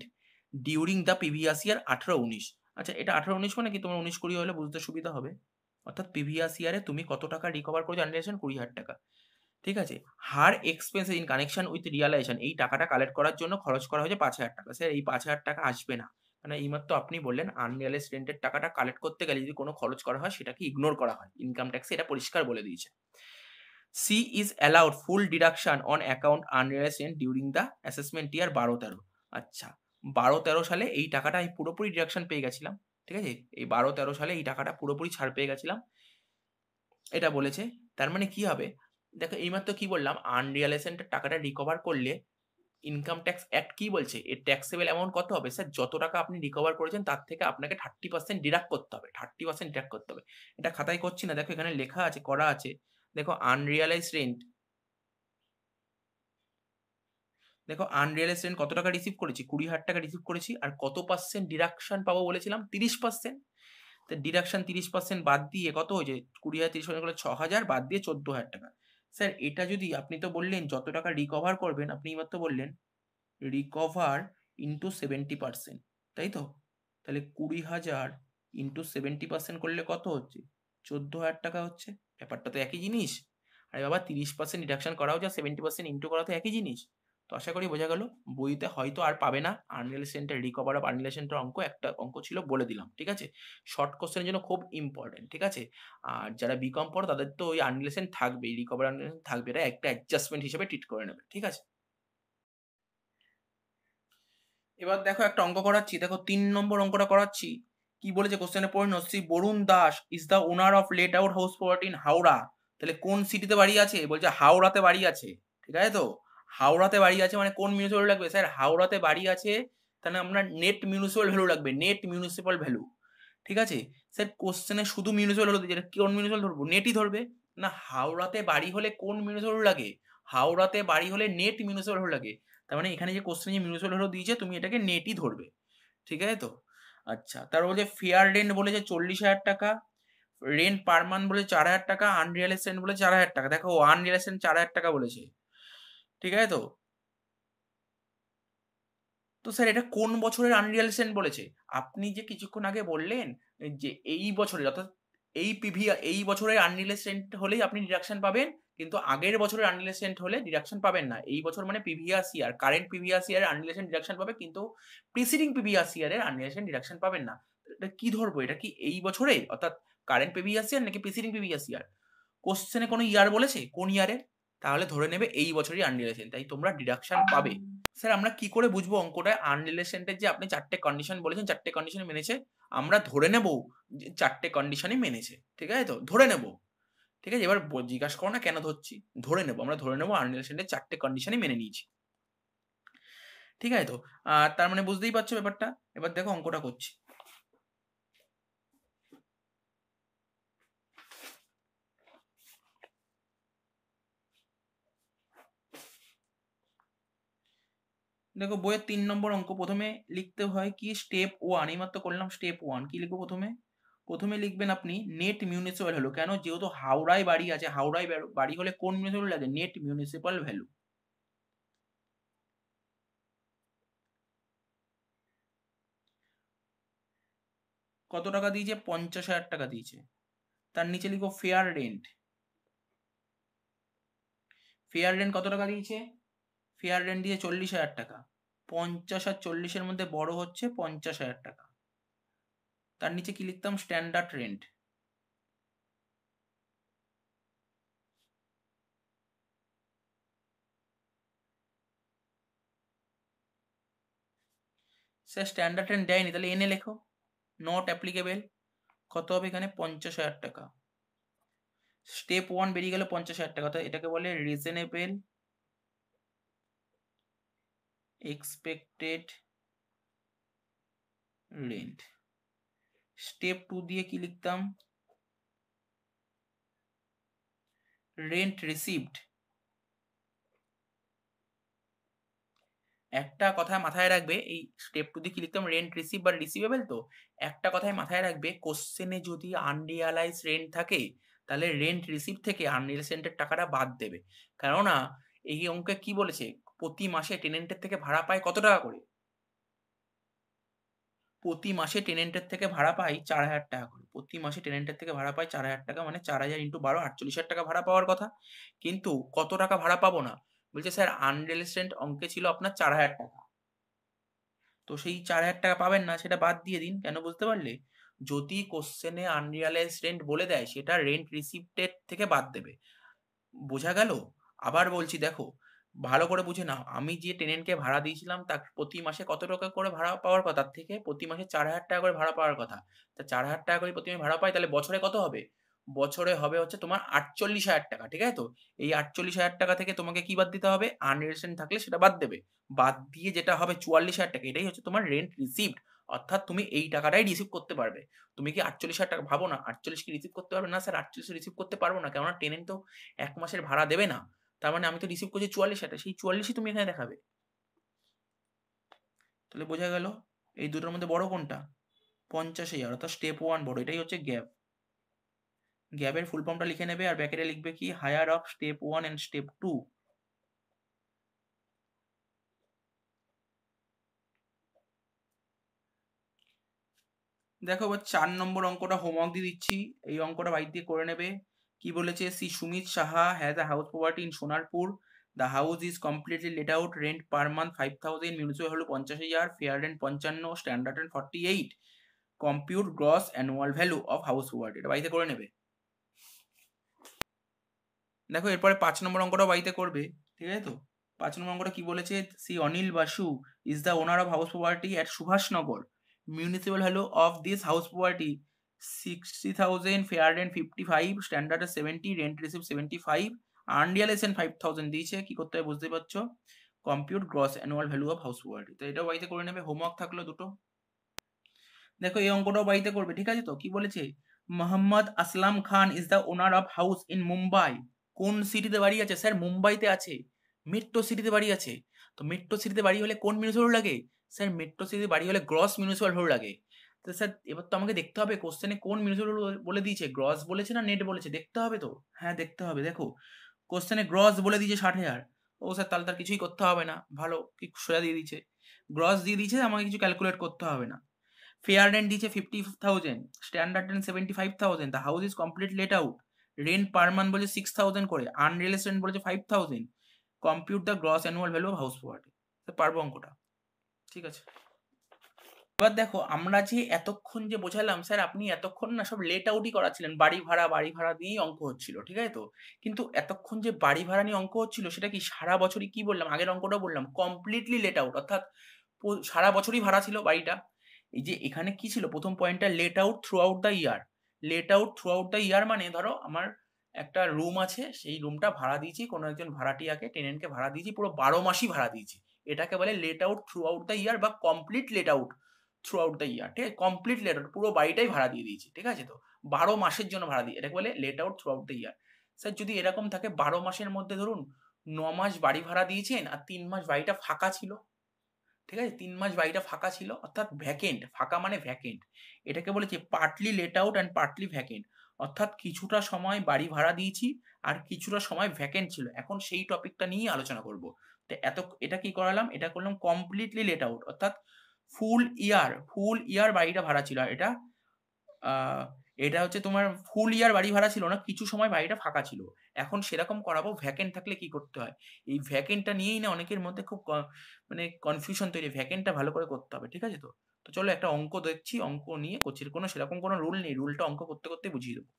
during the previous year আঠেরো উনিশ আচ্ছা এটা আঠেরো উনিশ মানে কি তোমার উনিশ কুড়ি হলে বুঝতে সুবিধা হবে অর্থাৎ প্রিভিয়াস ইয়ারে তুমি কত টাকা রিকভার করেছো আনরিয়ালাইজেশন কুড়ি হাজার টাকা ঠিক আছে her expense in connection with realisation এই টাকাটা কালেক্ট করার জন্য খরচ করা হয়েছে পাঁচ হাজার টাকা স্যার এই পাঁচ হাজার টাকা আসবে না মানে এইমাত্র আপনি বললেন আনরিয়ালাইজ রেন্টের টাকাটা কালেক্ট করতে গেলে যদি কোনো খরচ করা হয় সেটাকে ইগনোর করা হয় ইনকাম ট্যাক্সে এটা পরিষ্কার বলে দিয়েছে she is allowed full deduction on account unrealised rent during the assessment year বারো তেরো আচ্ছা বারো তেরো সালে এই টাকাটা আমি পুরোপুরি ডিডাকশন পেয়ে গেছিলাম ঠিক আছে এই বারো তেরো সালে এই টাকাটা পুরোপুরি ছাড় পেয়ে গেছিলাম এটা বলেছে তার মানে কি হবে দেখো এইমাত্র কি বললাম আনরিয়াল টাকাটা রিকভার করলে ইনকাম ট্যাক্স অ্যাক্ট কি বলছে এর ট্যাক্সেবল অ্যামাউন্ট কত হবে স্যার যত টাকা আপনি রিকভার করেছেন তার থেকে আপনাকে থার্টি পার্সেন্ট ডিডাক্ট করতে হবে থার্টি পার্সেন্ট ডিডাক্ট করতে হবে এটা খাতায় করছি না দেখো এখানে লেখা আছে করা আছে দেখো আনরিয়ালাইজ রেন্ট দেখো আনরিয়ালাইজ রেন্ট কত টাকা রিসিভ করেছি কুড়ি হাজার টাকা রিসিভ করেছি আর কত পার্সেন্ট ডিডাকশন পাবো বলেছিলাম তিরিশ পার্সেন্ট তো ডিডাকশন তিরিশ পার্সেন্ট বাদ দিয়ে কত হয়েছে কুড়ি হাজার তিরিশ হাজার ছ হাজার বাদ দিয়ে চোদ্দ হাজার টাকা স্যার এটা যদি আপনি তো বললেন যত টাকা রিকভার করবেন আপনি এবার তো বললেন রিকভার ইন্টু সেভেন্টি পার্সেন্ট তাই তো তাহলে কুড়ি হাজার ইন্টু সেভেন্টি পার্সেন্ট করলে কত হচ্ছে চোদ্দ হাজার টাকা হচ্ছে ব্যাপারটা তো একই জিনিস আরে বাবা তিরিশ পার্সেন্ট রিডাকশন করাও যা সেভেন্টি পার্সেন্ট ইন্টু করা তো একই জিনিস তো আশা করি বোঝা গেল বইতে হয়তো আর পাবে না আনরিলেশনটের রিকভার অফ আনরিলেশনটের অঙ্ক একটা অঙ্ক ছিল বলে দিলাম ঠিক আছে শর্ট কোশ্চেনের জন্য খুব ইম্পর্টেন্ট ঠিক আছে আর যারা বিকম পড়ো তাদের তো ওই আনরিলেশন থাকবেই রিকভার আনরিলেশন থাকবে এটা একটা অ্যাডজাস্টমেন্ট হিসেবে ট্রিট করে নেবে ঠিক আছে এবার দেখো একটা অঙ্ক করাচ্ছি দেখো তিন নম্বর অঙ্কটা করাচ্ছি কি বলেছে কোশ্চেনে পড়ে Shri Barun Das is the owner of let out house property in Howrah তাহলে কোন সিটিতে বাড়ি আছে বলছে হাওড়াতে বাড়ি আছে ঠিক আছে তো হাওড়াতে বাড়ি আছে মানে কোন মিউনিসিপাল লাগবে স্যার হাওড়াতে বাড়ি আছে তাহলে আপনার নেট মিউনিসিপাল ভ্যালু লাগবে নেট মিউনিসিপাল ভ্যালু ঠিক আছে স্যার কোশ্চেনে শুধু মিউনিসিপাল ভ্যালু কোন মিউনিসিপাল ধরবো নেটই ধরবে না হাওড়াতে বাড়ি হলে কোন মিউনিসিপাল ভ্যালু লাগে হাওড়াতে বাড়ি হলে নেট মিউনিসিপাল ভ্যালু লাগে তার মানে এখানে যে কোশ্চেন যে মিউনিসিপাল ভ্যালু দিয়েছে তুমি এটাকে নেটই ধরবে ঠিক আছে তো আচ্ছা তার বলছে ফেয়ার রেন্ট বলেছে চল্লিশ হাজার টাকা রেন্ট পার মান্থ বলে চার হাজার টাকা আনরিয়াল এস্টেন্ট বলে চার হাজার টাকা দেখো আনরিয়াল এস্টেন্ট চার হাজার টাকা বলেছে ঠিক আছে তো তো স্যার এটা কোন বছরের আনরিয়াল সেন বলেছে আপনি যে কিছুক্ষণ আগে বললেন যে এই বছরে অর্থাৎ এই পিভি এই বছরের আনরিলেসেন্ট হলেই আপনি ডিডাকশন পাবেন কিন্তু আগের বছরের আনরিলেসেন্ট হলে ডিডাকশন পাবেন না এই বছর মানে প্রিভিয়াস ইয়ার কারেন্ট প্রিভিয়াস ইয়ারের আনরিলেশন ডিডাকশন পাবে কিন্তু প্রিসিডিং প্রিভিয়াস ইয়ারের আনরিলেশন ডিডাকশন পাবেন না এটা কি ধরবো এটা কি এই বছরে অর্থাৎ কারেন্ট প্রিভিয়াস ইয়ার নাকি প্রিসিডিং প্রিভিয়াস ইয়ার কোশ্চেনে কোনো ইয়ার বলেছে কোন ইয়ারের তাহলে ধরে নেবে এই বছরই আনরিলেশন তাই তোমরা ডিডাকশন পাবে স্যার আমরা কি করে বুঝবো অঙ্কটায় আনরিলেশনটা যে আপনি চারটে কন্ডিশন বলেছেন চারটে কন্ডিশন মেনেছে আমরা ধরে নেব চারটে কন্ডিশনই মেনেছে ঠিক আছে তো ধরে নেব ঠিক আছে এবার জিজ্ঞাসা করো না কেন ধরছি ধরে নেব আমরা ধরে নেব আনরিলেশনটা চারটে কন্ডিশনই মেনে নিয়েছি ঠিক আছে তো আর তার মানে বুঝতেই পারছো ব্যাপারটা এবার দেখো অঙ্কটা করছি দেখো বইয়ের তিন নম্বর অঙ্ক প্রথমে লিখতে হয় কি স্টেপ ওয়ান এইমাত্র করলাম স্টেপ ওয়ান কি লিখবো প্রথমে প্রথমে লিখবেন আপনি নেট মিউনিসিপ্যাল ভ্যালু কেন যেহেতু হাওড়ায় বাড়ি আছে হাওড়ায় বাড়ি হলে কোন মিউনিসিপ্যাল লাগে নেট মিউনিসিপ্যাল ভ্যালু কত টাকা দিয়েছে পঞ্চাশ হাজার টাকা দিয়েছে তার নিচে লিখো ফেয়ার রেন্ট ফেয়ার রেন্ট কত টাকা দিয়েছে ফেয়ার রেন্ট দিয়ে চল্লিশ হাজার টাকা পঞ্চাশ আর চল্লিশের মধ্যে বড় হচ্ছে পঞ্চাশ হাজার টাকা তার নিচে কি লিখতাম standard rent sir standard rent দেয়নি তাহলে এনে লেখো নট অ্যাপ্লিকেবেল কত হবে এখানে পঞ্চাশ হাজার টাকা স্টেপ ওয়ান বেরিয়ে গেল পঞ্চাশ হাজার টাকা অর্থাৎ এটাকে বলে reasonable expected rent step two দিয়ে কি লিখতাম রেন্ট রিসিভড একটা কথা মাথায় রাখবে এই স্টেপ টু দিয়ে কি লিখতাম রেন্ট রিসিভ বা রিসিভেবল তো একটা কথাই মাথায় রাখবে কোশ্চেনে যদি আনরিয়ালাইজ রেন্ট থাকে তাহলে রেন্ট রিসিভ থেকে আনরিয়ালাইজ রেন্টের টাকাটা বাদ দেবে কেননা এই অঙ্কে কি বলেছে প্রতি মাসে টেনেন্টের থেকে ভাড়া পায় কত টাকা করে প্রতি মাসে টেনেন্টের থেকে ভাড়া পাই চার হাজার টাকা করে প্রতি মাসে টেনেন্টের থেকে ভাড়া পাই চার হাজার টাকা মানে চার হাজার ইন্টু বারো আটচল্লিশ হাজার টাকা ভাড়া পাওয়ার কথা কিন্তু কত টাকা ভাড়া পাবো না বলছে স্যার আনরেলিস্টেন্ট অঙ্কে ছিল আপনার চার হাজার টাকা তো সেই চার হাজার টাকা পাবেন না সেটা বাদ দিয়ে দিন কেন বুঝতে পারলে যদি কোশ্চেনে আনরিয়ালাইজ রেন্ট বলে দেয় সেটা রেন্ট রিসিপ্টের থেকে বাদ দেবে বোঝা গেল আবার বলছি দেখো ভালো করে বুঝে নাও আমি যে টেনেন্টকে ভাড়া দিয়েছিলাম তার প্রতি মাসে কত টাকা করে ভাড়া পাওয়ার কথা তার থেকে প্রতি মাসে চার হাজার টাকা করে ভাড়া পাওয়ার কথা তা চার হাজার টাকা করে প্রতি মাসে ভাড়া পাই তাহলে বছরে কত হবে বছরে হবে হচ্ছে তোমার আটচল্লিশ হাজার টাকা ঠিক আছে তো এই আটচল্লিশ হাজার টাকা থেকে তোমাকে কি বাদ দিতে হবে আনরেশন থাকলে সেটা বাদ দেবে বাদ দিয়ে যেটা হবে চুয়াল্লিশ হাজার টাকা এটাই হচ্ছে তোমার রেন্ট রিসিভড অর্থাৎ তুমি এই টাকাটাই রিসিভ করতে পারবে তুমি কি আটচল্লিশ হাজার টাকা ভাবো না আটচল্লিশ কি রিসিভ করতে পারবে না স্যার আটচল্লিশ রিসিভ করতে পারবো না কেননা টেনেন্ট তো এক মাসের ভাড়া দেবে না তার মানে আমি তো রিসিভ করছি চুয়াল্লিশ হাজার সেই চুয়াল্লিশই তুমি এখানে দেখাবে তাহলে বোঝা গেল এই দুটোর মধ্যে বড় কোনটা পঞ্চাশ হাজার অর্থাৎ স্টেপ ওয়ান বড় এটাই হচ্ছে গ্যাপ গ্যাপের ফুল ফর্মটা লিখে নেবে আর ব্যাকেটে লিখবে কি higher of step one and step two দেখো এবার চার নম্বর অঙ্কটা হোমওয়ার্ক দিয়ে দিচ্ছি এই অঙ্কটা দিয়ে করে নেবে কি বলেছে C Sumit Saha has a house property in Sonarpur the house is completely let out rent per month five thousand municipal হলো পঞ্চাশ হাজার ফেয়ার রেন্ট পঞ্চান্ন standard rent forty eight compute gross annual value of house property এটা বাড়িতে করে নেবে দেখো এরপরে পাঁচ নম্বর অঙ্কটা বাড়িতে করবে ঠিক আছে তো পাঁচ নম্বর অঙ্কটা কি বলেছে C Anil Basu is the owner of house property at Subhashnagar municipal value of this house property sixty thousand fair rent fifty five স্ট্যান্ডার্ডে seventy rent receive seventy five unrealisation five thousand দিয়েছে কি করতে হবে বুঝতে পারছো compute gross annual value of house hold তো এটাও বাড়িতে করে নেবে হোমওয়ার্ক থাকলো দুটো দেখো এই অঙ্কটাও বাড়িতে করবে ঠিক আছে তো কি বলেছে Mohammad Aslam Khan is the owner of house in Mumbai কোন সিটিতে বাড়ি আছে স্যার মুম্বাইতে আছে মেট্রো সিটিতে বাড়ি আছে তো মেট্রো সিটিতে বাড়ি হলে কোন মিউনিসিপাল লাগে স্যার মেট্রো সিটিতে বাড়ি হলে গ্রস মিউনিসিপাল হোল্ড লাগে তো স্যার এবার তো আমাকে দেখতে হবে কোশ্চেনে কোন মিউনিসিপ্যাল বলে দিয়েছে গ্রস বলেছে না নেট বলেছে দেখতে হবে তো হ্যাঁ দেখতে হবে দেখো কোশ্চেনে গ্রস বলে দিয়েছে ষাট হাজার ও স্যার তাহলে তার কিছুই করতে হবে না ভালো কি সোজা দিয়ে দিচ্ছে গ্রস দিয়ে দিয়েছে আমাকে কিছু ক্যালকুলেট করতে হবে না ফেয়ার রেন্ট দিয়েছে fifty thousand standard rent seventy five thousand the house is complete let out rent per month বলছে সিক্স থাউজেন্ড করে আনরিয়েলিস রেন্ট বলছে five thousand compute the gross annual value of house property পারবো অঙ্কটা ঠিক আছে এবার দেখো আমরা যে এতক্ষণ যে বোঝালাম স্যার আপনি এতক্ষণ না সব লেট আউটই করাছিলেন বাড়ি ভাড়া বাড়ি ভাড়া দিয়েই অঙ্ক হচ্ছিল ঠিক আছে তো কিন্তু এতক্ষণ যে বাড়ি ভাড়া নিয়ে অঙ্ক হচ্ছিল সেটা কি সারা বছরই কি বললাম আগের অঙ্কটা বললাম কমপ্লিটলি লেট আউট অর্থাৎ সারা বছরই ভাড়া ছিল বাড়িটা এই যে এখানে কি ছিল প্রথম পয়েন্টটা let out throughout the year let out throughout the year মানে ধরো আমার একটা রুম আছে সেই রুমটা ভাড়া দিয়েছি কোনো একজন ভাড়াটিয়াকে টেনেন্টকে ভাড়া দিয়েছি পুরো বারো মাসই ভাড়া দিয়েছি এটাকে বলে let out throughout the year বা complete let out throughout the year ঠিক আছে কমপ্লিট লেট আউট পুরো বাড়িটাই ভাড়া দিয়ে দিয়েছি ঠিক আছে তো বারো মাসের জন্য ভাড়া দিয়ে এটাকে বলে let out throughout the year sir যদি এরকম থাকে বারো মাসের মধ্যে ধরুন ন মাস বাড়ি ভাড়া দিয়েছেন আর তিন মাস বাড়িটা ফাঁকা ছিল ঠিক আছে তিন মাস বাড়িটা ফাঁকা ছিল অর্থাৎ ভ্যাকেন্ট ফাঁকা মানে ভ্যাকেন্ট এটাকে বলেছে partly let out and partly vacant অর্থাৎ কিছুটা সময় বাড়ি ভাড়া দিয়েছি আর কিছুটা সময় ভ্যাকেন্ট ছিল এখন সেই টপিকটা নিয়েই আলোচনা করব তো এত এটা কি করালাম এটা করলাম কমপ্লিটলি লেট আউট অর্থাৎ ফুল ইয়ার ফুল ইয়ার বাড়িটা ভাড়া ছিল এটা এটা হচ্ছে তোমার ফুল ইয়ার বাড়ি ভাড়া ছিল না কিছু সময় বাড়িটা ফাঁকা ছিল এখন সেরকম করাবো ভ্যাকেন্ট থাকলে কি করতে হয় এই ভ্যাকেন্টটা নিয়েই না অনেকের মধ্যে খুব মানে কনফিউশন তৈরি ভ্যাকেন্টটা ভালো করে করতে হবে ঠিক আছে তো তো চলো একটা অঙ্ক দেখছি অঙ্ক নিয়ে কোচের কোনো সেরকম কোনো রুল নেই রুলটা অঙ্ক করতে করতে বুঝিয়ে দেবো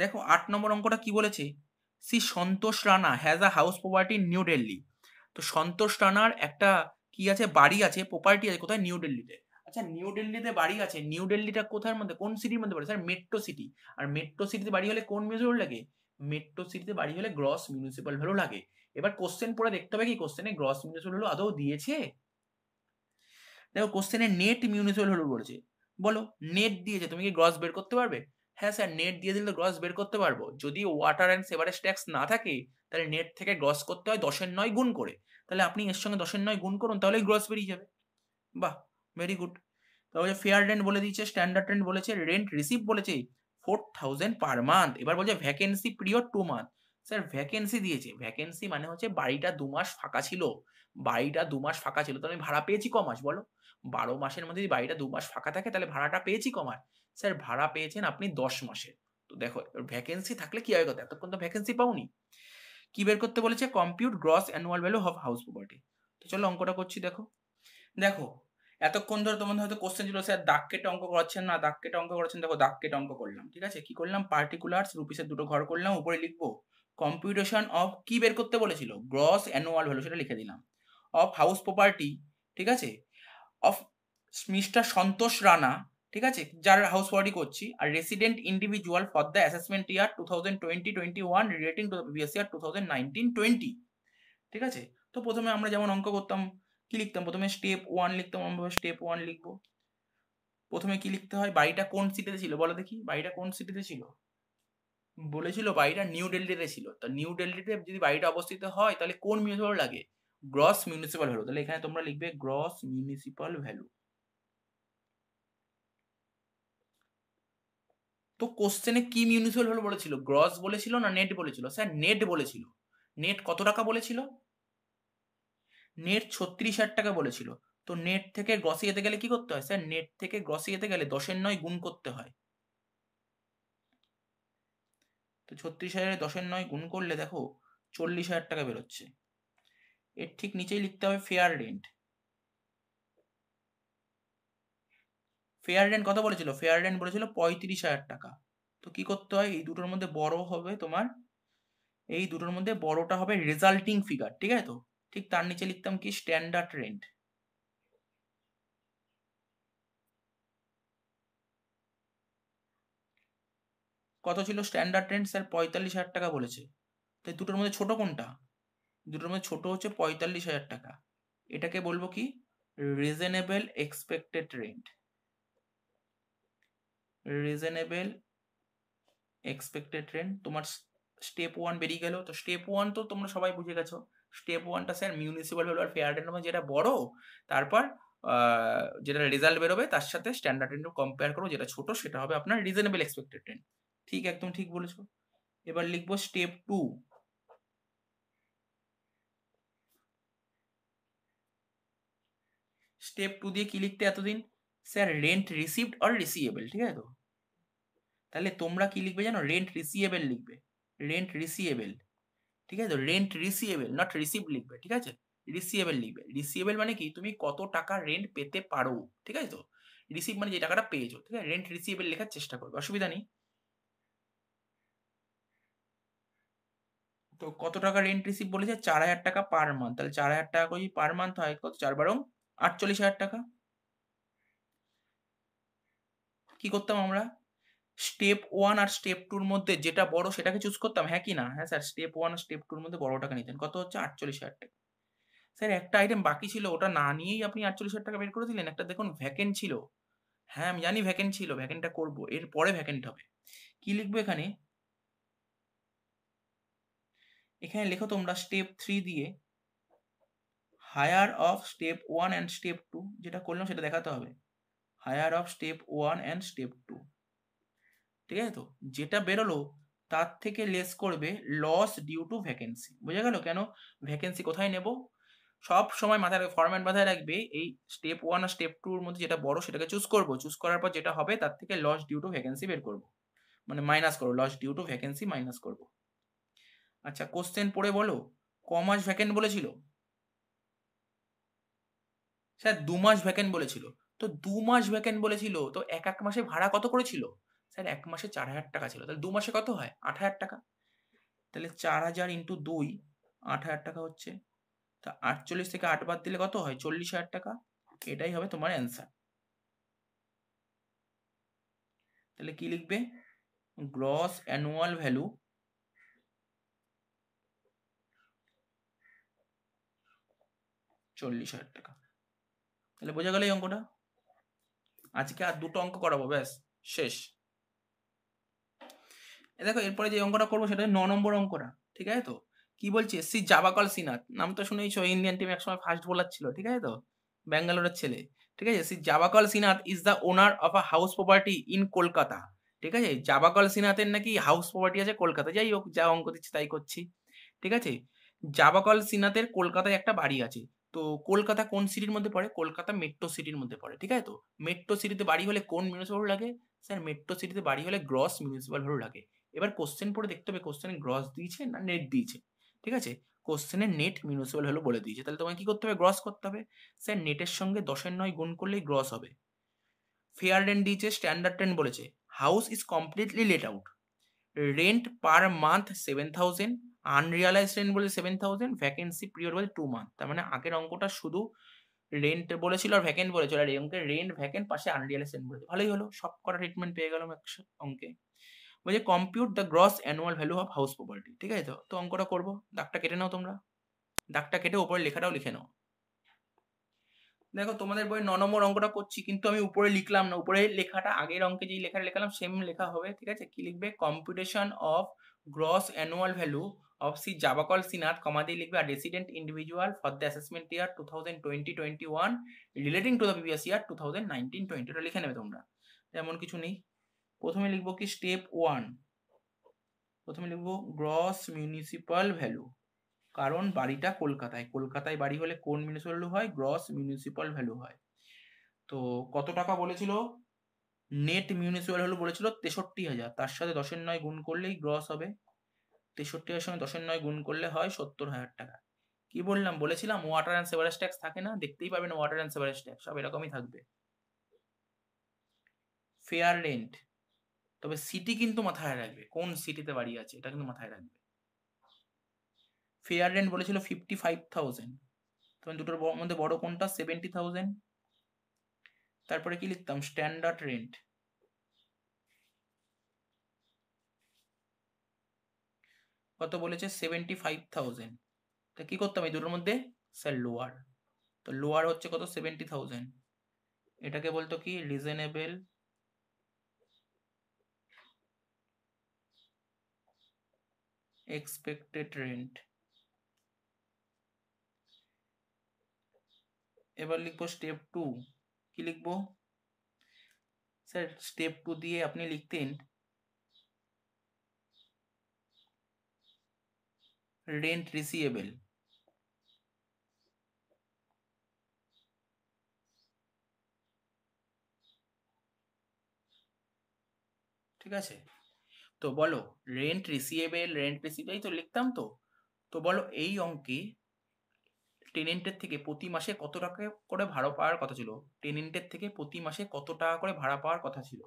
দেখো আট নম্বর অঙ্কটা কি বলেছে C Santosh Rana has a house property New Delhi তো সন্তোষ রানার একটা কি আছে বাড়ি আছে প্রপার্টি আছে কোথায় নিউ দিল্লিতে আচ্ছা নিউ দিল্লিতে বাড়ি আছে নিউ দিল্লিটা কোথার মধ্যে কোন সিটির মধ্যে পড়ে স্যার মেট্রো সিটি আর মেট্রো সিটিতে বাড়ি হলে কোন মিউনিসিপ্যাল লাগে মেট্রো সিটিতে বাড়ি হলে গ্রস মিউনিসিপাল ভ্যালু লাগে এবার কোশ্চেন পড়ে দেখতে হবে কি কোশ্চেনে গ্রস মিউনিসিপাল ভ্যালু আদৌ দিয়েছে দেখো কোশ্চেনে নেট মিউনিসিপ্যাল ভ্যালু বলছে বলো নেট দিয়েছে তুমি কি গ্রস বের করতে পারবে হ্যাঁ স্যার নেট দিয়ে দিলে গ্রস বের করতে পারবো যদি ওয়াটার অ্যান্ড সেভারেজ ট্যাক্স না থাকে তাহলে নেট থেকে গ্রস করতে হয় দশের নয় গুণ করে তাহলে আপনি এর সঙ্গে দশের নয় গুণ করুন তাহলেই গ্রস বেরিয়ে যাবে বাহ ভেরি গুড তাহলে ফেয়ার রেন্ট বলে দিয়েছে স্ট্যান্ডার্ড রেন্ট বলেছে রেন্ট রিসিভ বলেছে ফোর থাউজেন্ড পার মান্থ এবার বলছে vacancy period two month sir vacancy দিয়েছে ভ্যাকেন্সি মানে হচ্ছে বাড়িটা দু মাস ফাঁকা ছিল বাড়িটা দু মাস ফাঁকা ছিল তো আমি ভাড়া পেয়েছি কমাস বলো বারো মাসের মধ্যে যদি বাড়িটা দু মাস ফাঁকা থাকে তাহলে ভাড়াটা পেয়েছি কমাস স্যার ভাড়া পেয়েছেন আপনি দশ মাসে তো দেখো ভ্যাকেন্সি থাকলে কি হয় কথা এতক্ষণ তো ভ্যাকেন্সি পাওনি কি বের করতে বলেছে compute gross annual value of house property তো চলো অঙ্কটা করছি দেখো দেখো এতক্ষণ ধরে তোমাদের হয়তো কোশ্চেন ছিল স্যার দাগ কেটে অঙ্ক করাচ্ছেন না দাগ কেটে অঙ্ক করাচ্ছেন দেখো দাগ কেটে অঙ্ক করলাম ঠিক আছে কি করলাম পার্টিকুলার্স রুপিসের দুটো ঘর করলাম উপরে লিখবো কম্পিউটেশন অফ কি বের করতে বলেছিল গ্রস অ্যানুয়াল ভ্যালু সেটা লিখে দিলাম অফ হাউস প্রপার্টি ঠিক আছে অফ মিস্টার সন্তোষ রানা ঠিক আছে যার হাউস ওয়ারি করছি আর resident individual for the assessment year two thousand twenty twenty one relating to the previous year two thousand nineteen twenty ঠিক আছে তো প্রথমে আমরা যেমন অঙ্ক করতাম কি লিখতাম প্রথমে স্টেপ ওয়ান লিখতাম আমরা স্টেপ ওয়ান লিখবো প্রথমে কি লিখতে হয় বাড়িটা কোন সিটিতে ছিল বলো দেখি বাড়িটা কোন সিটিতে ছিল বলেছিল বাড়িটা নিউ দিল্লিতে ছিল তো নিউ দিল্লিতে যদি বাড়িটা অবস্থিত হয় তাহলে কোন মিউনিসিপাল লাগে গ্রস মিউনিসিপাল ভ্যালু তাহলে এখানে তোমরা লিখবে গ্রস মিউনিসিপাল ভ্যালু তো কোশ্চেনে কি মিউনিসিপাল ভ্যালু বলেছিল গ্রস বলেছিল না নেট বলেছিল স্যার নেট বলেছিল নেট কত টাকা বলেছিল নেট ছত্রিশ হাজার টাকা বলেছিল তো নেট থেকে গ্রসে যেতে গেলে কি করতে হয় স্যার নেট থেকে গ্রসে যেতে গেলে দশের নয় গুণ করতে হয় তো ছত্রিশ হাজারে দশের নয় গুণ করলে দেখো চল্লিশ হাজার টাকা বেরোচ্ছে এর ঠিক নিচেই লিখতে হবে ফেয়ার রেন্ট ফেয়ার রেন্ট কত বলেছিল ফেয়ার রেন্ট বলেছিল পঁয়ত্রিশ হাজার টাকা তো কি করতে হয় এই দুটোর মধ্যে বড় হবে তোমার এই দুটোর মধ্যে বড়টা হবে রেজাল্টিং ফিগার ঠিক আছে তো ঠিক তার নিচে লিখতাম কি স্ট্যান্ডার্ড রেন্ট কত ছিল স্ট্যান্ডার্ড রেন্ট স্যার পঁয়তাল্লিশ হাজার টাকা বলেছে তো দুটোর মধ্যে ছোট কোনটা দুটোর মধ্যে ছোট হচ্ছে পঁয়তাল্লিশ হাজার টাকা এটাকে বলবো কি reasonable expected rent reasonable expected rent তোমার স্টেপ ওয়ান বেরিয়ে গেল তো স্টেপ ওয়ান তো তোমরা সবাই বুঝে গেছো স্টেপ ওয়ানটা স্যার মিউনিসিপ্যাল ভ্যালু আর ফেয়ার মানে রেন্ট যেটা বড় তারপর যেটা রেজাল্ট বেরোবে তার সাথে স্ট্যান্ডার্ড রেন্ট কম্পেয়ার করো যেটা ছোট সেটা হবে আপনার রিজনেবল এক্সপেক্টেড রেন্ট ঠিক একদম ঠিক বলেছো এবার লিখবো স্টেপ টু স্টেপ টু দিয়ে কি লিখতে এতদিন sir rent received or receivable ঠিক আছে তো তাহলে তোমরা কি লিখবে জানো রেন্ট রিসিভেবল লিখবে রেন্ট রিসিভেবল ঠিক আছে তো রেন্ট রিসিভেবল নট রিসিভ লিখবে ঠিক আছে রিসিভেবল লিখবে রিসিভেবল মানে কি তুমি কত টাকা রেন্ট পেতে পারো ঠিক আছে তো রিসিভ মানে যে টাকাটা পেয়েছো ঠিক আছে রেন্ট রিসিভেবল লেখার চেষ্টা করবে অসুবিধা নেই তো কত টাকা রেন্ট রিসিভ বলেছে চার হাজার টাকা পার মান্থ তাহলে চার হাজার টাকা করে পার মান্থ হয় কত চার বারং আটচল্লিশ হাজার টাকা কি করতাম আমরা স্টেপ ওয়ান আর স্টেপ টুর মধ্যে যেটা বড় সেটাকে চুজ করতাম হ্যাঁ কি না হ্যাঁ স্যার স্টেপ ওয়ান আর স্টেপ টুর মধ্যে বড়টাকে নিতেন কত হচ্ছে আটচল্লিশ হাজার টাকা স্যার একটা আইটেম বাকি ছিল ওটা না নিয়েই আপনি আটচল্লিশ হাজার টাকা বের করে দিলেন একটা দেখুন ভ্যাকেন্ট ছিল হ্যাঁ আমি জানি ভ্যাকেন্ট ছিল ভ্যাকেন্টটা করবো এর পরে ভ্যাকেন্ট হবে কি লিখবো এখানে এখানে লেখো তোমরা স্টেপ থ্রি দিয়ে higher of step one and step two যেটা করলাম সেটা দেখাতে হবে higher of step one and step two ঠিক আছে তো যেটা বেরোলো তার থেকে লেস করবে লস ডিউ টু ভ্যাকেন্সি বোঝা গেল কেন ভ্যাকেন্সি কোথায় নেব সব সময় মাথায় ফরম্যাট মাথায় রাখবে এই স্টেপ ওয়ান আর স্টেপ টুর মধ্যে যেটা বড় সেটাকে চুজ করব চুজ করার পর যেটা হবে তার থেকে লস ডিউ টু ভ্যাকেন্সি বের করব মানে মাইনাস করো loss due to vacancy minus করব আচ্ছা কোশ্চেন পড়ে বলো ক মাস ভ্যাকেন্ট বলেছিল স্যার দু মাস ভ্যাকেন্ট বলেছিল তো দু মাস ভ্যাকেন্ট বলেছিল তো এক এক মাসে ভাড়া কত করেছিল স্যার এক মাসে চার হাজার টাকা ছিল তাহলে দু মাসে কত হয় আট হাজার টাকা তাহলে চার হাজার ইন্টু দুই আট হাজার টাকা হচ্ছে তা আটচল্লিশ থেকে আট বাদ দিলে কত হয় চল্লিশ হাজার টাকা এটাই হবে তোমার অ্যান্সার তাহলে কি লিখবে গ্রস অ্যানুয়াল ভ্যালু চল্লিশ হাজার টাকা তাহলে বোঝা গেল এই অঙ্কটা আজকে আর দুটো অঙ্ক করাবো ব্যাস শেষ দেখো এরপরে যে অঙ্কটা করবো সেটা ন নম্বর অঙ্কটা ঠিক আছে তো কি বলছে সি জাবাকল সিনাথ নাম তো শুনেইছো ইন্ডিয়ান টিম একসময় ফার্স্ট বোলার ছিল ঠিক আছে তো ব্যাঙ্গালোরের ছেলে ঠিক আছে C Javagal Srinath is the owner of a house property in Kolkata ঠিক আছে জাবাকল সিনাথের নাকি হাউস প্রপার্টি আছে কলকাতা যাই হোক যা অঙ্ক দিচ্ছে তাই করছি ঠিক আছে জাবাকল সিনাথের কলকাতায় একটা বাড়ি আছে তো কলকাতা কোন সিটির মধ্যে পড়ে কলকাতা মেট্রো সিটির মধ্যে পড়ে ঠিক আছে তো মেট্রো সিটিতে বাড়ি হলে কোন মিউনিসিপাল লাগে স্যার মেট্রো সিটিতে বাড়ি হলে গ্রস মিউনিসিপাল ভ্যালু লাগে এবার কোশ্চেন পড়ে দেখতে হবে কোশ্চেনে গ্রস দিয়েছে না নেট দিয়েছে ঠিক আছে কোশ্চেনে নেট মিউনিসিপাল ভ্যালু বলে দিয়েছে তাহলে তোমাকে কি করতে হবে গ্রস করতে হবে স্যার নেটের সঙ্গে দশের নয় গুণ করলেই গ্রস হবে ফেয়ার রেন্ট দিয়েছে স্ট্যান্ডার্ড রেন্ট বলেছে house is completely let out rent per month seven thousand unrealized rent বলেছে সেভেন থাউজেন্ড ভ্যাকেন্সি পিরিয়ড বলেছে টু মান্থ তার মানে আগের অঙ্কটা শুধু রেন্ট বলেছিল আর ভ্যাকেন্ট বলেছিল আর অঙ্কের রেন্ট ভ্যাকেন্ট পাশে আনরিয়ালাইজড রেন্ট বলেছে ভালোই হলো সব কটা ট্রিটমেন্ট পেয়ে গেলাম একশো অঙ্কে বলছে compute the gross annual value of house property ঠিক আছে তো তো অঙ্কটা করবো দাগটা কেটে নাও তোমরা দাগটা কেটে ওপরে লেখাটাও লিখে নাও দেখো তোমাদের বই ন নম্বর অঙ্কটা করছি কিন্তু আমি উপরে লিখলাম না উপরে লেখাটা আগের অঙ্কে যেই লেখাটা লেখালাম সেম লেখা হবে ঠিক আছে কি লিখবে competition of gross annual value of C Java call CNAT, comma, they likhbe a resident individual for the assessment year 2020-21 relating to the previous year 2019-20. এটা লিখে নেবে তোমরা এমন কিছু নেই প্রথমে লিখবো কি স্টেপ ওয়ান প্রথমে লিখবো গ্রস মিউনিসিপাল ভ্যালু কারণ বাড়িটা কলকাতায় কলকাতায় বাড়ি হলে কোন মিউনিসিপাল হয় গ্রস মিউনিসিপাল ভ্যালু হয় তো কত টাকা বলেছিল নেট মিউনিসিপ্যাল হলো বলেছিল তেষট্টি হাজার তার সাথে দশের নয় গুণ করলেই গ্রস হবে তেষট্টি হাজার সঙ্গে দশের নয় গুণ করলে হয় সত্তর হাজার টাকা কি বললাম বলেছিলাম ওয়াটার অ্যান্ড সেভারেজ ট্যাক্স থাকে না দেখতেই পাবেন ওয়াটার অ্যান্ড সেভারেজ ট্যাক্স সব এরকমই থাকবে ফেয়ার রেন্ট তবে সিটি কিন্তু মাথায় রাখবে কোন সিটিতে বাড়ি আছে এটা কিন্তু মাথায় রাখবে ফেয়ার রেন্ট বলেছিল ফিফটি ফাইভ থাউজেন্ড তখন দুটোর মধ্যে বড় কোনটা সেভেন্টি থাউজেন্ড তারপরে কি লিখতাম স্ট্যান্ডার্ড রেন্ট কত বলেছে সেভেন্টি ফাইভ থাউজেন্ড তা কী করতাম এই দুটোর মধ্যে স্যার লোয়ার তো লোয়ার হচ্ছে কত সেভেন্টি থাউজেন্ড এটাকে বলতো কি রিজনেবল এক্সপেক্টেড রেন্ট এবার লিখবো স্টেপ টু কি লিখবো স্যার স্টেপ টু দিয়ে আপনি লিখতেন rent receivable ঠিক আছে তো বলো রেন্ট রিসিয়েবেল রেন্ট রিসিভেবল তো লিখতাম তো তো বলো এই অঙ্কে টেনেন্টের থেকে প্রতি মাসে কত টাকা করে ভাড়া পাওয়ার কথা ছিল টেনেন্টের থেকে প্রতি মাসে কত টাকা করে ভাড়া পাওয়ার কথা ছিল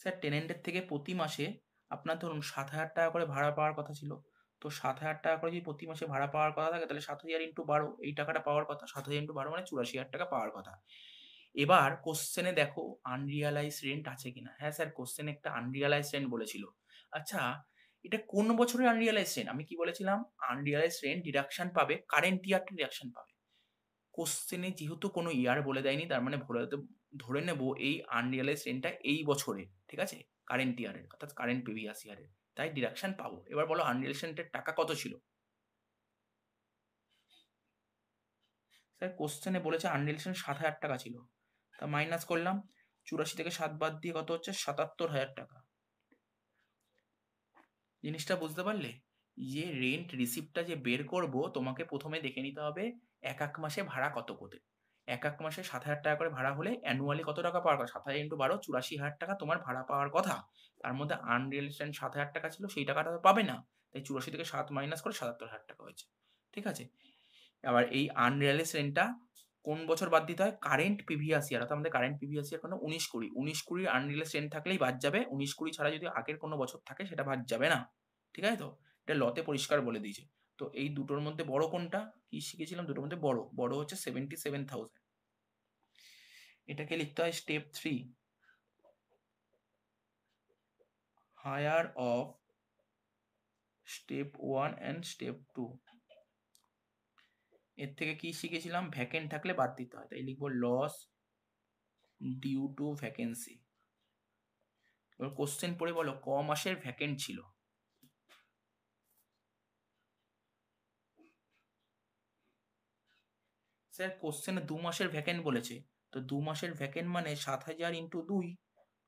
স্যার টেনেন্টের থেকে প্রতি মাসে আপনার ধরুন সাত হাজার টাকা করে ভাড়া পাওয়ার কথা ছিল তো সাত হাজার টাকা করে যদি প্রতি মাসে ভাড়া পাওয়ার কথা থাকে তাহলে সাত হাজার ইন্টু বারো এই টাকাটা পাওয়ার কথা সাত হাজার ইন্টু বারো মানে চুরাশি হাজার টাকা পাওয়ার কথা এবার কোশ্চেনে দেখো আনরিয়ালাইজ রেন্ট আছে কিনা হ্যাঁ স্যার কোশ্চেনে একটা আনরিয়ালাইজ রেন্ট বলেছিল আচ্ছা এটা কোন বছরের আনরিয়ালাইজ রেন্ট আমি কি বলেছিলাম আনরিয়ালাইজ রেন্ট ডিডাকশন পাবে কারেন্ট ইয়ারটা ডিডাকশন পাবে কোশ্চেনে যেহেতু কোনো ইয়ার বলে দেয়নি তার মানে ধরে নেব এই আনরিয়ালাইজ রেন্টটা এই বছরের ঠিক আছে কারেন্ট ইয়ারের অর্থাৎ কারেন্ট প্রিভিয়াস ইয়ারের তাই ডিডাকশন পাবো এবার বলো আনরিলেশনটেড টাকা কত ছিল স্যার কোশ্চেনে বলেছে আনরিলেশন সাত হাজার টাকা ছিল তা মাইনাস করলাম চুরাশি থেকে সাত বাদ দিয়ে কত হচ্ছে সাতাত্তর হাজার টাকা জিনিসটা বুঝতে পারলে যে রেন্ট রিসিপ্টটা যে বের করব তোমাকে প্রথমে দেখে নিতে হবে এক এক মাসে ভাড়া কত করে এক এক মাসে সাত হাজার টাকা করে ভাড়া হলে অ্যানুয়ালি কত টাকা পাওয়ার কথা সাত হাজার ইন্টু বারো চুরাশি হাজার টাকা তোমার ভাড়া পাওয়ার কথা তার মধ্যে আনরিয়েলিস্টেন্ট সাত হাজার টাকা ছিল সেই টাকাটা পাবে না তাই চুরাশি থেকে সাত মাইনাস করে সাতাত্তর হাজার টাকা হয়েছে ঠিক আছে আবার এই আনরিয়ালিস রেন্টটা কোন বছর বাদ দিতে হয় কারেন্ট প্রিভিয়াস ইয়ার অর্থাৎ আমাদের কারেন্ট প্রিভিয়াস ইয়ার কোনো উনিশ কুড়ি উনিশ কুড়ি আনরিয়ালিস রেন্ট থাকলেই বাদ যাবে উনিশ কুড়ি ছাড়া যদি আগের কোনো বছর থাকে সেটা বাদ যাবে না ঠিক আছে তো এটা লতে পরিষ্কার বলে দিয়েছে তো এই দুটোর মধ্যে বড় কোনটা কি শিখেছিলাম দুটোর মধ্যে বড় বড় হচ্ছে সেভেন্টি সেভেন থাউজেন্ড এটাকে লিখতে হয় step three higher of step one and step two এর থেকে কি শিখেছিলাম ভ্যাকেন্ট থাকলে বাদ দিতে হয় তাই লিখবো লস ডিউ টু ভ্যাকেন্সি এবার কোশ্চেন পড়ে বলো ক মাসের ভ্যাকেন্ট ছিল স্যার কোশ্চেনে দু মাসের ভ্যাকেন্ট বলেছে তো দু মাসের ভ্যাকেন্ট মানে সাত হাজার ইন্টু দুই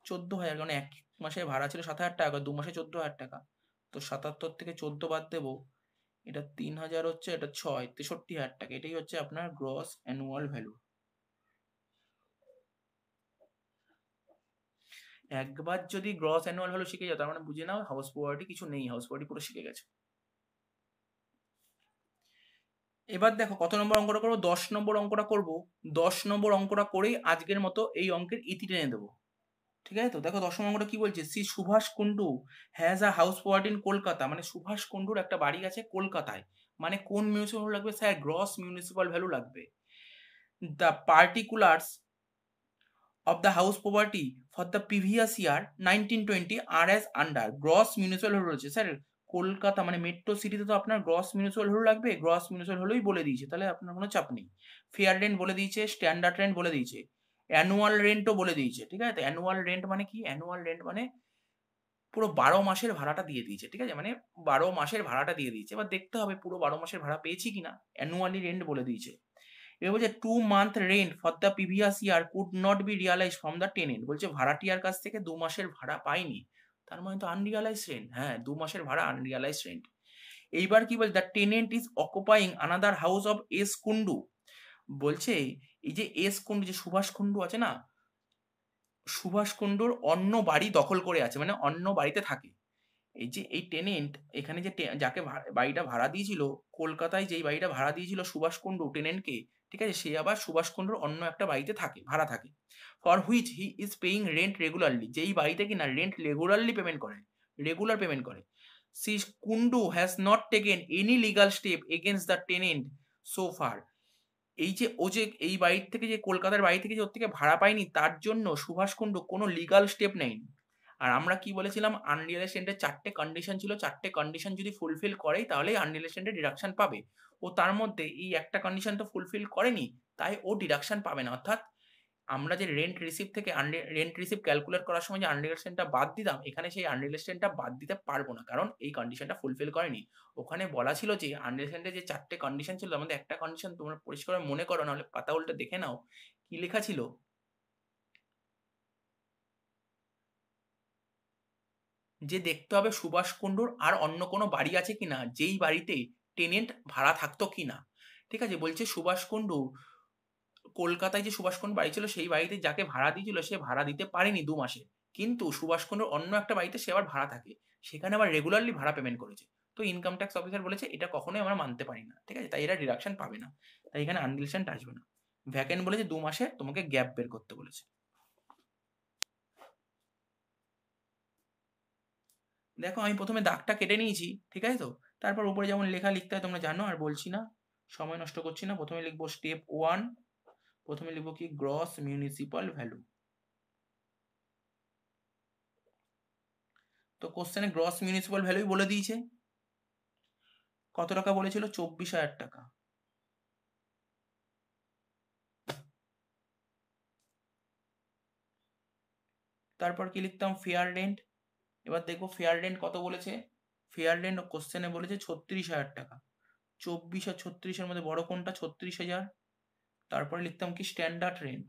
চোদ্দ হাজার কারণ মানে এক মাসে ভাড়া ছিল সাত হাজার টাকা দু মাসে চোদ্দ হাজার টাকা তো সাতাত্তর থেকে চোদ্দ বাদ দেবো এটা তিন হাজার হচ্ছে এটা ছয় তেষট্টি হাজার টাকা এটাই হচ্ছে আপনার গ্রস অ্যানুয়াল ভ্যালু একবার যদি গ্রস অ্যানুয়াল ভ্যালু শিখে যাও তার মানে বুঝে নাও হাউস প্রপার্টি কিছু নেই হাউস প্রপার্টি পুরো শিখে গেছে এবার দেখো কত নম্বর অঙ্কটা করবো দশ নম্বর অঙ্কটা করব দশ নম্বর অঙ্কটা করেই আজকের মতো এই অঙ্কের ইতি টেনে দেবো ঠিক আছে তো দেখো দশম অঙ্কটা কি বলছে Shri Subhash Kundu has a house property in Kolkata মানে সুভাষ কুন্ডুর একটা বাড়ি আছে কলকাতায় মানে কোন মিউনিসিপাল লাগবে স্যার গ্রস মিউনিসিপাল ভ্যালু লাগবে the particulars of the house property for the previous year nineteen twenty আর as under gross municipal value রয়েছে স্যার কলকাতা মানে মেট্রো সিটিতে তো আপনার গ্রস মিউনিসিপাল হল লাগবে গ্রস মিউনিসিপাল হলেই বলে দিয়েছে তাহলে আপনার কোনো চাপ নেই ফেয়ার রেন্ট বলে দিয়েছে স্ট্যান্ডার্ড রেন্ট বলে দিয়েছে অ্যানুয়াল রেন্টও বলে দিয়েছে ঠিক আছে অ্যানুয়াল রেন্ট মানে কি অ্যানুয়াল রেন্ট মানে পুরো বারো মাসের ভাড়াটা দিয়ে দিয়েছে ঠিক আছে মানে বারো মাসের ভাড়াটা দিয়ে দিয়েছে এবার দেখতে হবে পুরো বারো মাসের ভাড়া পেয়েছি কিনা অ্যানুয়ালি রেন্ট বলে দিয়েছে এবার বলছে two month rent for the previous year could not be realize from the tenant বলছে ভাড়াটিয়ার কাছ থেকে দু মাসের ভাড়া পাইনি তার মানে তো আনরিয়ালাইজ রেন্ট হ্যাঁ দু মাসের ভাড়া আনরিয়ালাইজ রেন্ট এইবার কি বলছে the tenant is occupying another house of S Kundu বলছে এই যে এস কুন্ডু যে সুভাষ কুন্ডু আছে না সুভাষ কুন্ডুর অন্য বাড়ি দখল করে আছে মানে অন্য বাড়িতে থাকে এই যে এই টেনেন্ট এখানে যে যাকে বাড়িটা ভাড়া দিয়েছিল কলকাতায় যেই বাড়িটা ভাড়া দিয়েছিল সুভাষ কুন্ডু টেনেন্টকে ঠিক আছে সে আবার সুভাষকুণ্ডুর অন্য একটা বাড়িতে থাকে ভাড়া থাকে for which he is paying rent regularly যেই বাড়িতে কিনা রেন্ট রেগুলারলি পেমেন্ট করে রেগুলার পেমেন্ট করে C Kundu has not taken any legal step against the tenant so far এই যে ও যে এই বাড়ির থেকে যে কলকাতার বাড়ি থেকে যে ওর থেকে ভাড়া পায়নি তার জন্য সুভাষ কুণ্ডু কোনো লিগাল স্টেপ নেয়নি আর আমরা কি বলেছিলাম আনরিয়েল এস্টেটের চারটে কন্ডিশন ছিল চারটে কন্ডিশন যদি ফুলফিল করে তাহলে আনরিয়েল এস্টেটের ডিডাকশন পাবে ও তার মধ্যে এই একটা কন্ডিশন তো ফুলফিল করেনি তাই ও ডিডাকশন পাবে না অর্থাৎ আমরা যে রেন্ট রিসিভ থেকে রেন্ট রিসিভ ক্যালকুলেট করার সময় যে আনরিলেশনটা বাদ দিতাম এখানে সেই আনরিলেশনটা বাদ দিতে পারবো না কারণ এই কন্ডিশনটা ফুলফিল করেনি ওখানে বলা ছিল যে আনরিলেশনটা যে চারটে কন্ডিশন ছিল আমাদের একটা কন্ডিশন তোমরা পরিষ্কার মনে করো নাহলে পাতা উল্টে দেখে নাও কি লেখা ছিল যে দেখতে হবে সুভাষ কুণ্ডুর আর অন্য কোনো বাড়ি আছে কিনা যেই বাড়িতে টেনেন্ট ভাড়া থাকতো কি না ঠিক আছে বলছে সুভাষ কুণ্ডু কলকাতায় যে সুভাষ কুণ্ডু বাড়ি ছিল সেই বাড়িতে যাকে ভাড়া দিয়েছিল সে ভাড়া দিতে পারেনি দু মাসে কিন্তু সুভাষ কুণ্ডুর অন্য একটা বাড়িতে সে আবার ভাড়া থাকে সেখানে আবার রেগুলারলি ভাড়া পেমেন্ট করেছে তো ইনকাম ট্যাক্স অফিসার বলেছে এটা কখনোই আমরা মানতে পারি না ঠিক আছে তাই এরা ডিডাকশন পাবে না তাই এখানে আনডিলেশনটা আসবে না ভ্যাকেন্ট বলেছে দু মাসে তোমাকে গ্যাপ বের করতে বলেছে দেখো আমি প্রথমে দাগটা কেটে নিয়েছি ঠিক আছে তো তারপর উপরে যেমন লেখা লিখতে হয় তোমরা জানো আর বলছি না সময় নষ্ট করছি না প্রথমে লিখবো স্টেপ ওয়ান প্রথমে লিখবো কি গ্রস মিউনিসিপাল ভ্যালু তো কোশ্চেনে গ্রস মিউনিসিপাল ভ্যালুই বলে দিয়েছে কত টাকা বলেছিল চব্বিশ হাজার টাকা তারপর কি লিখতাম ফেয়ার রেন্ট এবার দেখবো ফেয়ার রেন্ট কত বলেছে ফেয়ারল্যান্ড কোশ্চেনে বলেছে ছত্রিশ হাজার টাকা চব্বিশ আর ছত্রিশের মধ্যে বড় কোনটা ছত্রিশ হাজার তারপরে লিখতাম কি স্ট্যান্ডার্ড রেন্ট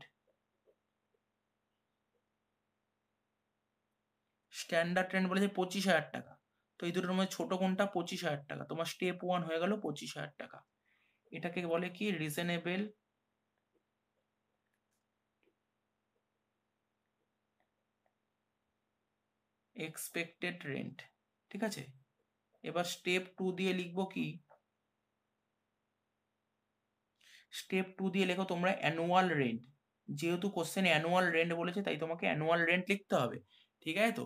স্ট্যান্ডার্ড রেন্ট বলেছে পঁচিশ হাজার টাকা তো এই দুটোর মধ্যে ছোট কোনটা পঁচিশ হাজার টাকা তোমার স্টেপ ওয়ান হয়ে গেল পঁচিশ হাজার টাকা এটাকে বলে কি রিজনেবল এক্সপেক্টেড রেন্ট ঠিক আছে এবার স্টেপ টু দিয়ে লিখবো কি স্টেপ টু দিয়ে লেখো তোমরা অ্যানুয়াল রেন্ট যেহেতু কোশ্চেন অ্যানুয়াল রেন্ট বলেছে তাই তোমাকে অ্যানুয়াল রেন্ট লিখতে হবে ঠিক আছে তো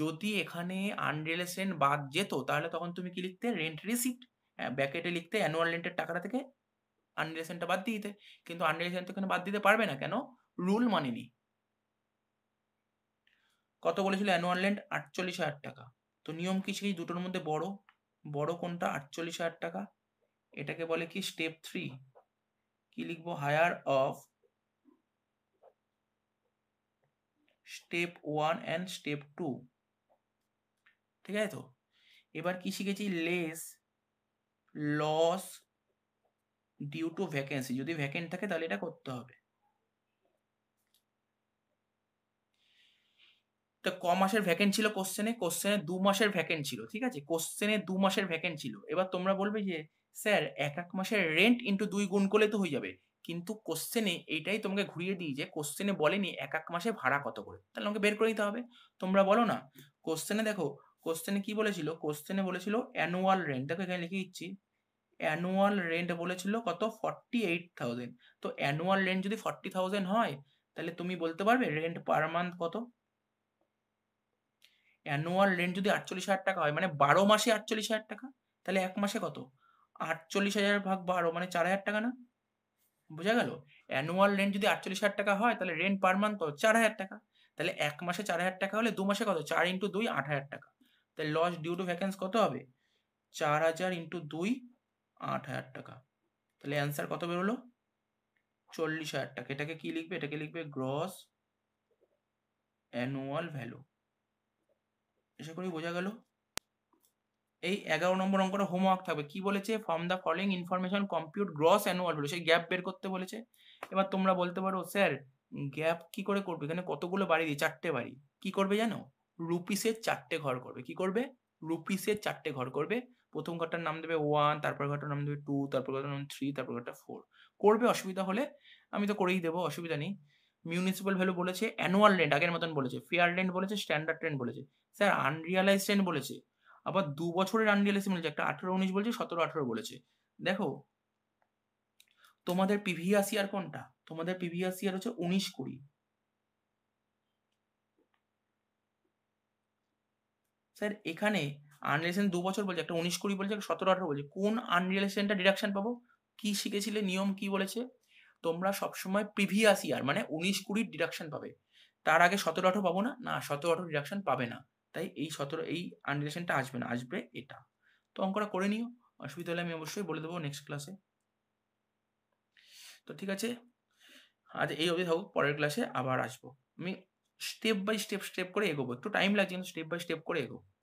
যদি এখানে আনরিলেশন বাদ যেত তাহলে তখন তুমি কি লিখতে রেন্ট রিসিপ্ট ব্যাকেটে লিখতে অ্যানুয়াল রেন্টের টাকাটা থেকে আনরিলেশনটা বাদ দিয়ে দিতে কিন্তু আনরিলেশন তো এখানে বাদ দিতে পারবে না কেন রুল মানেনি কত বলেছিল অ্যানুয়াল রেন্ট আটচল্লিশ হাজার টাকা তো নিয়ম কি সেই দুটোর মধ্যে বড় বড় কোনটা আটচল্লিশ হাজার টাকা এটাকে বলে কি স্টেপ থ্রি কি লিখবো higher of step one and step two ঠিক আছে তো এবার কি শিখেছি less loss due to vacancy যদি ভ্যাকেন্ট থাকে তাহলে এটা করতে হবে তো ক মাসের ভ্যাকেন্ট ছিল কোশ্চেনে কোশ্চেনে দু মাসের ভ্যাকেন্ট ছিল ঠিক আছে কোশ্চেনে দু মাসের ভ্যাকেন্ট ছিল এবার তোমরা বলবে যে স্যার এক এক মাসের রেন্ট ইন্টু দুই গুণ করলে তো হয়ে যাবে কিন্তু কোশ্চেনে এইটাই তোমাকে ঘুরিয়ে দিই যে কোশ্চেনে বলেনি এক এক মাসে ভাড়া কত করে তাহলে আমাকে বের করে নিতে হবে তোমরা বলো না কোশ্চেনে দেখো কোশ্চেনে কি বলেছিল কোশ্চেনে বলেছিল অ্যানুয়াল রেন্ট দেখো এখানে লিখে দিচ্ছি অ্যানুয়াল রেন্ট বলেছিল কত ফর্টি এইট থাউজেন্ড তো অ্যানুয়াল রেন্ট যদি ফর্টি থাউজেন্ড হয় তাহলে তুমি বলতে পারবে রেন্ট পার মান্থ কত অ্যানুয়াল রেন্ট যদি আটচল্লিশ হাজার টাকা হয় মানে বারো মাসে আটচল্লিশ হাজার টাকা তাহলে এক মাসে কত আটচল্লিশ হাজার ভাগ বারো মানে চার হাজার টাকা না বোঝা গেল অ্যানুয়াল রেন্ট যদি আটচল্লিশ হাজার টাকা হয় তাহলে রেন্ট পার মান্থ কত চার হাজার টাকা তাহলে এক মাসে চার হাজার টাকা হলে দু মাসে কত চার ইন্টু দুই আট হাজার টাকা তাহলে লস ডিউ টু ভ্যাকেন্স কত হবে চার হাজার ইন্টু দুই আট হাজার টাকা তাহলে অ্যান্সার কত বেরোলো চল্লিশ হাজার টাকা এটাকে কি লিখবে এটাকে লিখবে গ্রস অ্যানুয়াল ভ্যালু আশা করি বোঝা গেল এই এগারো নম্বর অঙ্কটা হোমওয়ার্ক থাকবে কি বলেছে from the following information compute gross annual value সেই গ্যাপ বের করতে বলেছে এবার তোমরা বলতে পারো স্যার গ্যাপ কি করে করবে এখানে কতগুলো বাড়ি দিয়ে চারটে বাড়ি কি করবে জানো রুপিসের চারটে ঘর করবে কি করবে রুপিসের চারটে ঘর করবে প্রথম ঘরটার নাম দেবে ওয়ান তারপর ঘরটার নাম দেবে টু তারপর ঘরটার নাম থ্রি তারপর ঘরটা ফোর করবে অসুবিধা হলে আমি তো করেই দেবো অসুবিধা নেই মিউনিসিপ্যাল ভ্যালু বলেছে অ্যানুয়াল রেন্ট আগের মতন বলেছে ফেয়ার রেন্ট বলেছে স্ট্যান্ডার্ড রেন্ট বলেছে স্যার আনরিয়ালাইজ রেন্ট বলেছে আবার দু বছরের আনরিয়ালাইজ বলেছে একটা আঠেরো উনিশ বলছে সতেরো আঠেরো বলেছে দেখো তোমাদের প্রিভিয়াস ইয়ার কোনটা তোমাদের প্রিভিয়াস ইয়ার হচ্ছে উনিশ কুড়ি স্যার এখানে আনরিয়ালাইজ দু বছর বলছে একটা উনিশ কুড়ি বলছে সতেরো আঠারো বলছে কোন রেন্টটা ডিডাকশন পাবো কি শিখেছিলে নিয়ম কি বলেছে তোমরা সবসময় প্রিভিয়াস ইয়ার মানে উনিশ কুড়ির ডিডাকশন পাবে তার আগে সতেরো আঠো পাবো না না সতেরো আঠো ডিডাকশন পাবে না তাই এই সতেরো এই আনডিডাকশনটা আসবে না আসবে এটা তো অঙ্কটা করে নিও অসুবিধা হলে আমি অবশ্যই বলে দেবো নেক্সট ক্লাসে তো ঠিক আছে আজ এই অবধি থাকুক পরের ক্লাসে আবার আসবো আমি স্টেপ বাই স্টেপ স্টেপ করে এগোবো একটু টাইম লাগছে কিন্তু স্টেপ বাই স্টেপ করে এগোবো